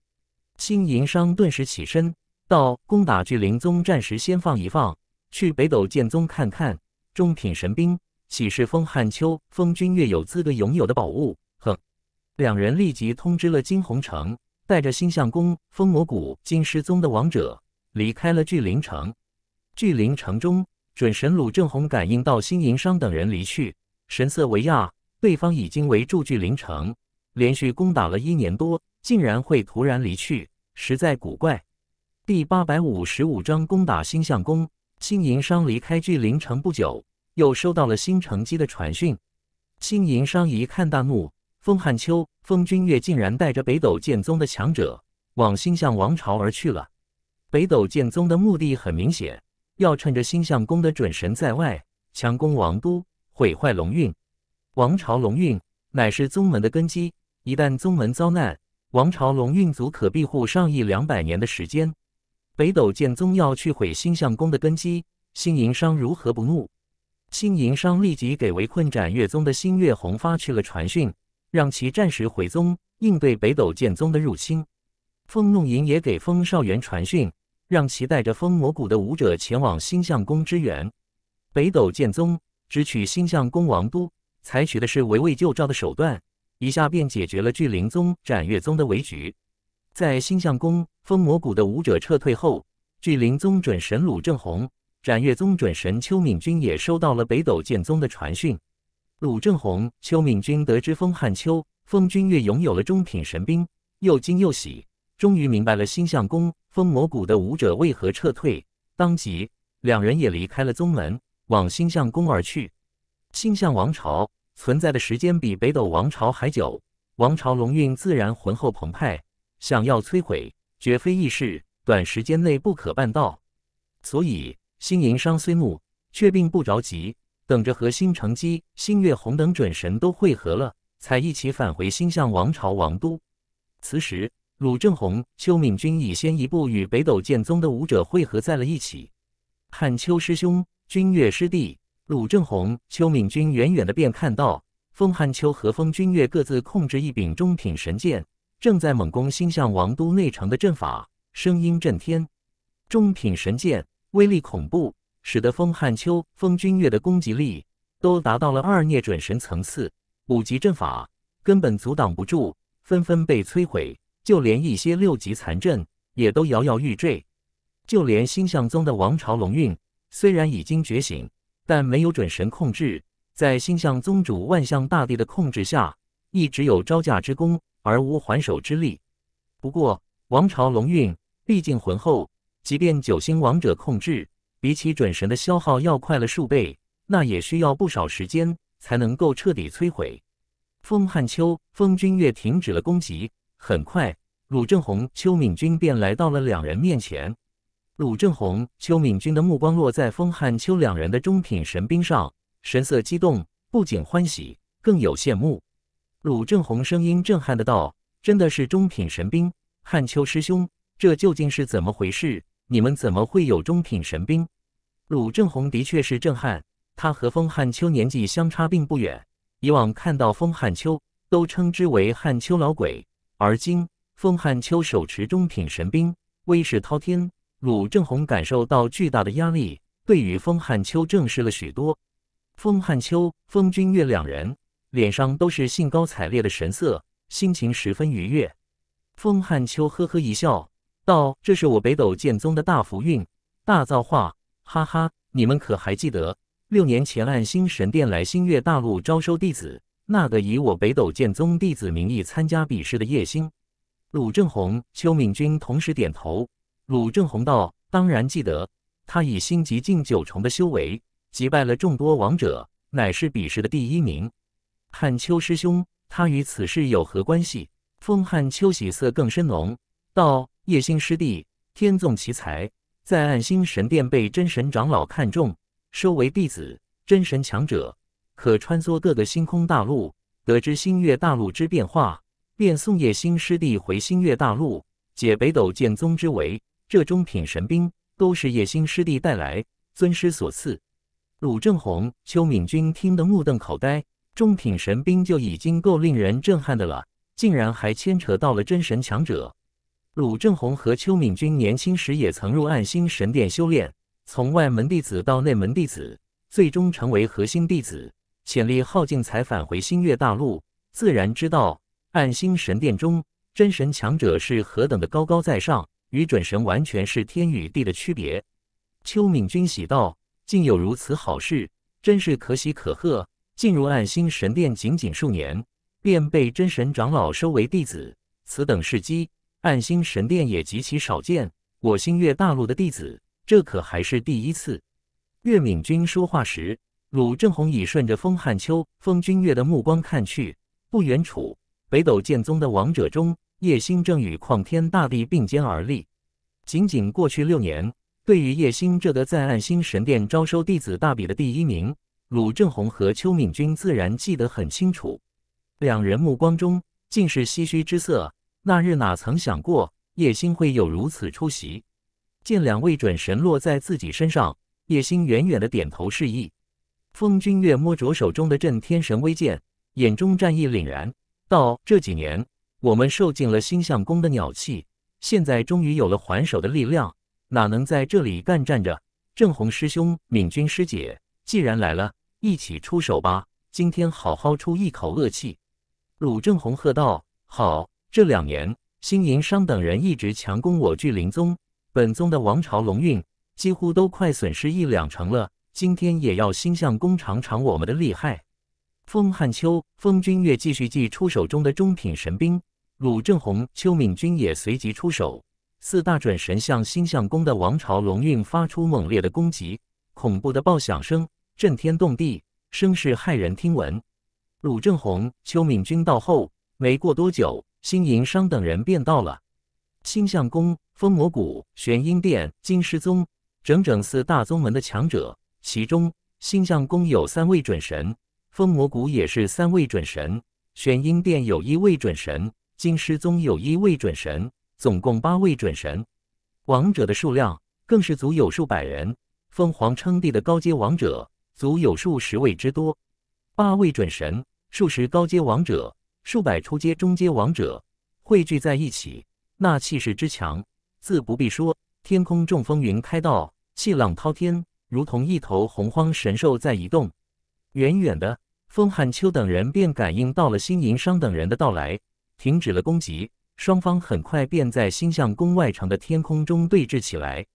新营商顿时起身道：“攻打巨灵宗暂时先放一放，去北斗剑宗看看中品神兵，岂是封汉秋、封君月有资格拥有的宝物？”哼！两人立即通知了金鸿城。带着星象宫、封魔谷、金狮宗的王者离开了巨灵城。巨灵城中，准神鲁正红感应到星银商等人离去，神色为讶。对方已经围住巨灵城，连续攻打了一年多，竟然会突然离去，实在古怪。第八百五十五章攻打星象宫。星银商离开巨灵城不久，又收到了新城基的传讯。星银商一看大怒。风汉秋、风君月竟然带着北斗剑宗的强者往星象王朝而去了。北斗剑宗的目的很明显，要趁着星象宫的准神在外，强攻王都，毁坏龙运。王朝龙运乃是宗门的根基，一旦宗门遭难，王朝龙运族可庇护上亿两百年的时间。北斗剑宗要去毁星象宫的根基，星营商如何不怒？星营商立即给围困斩月宗的星月红发去了传讯。让其暂时回宗应对北斗剑宗的入侵。风弄影也给风少元传讯，让其带着风魔谷的武者前往星象宫支援。北斗剑宗直取星象宫王都，采取的是围魏救赵的手段，一下便解决了巨灵宗、斩月宗的围局。在星象宫风魔谷的武者撤退后，巨灵宗准神鲁正红、斩月宗准神邱敏君也收到了北斗剑宗的传讯。鲁正红、邱敏君得知风汉秋、风君月拥有了中品神兵，又惊又喜，终于明白了星象宫风魔谷的武者为何撤退。当即，两人也离开了宗门，往星象宫而去。星象王朝存在的时间比北斗王朝还久，王朝龙运自然浑厚澎湃，想要摧毁绝非易事，短时间内不可办到。所以，星银商虽怒，却并不着急。等着和星城姬、星月红等准神都汇合了，才一起返回星象王朝王都。此时，鲁正红、邱敏君已先一步与北斗剑宗的武者汇合在了一起。汉秋师师兄、君君弟、鲁正红、邱敏远远的便看到，风汉秋和风君月各自控制一柄中品神剑，正在猛攻星象王都内城的阵法，声音震天，中品神剑威力恐怖。使得风汉秋、风君月的攻击力都达到了二涅准神层次，五级阵法根本阻挡不住，纷纷被摧毁。就连一些六级残阵也都摇摇欲坠。就连星象宗的王朝龙运，虽然已经觉醒，但没有准神控制，在星象宗主万象大帝的控制下，一直有招架之功，而无还手之力。不过，王朝龙运毕竟浑厚，即便九星王者控制。比起准神的消耗要快了数倍，那也需要不少时间才能够彻底摧毁。风汉秋、风君月停止了攻击，很快，鲁正红、邱敏君便来到了两人面前。鲁正红、邱敏君的目光落在风汉秋两人的中品神兵上，神色激动，不仅欢喜，更有羡慕。鲁正红声音震撼的道：“真的是中品神兵，汉秋师兄，这究竟是怎么回事？”你们怎么会有中品神兵？鲁正红的确是震撼。他和风汉秋年纪相差并不远，以往看到风汉秋都称之为汉秋老鬼，而今风汉秋手持中品神兵，威势滔天。鲁正红感受到巨大的压力，对于风汉秋正视了许多。风汉秋、风君月两人脸上都是兴高采烈的神色，心情十分愉悦。风汉秋呵呵一笑。道，这是我北斗剑宗的大福运、大造化，哈哈！你们可还记得六年前暗星神殿来星月大陆招收弟子，那个以我北斗剑宗弟子名义参加比试的叶星？鲁正红、邱敏君同时点头。鲁正红道：“当然记得，他以星级境九重的修为击败了众多王者，乃是比试的第一名。”汉邱师兄，他与此事有何关系？风汉秋喜色更深浓，道。叶星师弟天纵奇才，在暗星神殿被真神长老看中，收为弟子。真神强者可穿梭各个星空大陆，得知星月大陆之变化，便送叶星师弟回星月大陆解北斗剑宗之围。这中品神兵都是叶星师弟带来，尊师所赐。鲁正红、邱敏君听得目瞪口呆，中品神兵就已经够令人震撼的了，竟然还牵扯到了真神强者。鲁正红和邱敏君年轻时也曾入暗星神殿修炼，从外门弟子到内门弟子，最终成为核心弟子，潜力耗尽才返回星月大陆。自然知道暗星神殿中真神强者是何等的高高在上，与准神完全是天与地的区别。邱敏君喜道：“竟有如此好事，真是可喜可贺！进入暗星神殿仅仅数年，便被真神长老收为弟子，此等事机。”暗星神殿也极其少见，我星月大陆的弟子，这可还是第一次。岳敏君说话时，鲁正红已顺着风汉秋、风君月的目光看去。不远处，北斗剑宗的王者中，叶星正与旷天大帝并肩而立。仅仅过去六年，对于叶星这个在暗星神殿招收弟子大比的第一名，鲁正红和邱敏君自然记得很清楚。两人目光中尽是唏嘘之色。那日哪曾想过叶星会有如此出息？见两位准神落在自己身上，叶星远远的点头示意。风君月摸着手中的震天神威剑，眼中战意凛然，道：“这几年我们受尽了星象宫的鸟气，现在终于有了还手的力量，哪能在这里干站着？正红师兄、敏君师姐，既然来了，一起出手吧！今天好好出一口恶气。”鲁正红喝道：“好！”这两年，新银商等人一直强攻我巨灵宗，本宗的王朝龙运几乎都快损失一两成了。今天也要星象宫尝尝我们的厉害。风汉秋、风君月继续祭出手中的中品神兵，鲁正红、邱敏君也随即出手。四大准神向星象宫的王朝龙运发出猛烈的攻击，恐怖的爆响声震天动地，声势骇人听闻。鲁正红、邱敏君到后，没过多久。星银商等人便到了。星象宫、风魔谷、玄阴殿、金师宗，整整四大宗门的强者。其中，星象宫有三位准神，风魔谷也是三位准神，玄阴殿有一位准神，金师宗有一位准神，总共八位准神。王者的数量更是足有数百人，封皇称帝的高阶王者足有数十位之多。八位准神，数十高阶王者。数百出阶、中阶王者汇聚在一起，那气势之强，自不必说。天空中风云开道，气浪滔天，如同一头洪荒神兽在移动。远远的，风寒秋等人便感应到了星银商等人的到来，停止了攻击。双方很快便在星象宫外城的天空中对峙起来。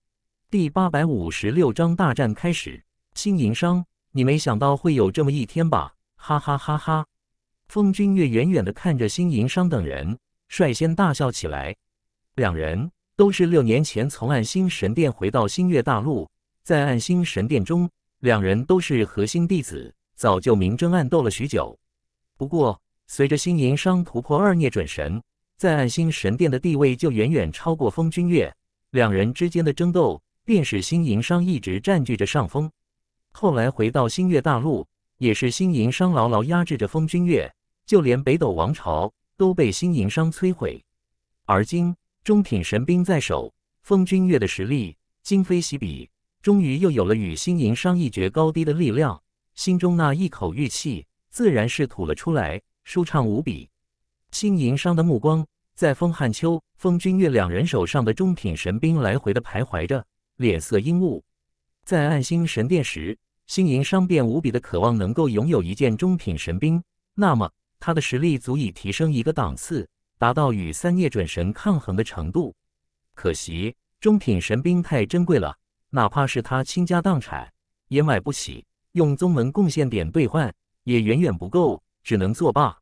第八百五十六章大战开始。星银商，你没想到会有这么一天吧？哈哈哈哈。风君月远远的看着星银商等人，率先大笑起来。两人都是六年前从暗星神殿回到星月大陆，在暗星神殿中，两人都是核心弟子，早就明争暗斗了许久。不过，随着新银商突破二涅准神，在暗星神殿的地位就远远超过风君月。两人之间的争斗，便是星银商一直占据着上风。后来回到星月大陆，也是星银商牢牢压制着风君月。就连北斗王朝都被星银商摧毁，而今中品神兵在手，风君月的实力今非昔比，终于又有了与星银商一决高低的力量，心中那一口玉气自然是吐了出来，舒畅无比。星银商的目光在风汉秋、风君月两人手上的中品神兵来回的徘徊着，脸色阴雾。在暗星神殿时，星银商便无比的渴望能够拥有一件中品神兵，那么。他的实力足以提升一个档次，达到与三叶准神抗衡的程度。可惜中品神兵太珍贵了，哪怕是他倾家荡产也买不起，用宗门贡献点兑换也远远不够，只能作罢。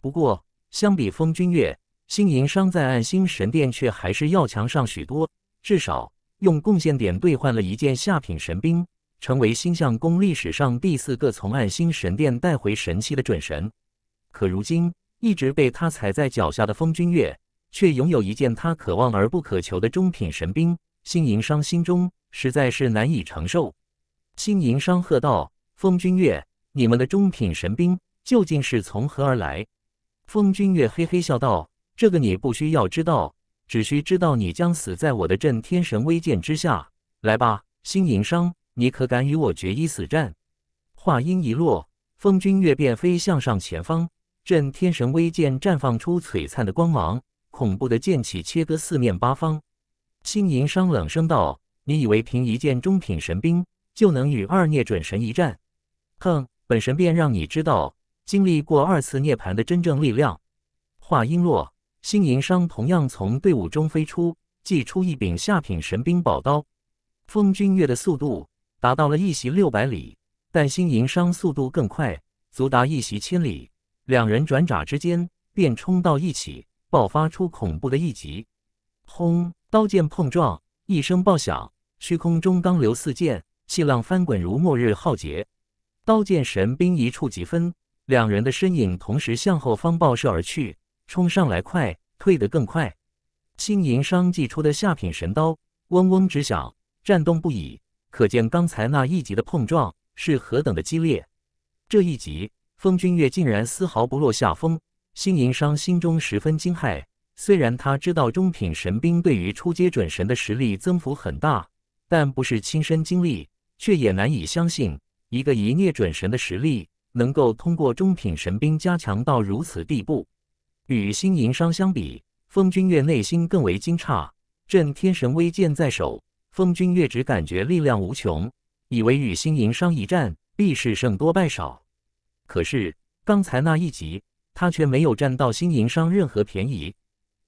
不过相比风君月，星银商在暗星神殿却还是要强上许多，至少用贡献点兑换了一件下品神兵，成为星象宫历史上第四个从暗星神殿带回神器的准神。可如今，一直被他踩在脚下的风君月，却拥有一件他渴望而不可求的中品神兵，心银商心中实在是难以承受。心银商喝道：“风君月，你们的中品神兵究竟是从何而来？”风君月嘿嘿笑道：“这个你不需要知道，只需知道你将死在我的震天神威剑之下。来吧，心银商，你可敢与我决一死战？”话音一落，风君月便飞向上前方。任天神威剑绽放出璀璨的光芒，恐怖的剑气切割四面八方。星银商冷声道：“你以为凭一件中品神兵就能与二涅准神一战？哼，本神便让你知道经历过二次涅槃的真正力量。”话音落，星银商同样从队伍中飞出，祭出一柄下品神兵宝刀。风君月的速度达到了一袭六百里，但星银商速度更快，足达一袭千里。两人转爪之间便冲到一起，爆发出恐怖的一击，轰！刀剑碰撞，一声爆响，虚空中刚流四溅，气浪翻滚如末日浩劫。刀剑神兵一触即分，两人的身影同时向后方爆射而去，冲上来快，退得更快。轻银商祭出的下品神刀嗡嗡直响，颤动不已，可见刚才那一击的碰撞是何等的激烈。这一击。风君月竟然丝毫不落下风，新银商心中十分惊骇。虽然他知道中品神兵对于初阶准神的实力增幅很大，但不是亲身经历，却也难以相信一个一涅准神的实力能够通过中品神兵加强到如此地步。与新银商相比，风君月内心更为惊诧。震天神威剑在手，风君月只感觉力量无穷，以为与星银商一战，必是胜多败少。可是刚才那一击，他却没有占到新银商任何便宜。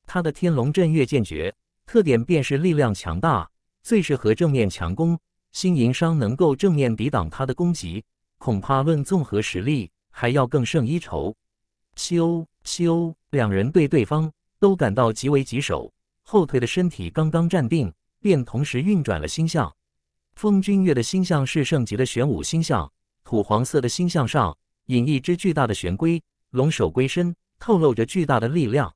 他的天龙镇月剑诀特点便是力量强大，最适合正面强攻。新银商能够正面抵挡他的攻击，恐怕论综合实力还要更胜一筹。修修两人对对方都感到极为棘手，后退的身体刚刚站定，便同时运转了星象。风君月的星象是圣级的玄武星象，土黄色的星象上。引一只巨大的玄龟，龙首龟身，透露着巨大的力量。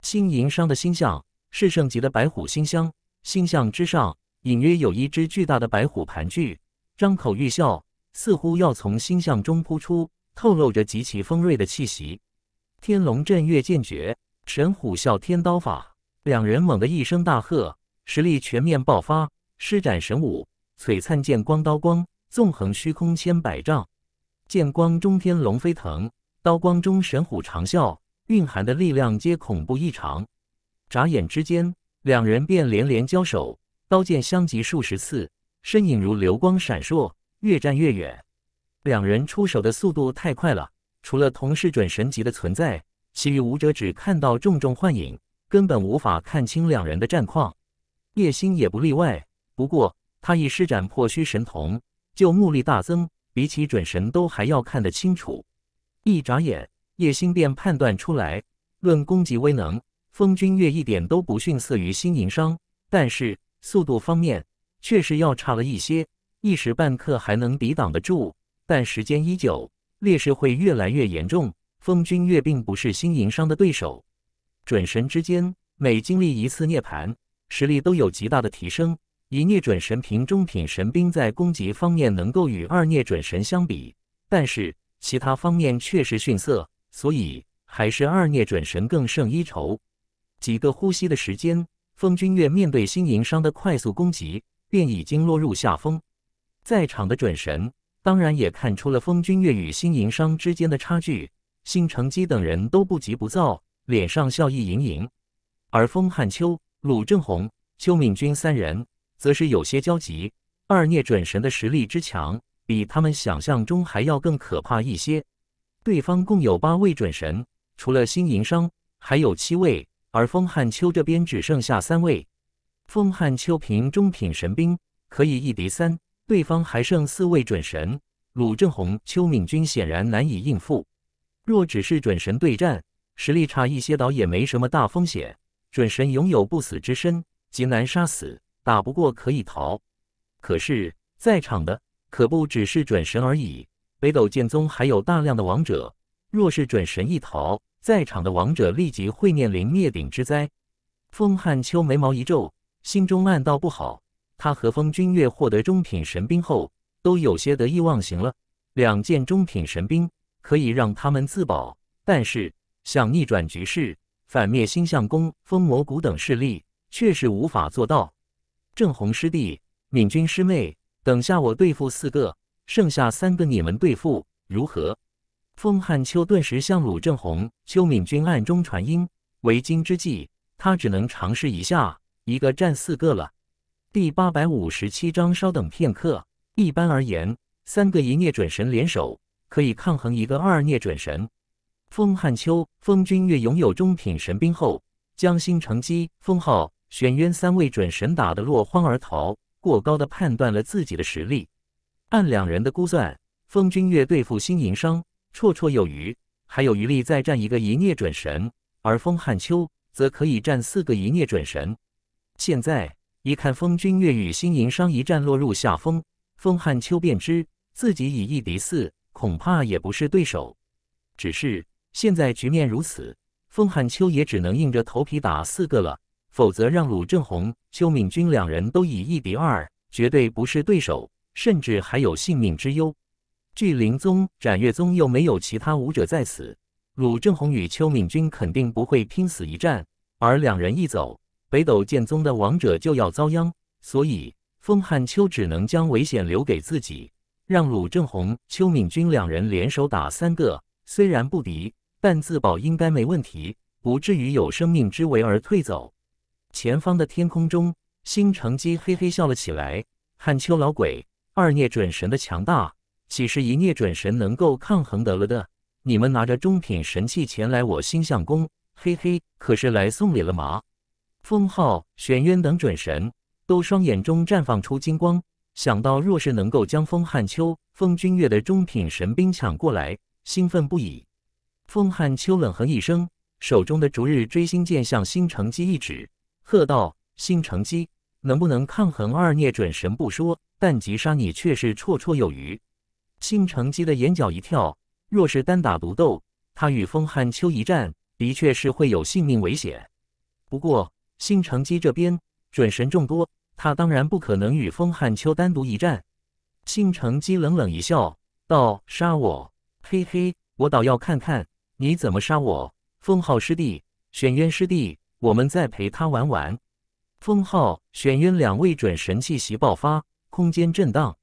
星银商的星象是圣级的白虎星象，星象之上隐约有一只巨大的白虎盘踞，张口欲笑，似乎要从星象中扑出，透露着极其锋锐的气息。天龙震月剑诀，神虎啸天刀法，两人猛地一声大喝，实力全面爆发，施展神武，璀璨剑光刀光纵横虚空千百丈。剑光中天龙飞腾，刀光中神虎长啸，蕴含的力量皆恐怖异常。眨眼之间，两人便连连交手，刀剑相及数十次，身影如流光闪烁，越战越远。两人出手的速度太快了，除了同是准神级的存在，其余武者只看到重重幻影，根本无法看清两人的战况。叶星也不例外，不过他一施展破虚神瞳，就目力大增。比起准神都还要看得清楚，一眨眼，叶星便判断出来，论攻击威能，风君月一点都不逊色于星银商，但是速度方面确实要差了一些，一时半刻还能抵挡得住，但时间一久，劣势会越来越严重。风君月并不是星银商的对手，准神之间每经历一次涅槃，实力都有极大的提升。一聂准神凭中品神兵在攻击方面能够与二聂准神相比，但是其他方面确实逊色，所以还是二聂准神更胜一筹。几个呼吸的时间，风君月面对新营商的快速攻击，便已经落入下风。在场的准神当然也看出了风君月与新营商之间的差距，新城基等人都不急不躁，脸上笑意盈盈。而风汉秋、鲁正红、邱敏君三人。则是有些焦急。二聂准神的实力之强，比他们想象中还要更可怕一些。对方共有八位准神，除了新银商，还有七位。而风汉秋这边只剩下三位。风汉秋凭中品神兵可以一敌三，对方还剩四位准神。鲁正红、邱敏君显然难以应付。若只是准神对战，实力差一些倒也没什么大风险。准神拥有不死之身，极难杀死。打不过可以逃，可是在场的可不只是准神而已，北斗剑宗还有大量的王者。若是准神一逃，在场的王者立即会面临灭顶之灾。风汉秋眉毛一皱，心中暗道不好。他和风君月获得中品神兵后，都有些得意忘形了。两件中品神兵可以让他们自保，但是想逆转局势，反灭星象宫、风魔谷等势力，却是无法做到。郑红师弟，敏君师妹，等下我对付四个，剩下三个你们对付，如何？风汉秋顿时向鲁正红、邱敏君暗中传音。为今之计，他只能尝试一下，一个战四个了。第八百五十七章，稍等片刻。一般而言，三个一孽准神联手，可以抗衡一个二孽准神。风汉秋、风君月拥有中品神兵后，将心乘机封号。玄渊三位准神打得落荒而逃，过高的判断了自己的实力。按两人的估算，风君月对付星银商绰绰有余，还有余力再战一个一涅准神；而风汉秋则可以战四个一涅准神。现在一看风君月与星银商一战落入下风，风汉秋便知自己以一敌四恐怕也不是对手。只是现在局面如此，风汉秋也只能硬着头皮打四个了。否则，让鲁振宏、邱敏君两人都以一敌二，绝对不是对手，甚至还有性命之忧。巨灵宗、斩月宗又没有其他武者在此，鲁振宏与邱敏君肯定不会拼死一战。而两人一走，北斗剑宗的王者就要遭殃。所以，风汉秋只能将危险留给自己，让鲁振宏、邱敏君两人联手打三个。虽然不敌，但自保应该没问题，不至于有生命之危而退走。前方的天空中，星城基嘿嘿笑了起来。汉秋老鬼，二孽准神的强大，岂是一孽准神能够抗衡得了的？你们拿着中品神器前来我星象宫，嘿嘿，可是来送礼了吗？封号、玄渊等准神都双眼中绽放出金光，想到若是能够将封汉秋、封君月的中品神兵抢过来，兴奋不已。封汉秋冷哼一声，手中的逐日追星剑向星城基一指。喝道：“新成基，能不能抗衡二聂准神不说，但击杀你却是绰绰有余。”新成基的眼角一跳，若是单打独斗，他与风汉秋一战，的确是会有性命危险。不过，新成基这边准神众多，他当然不可能与风汉秋单独一战。新成基冷冷一笑，道：“杀我？嘿嘿，我倒要看看你怎么杀我。”封号师弟，玄渊师弟。我们再陪他玩玩。封号玄渊两位准神气息爆发，空间震荡，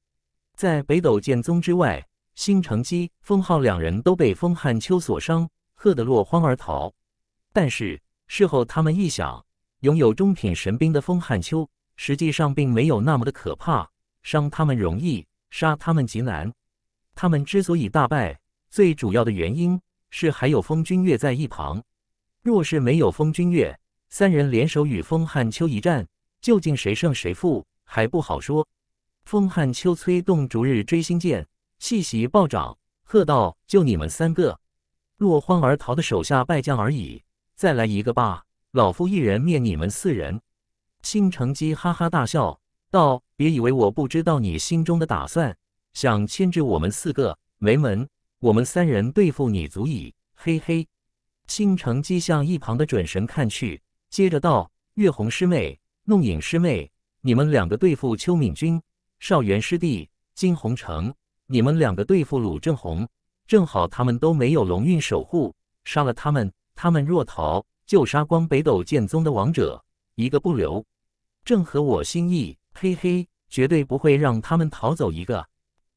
在北斗剑宗之外，星城姬、封号两人都被封汉秋所伤，吓得落荒而逃。但是事后他们一想，拥有中品神兵的封汉秋实际上并没有那么的可怕，伤他们容易，杀他们极难。他们之所以大败，最主要的原因是还有封君月在一旁。若是没有封君月，三人联手与风汉秋一战，究竟谁胜谁负还不好说。风汉秋催动逐日追星剑，气息暴涨，喝道：“就你们三个，落荒而逃的手下败将而已！再来一个吧，老夫一人灭你们四人！”新城基哈哈大笑，道：“别以为我不知道你心中的打算，想牵制我们四个，没门！我们三人对付你足矣。”嘿嘿，新城基向一旁的准神看去。接着道：“月红师妹，弄影师妹，你们两个对付邱敏君；少元师弟，金红成，你们两个对付鲁正红。正好他们都没有龙运守护，杀了他们，他们若逃，就杀光北斗剑宗的王者，一个不留，正合我心意。嘿嘿，绝对不会让他们逃走一个。”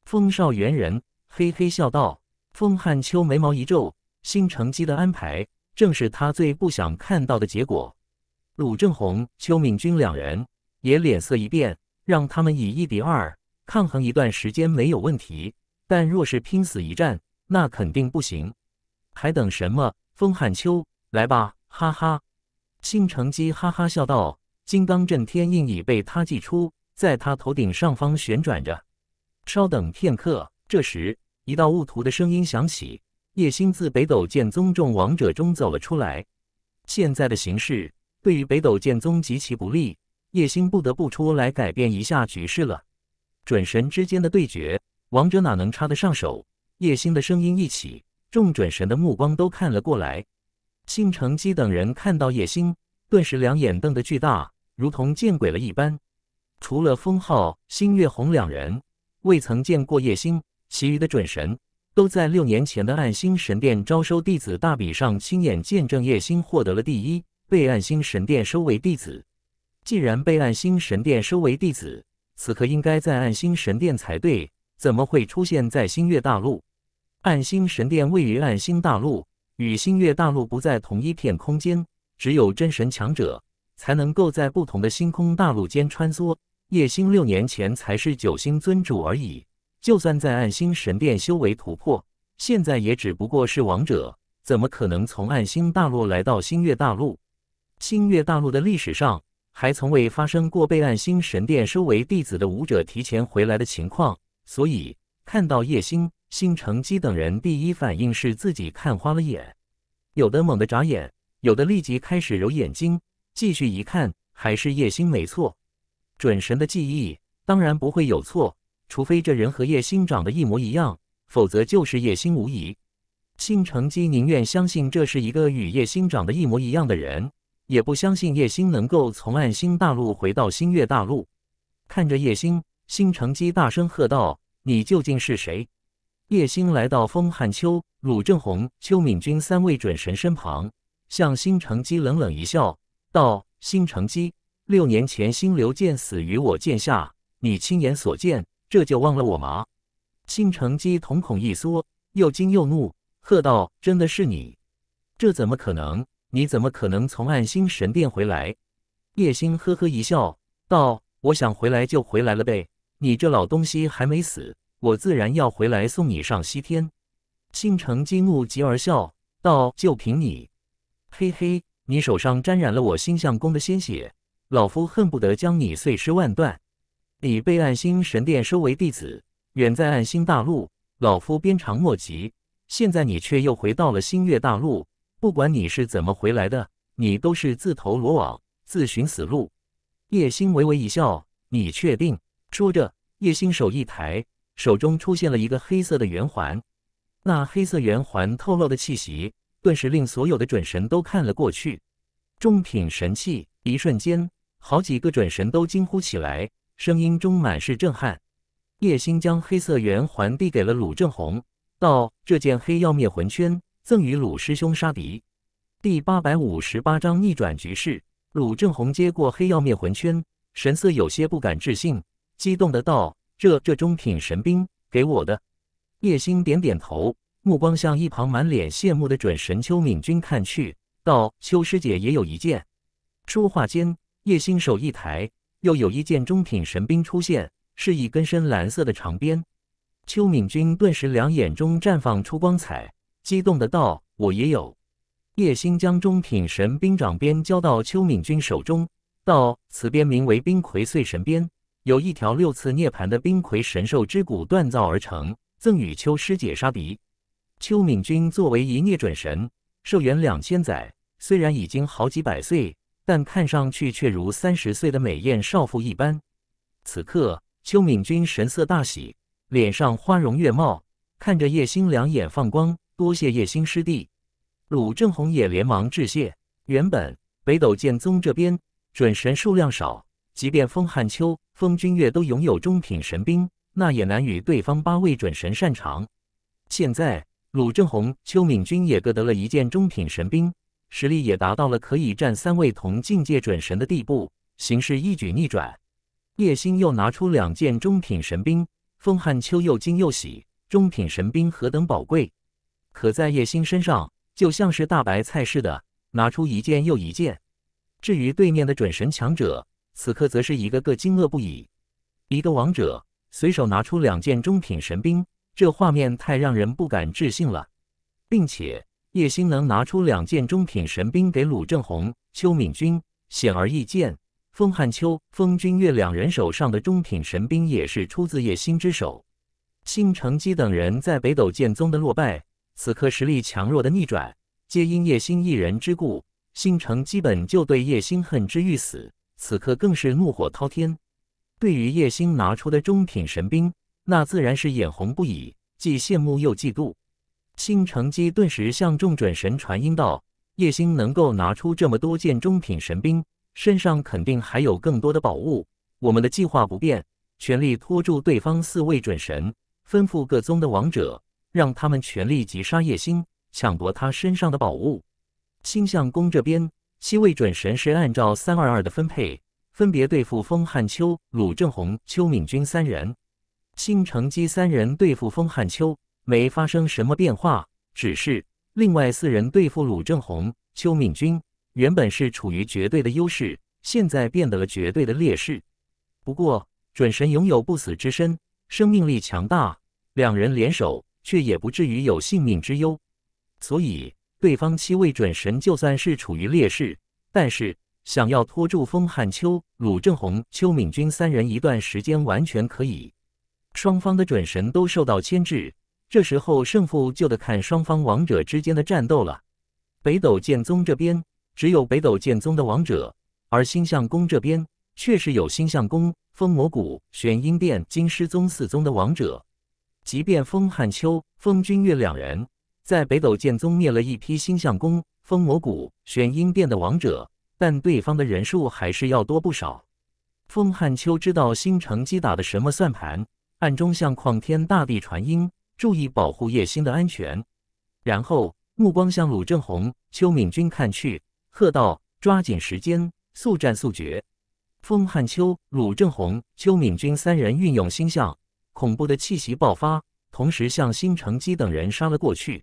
风少元人嘿嘿笑道。风汉秋眉毛一皱，新城基的安排正是他最不想看到的结果。鲁正红、邱敏君两人也脸色一变，让他们以一敌二抗衡一段时间没有问题，但若是拼死一战，那肯定不行。还等什么？风汉秋，来吧！哈哈，信城基哈哈笑道。金刚震天印已被他祭出，在他头顶上方旋转着。稍等片刻，这时一道雾图的声音响起，叶星自北斗剑宗众王者中走了出来。现在的形势。对于北斗剑宗极其不利，叶星不得不出来改变一下局势了。准神之间的对决，王者哪能插得上手？叶星的声音一起，众准神的目光都看了过来。信成基等人看到叶星，顿时两眼瞪得巨大，如同见鬼了一般。除了封号星月红两人未曾见过叶星，其余的准神都在六年前的暗星神殿招收弟子大比上亲眼见证叶星获得了第一。被暗星神殿收为弟子，既然被暗星神殿收为弟子，此刻应该在暗星神殿才对，怎么会出现在星月大陆？暗星神殿位于暗星大陆，与星月大陆不在同一片空间，只有真神强者才能够在不同的星空大陆间穿梭。叶星六年前才是九星尊主而已，就算在暗星神殿修为突破，现在也只不过是王者，怎么可能从暗星大陆来到星月大陆？星月大陆的历史上，还从未发生过被暗星神殿收为弟子的武者提前回来的情况，所以看到叶星、星城基等人，第一反应是自己看花了眼，有的猛地眨眼，有的立即开始揉眼睛。继续一看，还是叶星没错。准神的记忆当然不会有错，除非这人和叶星长得一模一样，否则就是叶星无疑。星城基宁愿相信这是一个与叶星长得一模一样的人。也不相信叶星能够从暗星大陆回到星月大陆。看着叶星，新成基大声喝道：“你究竟是谁？”叶星来到风汉秋、鲁正红、邱敏君三位准神身旁，向新城基冷冷一笑，道：“新城基，六年前星流剑死于我剑下，你亲眼所见，这就忘了我吗？”新城基瞳孔一缩，又惊又怒，喝道：“真的是你？这怎么可能？”你怎么可能从暗星神殿回来？叶星呵呵一笑，道：“我想回来就回来了呗。你这老东西还没死，我自然要回来送你上西天。”星诚激怒，极而笑道：“就凭你？嘿嘿，你手上沾染了我星相公的鲜血，老夫恨不得将你碎尸万段。你被暗星神殿收为弟子，远在暗星大陆，老夫鞭长莫及。现在你却又回到了星月大陆。”不管你是怎么回来的，你都是自投罗网，自寻死路。叶星微微一笑，你确定？说着，叶星手一抬，手中出现了一个黑色的圆环。那黑色圆环透露的气息，顿时令所有的准神都看了过去。重品神器！一瞬间，好几个准神都惊呼起来，声音中满是震撼。叶星将黑色圆环递给了鲁正红，道：“这件黑曜灭魂圈。”赠与鲁师兄杀敌，第八百五十八章逆转局势。鲁正红接过黑曜灭魂圈，神色有些不敢置信，激动的道：“这这中品神兵给我的。”叶星点点头，目光向一旁满脸羡慕的准神丘敏君看去，道：“秋师姐也有一件。”说话间，叶星手一抬，又有一件中品神兵出现，是一根深蓝色的长鞭。邱敏君顿时两眼中绽放出光彩。激动的道：“我也有。”叶星将中品神兵长鞭交到邱敏君手中，道：“此鞭名为冰葵碎神鞭，由一条六次涅槃的冰葵神兽之骨锻造而成，赠与邱师姐杀敌。”邱敏君作为一涅准神，寿元两千载，虽然已经好几百岁，但看上去却如三十岁的美艳少妇一般。此刻，邱敏君神色大喜，脸上花容月貌，看着叶星，两眼放光。多谢叶星师弟，鲁正红也连忙致谢。原本北斗剑宗这边准神数量少，即便风汉秋、风君月都拥有中品神兵，那也难与对方八位准神擅长。现在鲁正红、邱敏君也各得了一件中品神兵，实力也达到了可以战三位同境界准神的地步，形势一举逆转。叶星又拿出两件中品神兵，风汉秋又惊又喜。中品神兵何等宝贵！可在叶星身上，就像是大白菜似的，拿出一件又一件。至于对面的准神强者，此刻则是一个个惊愕不已。一个王者随手拿出两件中品神兵，这画面太让人不敢置信了。并且叶星能拿出两件中品神兵给鲁正红、邱敏君，显而易见，风汉秋、风君月两人手上的中品神兵也是出自叶星之手。星承基等人在北斗剑宗的落败。此刻实力强弱的逆转，皆因叶星一人之故。星城基本就对叶星恨之欲死，此刻更是怒火滔天。对于叶星拿出的中品神兵，那自然是眼红不已，既羡慕又嫉妒。星城基顿时向众准神传音道：“叶星能够拿出这么多件中品神兵，身上肯定还有更多的宝物。我们的计划不变，全力拖住对方四位准神，吩咐各宗的王者。”让他们全力击杀叶星，抢夺他身上的宝物。星象宫这边，七位准神是按照三二二的分配，分别对付封汉秋、鲁正红、邱敏君三人。星城基三人对付封汉秋，没发生什么变化，只是另外四人对付鲁正红、邱敏君，原本是处于绝对的优势，现在变得了绝对的劣势。不过，准神拥有不死之身，生命力强大，两人联手。却也不至于有性命之忧，所以对方七位准神就算是处于劣势，但是想要拖住风汉秋、鲁正红、邱敏君三人一段时间完全可以。双方的准神都受到牵制，这时候胜负就得看双方王者之间的战斗了。北斗剑宗这边只有北斗剑宗的王者，而星象宫这边确实有星象宫、风魔谷、玄阴殿、金狮宗四宗的王者。即便风汉秋、风君越两人在北斗剑宗灭了一批星象宫、风魔谷、玄阴殿的王者，但对方的人数还是要多不少。风汉秋知道新城击打的什么算盘，暗中向旷天、大地传音，注意保护叶星的安全。然后目光向鲁正红、邱敏君看去，喝道：“抓紧时间，速战速决！”风汉秋、鲁正红、邱敏君三人运用星象。恐怖的气息爆发，同时向新城基等人杀了过去。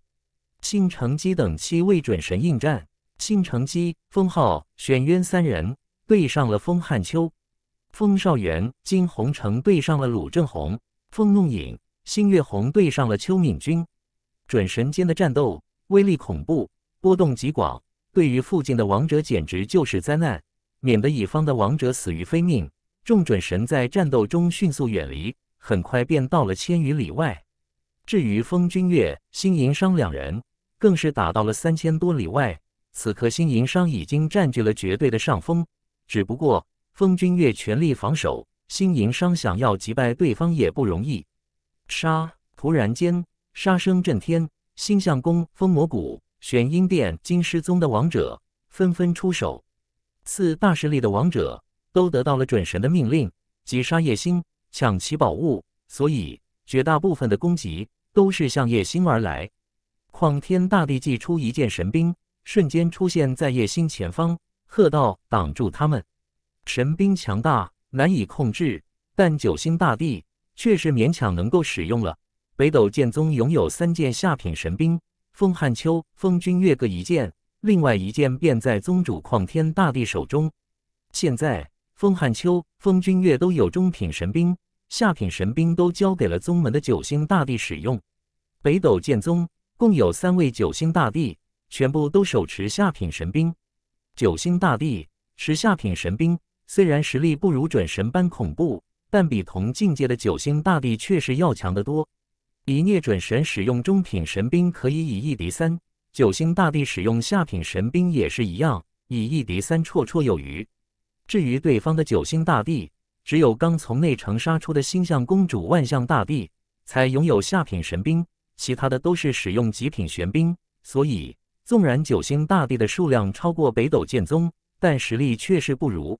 新城基等七位准神应战，新城基、封号、玄渊三人对上了封汉秋、封少元、金红城对上了鲁正红、封弄影、星月红对上了邱敏君。准神间的战斗威力恐怖，波动极广，对于附近的王者简直就是灾难，免得乙方的王者死于非命。众准神在战斗中迅速远离。很快便到了千余里外，至于风君月、星银商两人，更是打到了三千多里外。此刻，星银商已经占据了绝对的上风，只不过风君月全力防守，星银商想要击败对方也不容易。杀！突然间，杀声震天，星象宫、风魔谷、玄阴殿、金狮宗的王者纷纷出手，四大势力的王者都得到了准神的命令，击杀叶星。抢其宝物，所以绝大部分的攻击都是向叶星而来。旷天大帝祭出一件神兵，瞬间出现在叶星前方，喝道：“挡住他们！”神兵强大，难以控制，但九星大帝却是勉强能够使用了。北斗剑宗拥有三件下品神兵，风汉秋、风君月各一件，另外一件便在宗主旷天大帝手中。现在，风汉秋、风君月都有中品神兵。下品神兵都交给了宗门的九星大帝使用。北斗剑宗共有三位九星大帝，全部都手持下品神兵。九星大帝持下品神兵，虽然实力不如准神般恐怖，但比同境界的九星大帝确实要强得多。一涅准神使用中品神兵可以以一敌三，九星大帝使用下品神兵也是一样，以一敌三绰绰有余。至于对方的九星大帝。只有刚从内城杀出的星象公主、万象大帝才拥有下品神兵，其他的都是使用极品玄兵。所以，纵然九星大帝的数量超过北斗剑宗，但实力却是不如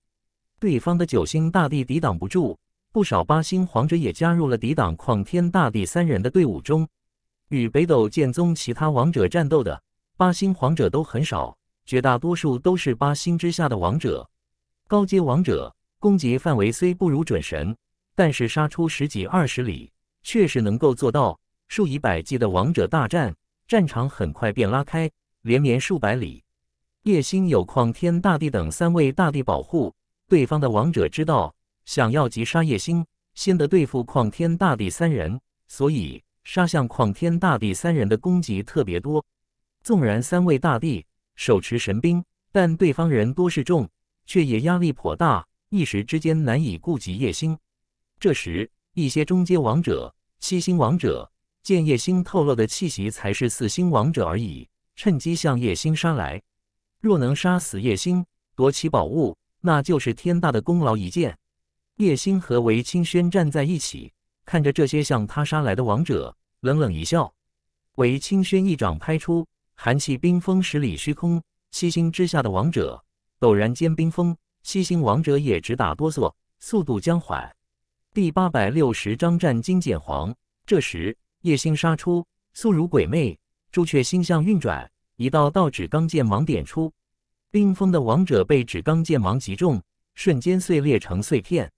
对方的九星大帝，抵挡不住。不少八星皇者也加入了抵挡旷天大帝三人的队伍中。与北斗剑宗其他王者战斗的八星皇者都很少，绝大多数都是八星之下的王者，高阶王者。攻击范围虽不如准神，但是杀出十几二十里，确实能够做到。数以百计的王者大战，战场很快便拉开，连绵数百里。叶星有旷天、大帝等三位大帝保护，对方的王者知道，想要击杀叶星，先得对付旷天、大帝三人，所以杀向旷天、大帝三人的攻击特别多。纵然三位大帝手持神兵，但对方人多势众，却也压力颇大。一时之间难以顾及叶星，这时一些中阶王者、七星王者见叶星透露的气息，才是四星王者而已，趁机向叶星杀来。若能杀死叶星，夺取宝物，那就是天大的功劳一件。叶星和韦清轩站在一起，看着这些向他杀来的王者，冷冷一笑。韦清轩一掌拍出，寒气冰封十里虚空，七星之下的王者陡然间冰封。七星王者也直打哆嗦，速度将缓。第八百六十章战金剑皇。这时，叶星杀出，速如鬼魅。朱雀星象运转，一道道指钢剑芒点出，冰封的王者被指钢剑芒击中，瞬间碎裂成碎片。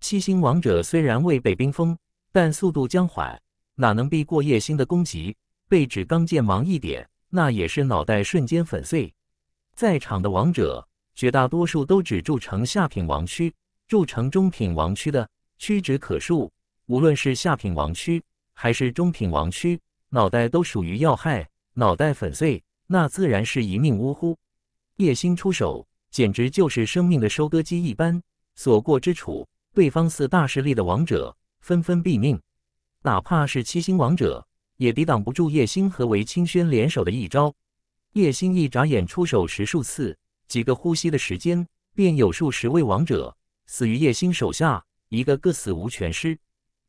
七星王者虽然未被冰封，但速度将缓，哪能避过叶星的攻击？被指钢剑芒一点，那也是脑袋瞬间粉碎。在场的王者。绝大多数都只铸成下品王区，铸成中品王区的屈指可数。无论是下品王区还是中品王区，脑袋都属于要害。脑袋粉碎，那自然是一命呜呼。叶星出手，简直就是生命的收割机一般，所过之处，对方四大势力的王者纷纷毙命。哪怕是七星王者，也抵挡不住叶星和韦清轩联手的一招。叶星一眨眼出手十数次。几个呼吸的时间，便有数十位王者死于叶星手下，一个个死无全尸。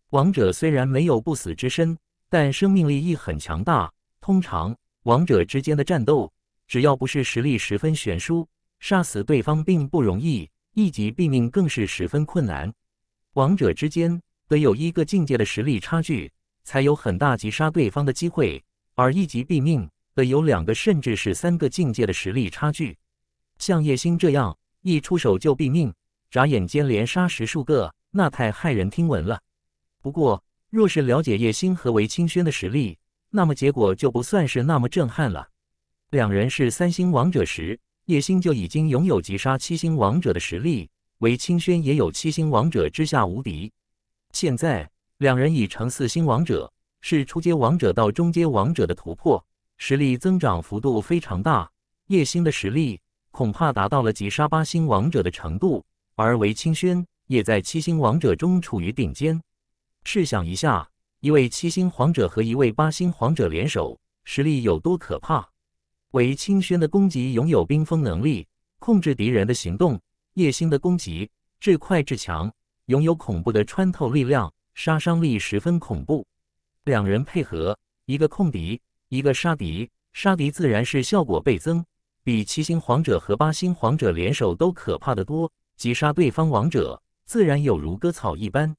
王者虽然没有不死之身，但生命力亦很强大。通常，王者之间的战斗，只要不是实力十分悬殊，杀死对方并不容易，一击毙命更是十分困难。王者之间得有一个境界的实力差距，才有很大击杀对方的机会；而一击毙命得有两个甚至是三个境界的实力差距。像叶星这样一出手就毙命，眨眼间连杀十数个，那太骇人听闻了。不过，若是了解叶星和韦清轩的实力，那么结果就不算是那么震撼了。两人是三星王者时，叶星就已经拥有击杀七星王者的实力，韦清轩也有七星王者之下无敌。现在两人已成四星王者，是初阶王者到中阶王者的突破，实力增长幅度非常大。叶星的实力。恐怕达到了击杀八星王者的程度，而韦清轩也在七星王者中处于顶尖。试想一下，一位七星皇者和一位八星皇者联手，实力有多可怕？韦清轩的攻击拥有冰封能力，控制敌人的行动；叶星的攻击至快至强，拥有恐怖的穿透力量，杀伤力十分恐怖。两人配合，一个控敌，一个杀敌，杀敌自然是效果倍增。比七星皇者和八星皇者联手都可怕的多，击杀对方王者，自然有如割草一般。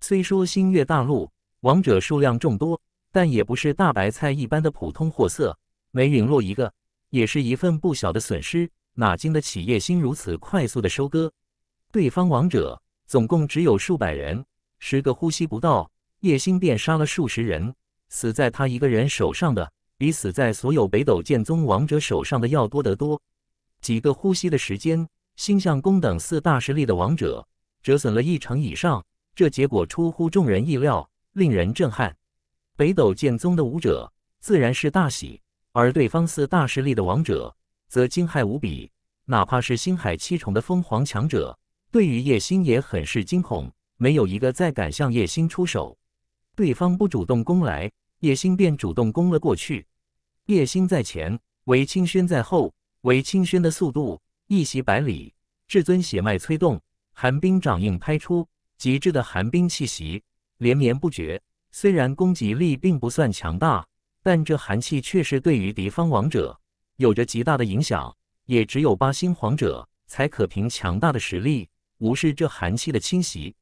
虽说星月大陆王者数量众多，但也不是大白菜一般的普通货色，每陨落一个，也是一份不小的损失，哪经得起叶星如此快速的收割？对方王者总共只有数百人，十个呼吸不到，叶星便杀了数十人，死在他一个人手上的。比死在所有北斗剑宗王者手上的要多得多。几个呼吸的时间，星象宫等四大势力的王者折损了一成以上，这结果出乎众人意料，令人震撼。北斗剑宗的武者自然是大喜，而对方四大势力的王者则惊骇无比。哪怕是星海七重的凤凰强者，对于叶星也很是惊恐，没有一个再敢向叶星出手。对方不主动攻来。叶星便主动攻了过去，叶星在前，韦清轩在后。韦清轩的速度一袭百里，至尊血脉催动，寒冰掌印拍出，极致的寒冰气息连绵不绝。虽然攻击力并不算强大，但这寒气却是对于敌方王者有着极大的影响。也只有八星皇者才可凭强大的实力无视这寒气的侵袭。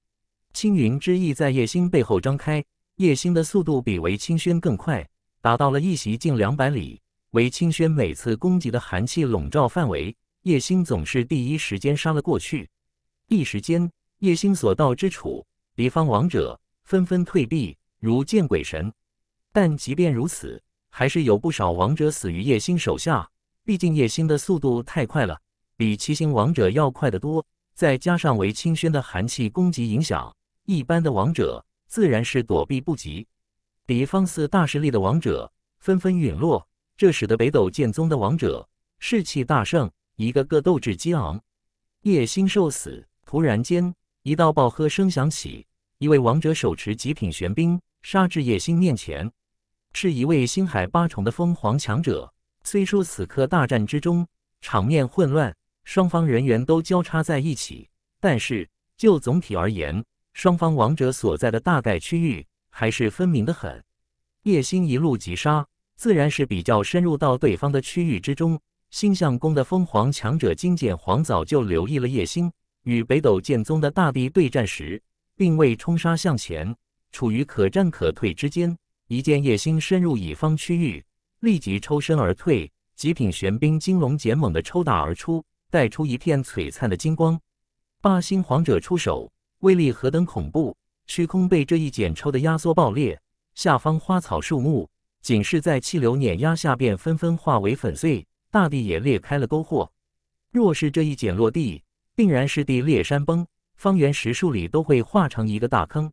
青云之翼在叶星背后张开。叶星的速度比韦清轩更快，达到了一袭近两百里。韦清轩每次攻击的寒气笼罩范围，叶星总是第一时间杀了过去。一时间，叶星所到之处，敌方王者纷纷退避，如见鬼神。但即便如此，还是有不少王者死于叶星手下。毕竟叶星的速度太快了，比七星王者要快得多，再加上韦清轩的寒气攻击影响，一般的王者。自然是躲避不及，敌方四大势力的王者纷纷陨落，这使得北斗剑宗的王者士气大盛，一个个斗志激昂。叶星受死，突然间一道爆喝声响起，一位王者手持极品玄冰杀至叶星面前，是一位星海八重的风皇强者。虽说此刻大战之中场面混乱，双方人员都交叉在一起，但是就总体而言。双方王者所在的大概区域还是分明的很。叶星一路急杀，自然是比较深入到对方的区域之中。星象宫的风皇强者金简皇早就留意了叶星，与北斗剑宗的大帝对战时，并未冲杀向前，处于可战可退之间。一见叶星深入乙方区域，立即抽身而退，极品玄冰金龙简猛地抽打而出，带出一片璀璨的金光。八星皇者出手。威力何等恐怖！虚空被这一剪抽的压缩爆裂，下方花草树木仅是在气流碾压下便纷纷化为粉碎，大地也裂开了沟壑。若是这一剪落地，定然是地裂山崩，方圆十数里都会化成一个大坑。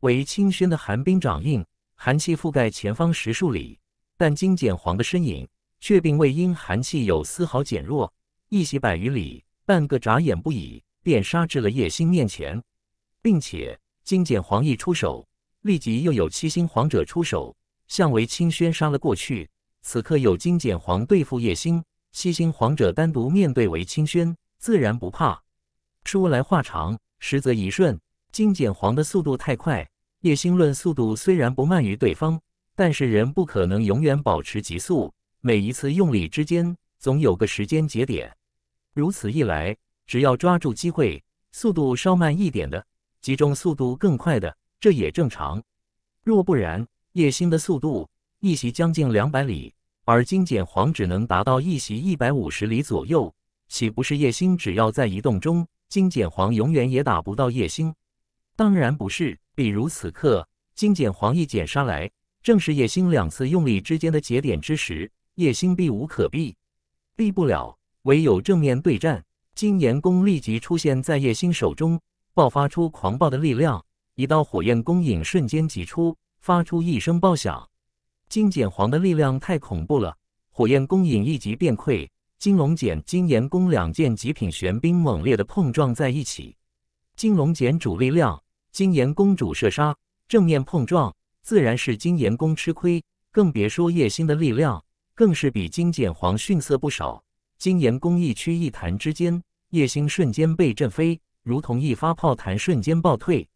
为清轩的寒冰掌印，寒气覆盖前方十数里，但金简黄的身影却并未因寒气有丝毫减弱，一袭百余里，半个眨眼不已，便杀至了叶星面前。并且金简黄一出手，立即又有七星皇者出手向韦清轩杀了过去。此刻有金简黄对付叶星，七星皇者单独面对韦清轩，自然不怕。说来话长，实则一瞬。金简黄的速度太快，叶星论速度虽然不慢于对方，但是人不可能永远保持极速，每一次用力之间，总有个时间节点。如此一来，只要抓住机会，速度稍慢一点的。集中速度更快的，这也正常。若不然，叶星的速度一袭将近两百里，而金简黄只能达到一袭一百五十里左右，岂不是叶星只要在移动中，金简黄永远也打不到叶星？当然不是。比如此刻，金简黄一剪杀来，正是叶星两次用力之间的节点之时，叶星避无可避，避不了，唯有正面对战。金岩弓立即出现在叶星手中。爆发出狂暴的力量，一道火焰弓影瞬间挤出，发出一声爆响。金简黄的力量太恐怖了，火焰弓影一击便溃。金龙锏、金岩弓两件极品玄兵猛烈的碰撞在一起。金龙锏主力量，金岩弓主射杀，正面碰撞自然是金岩弓吃亏。更别说叶星的力量，更是比金简黄逊色不少。金岩弓一屈一弹之间，叶星瞬间被震飞。如同一发炮弹，瞬间爆退。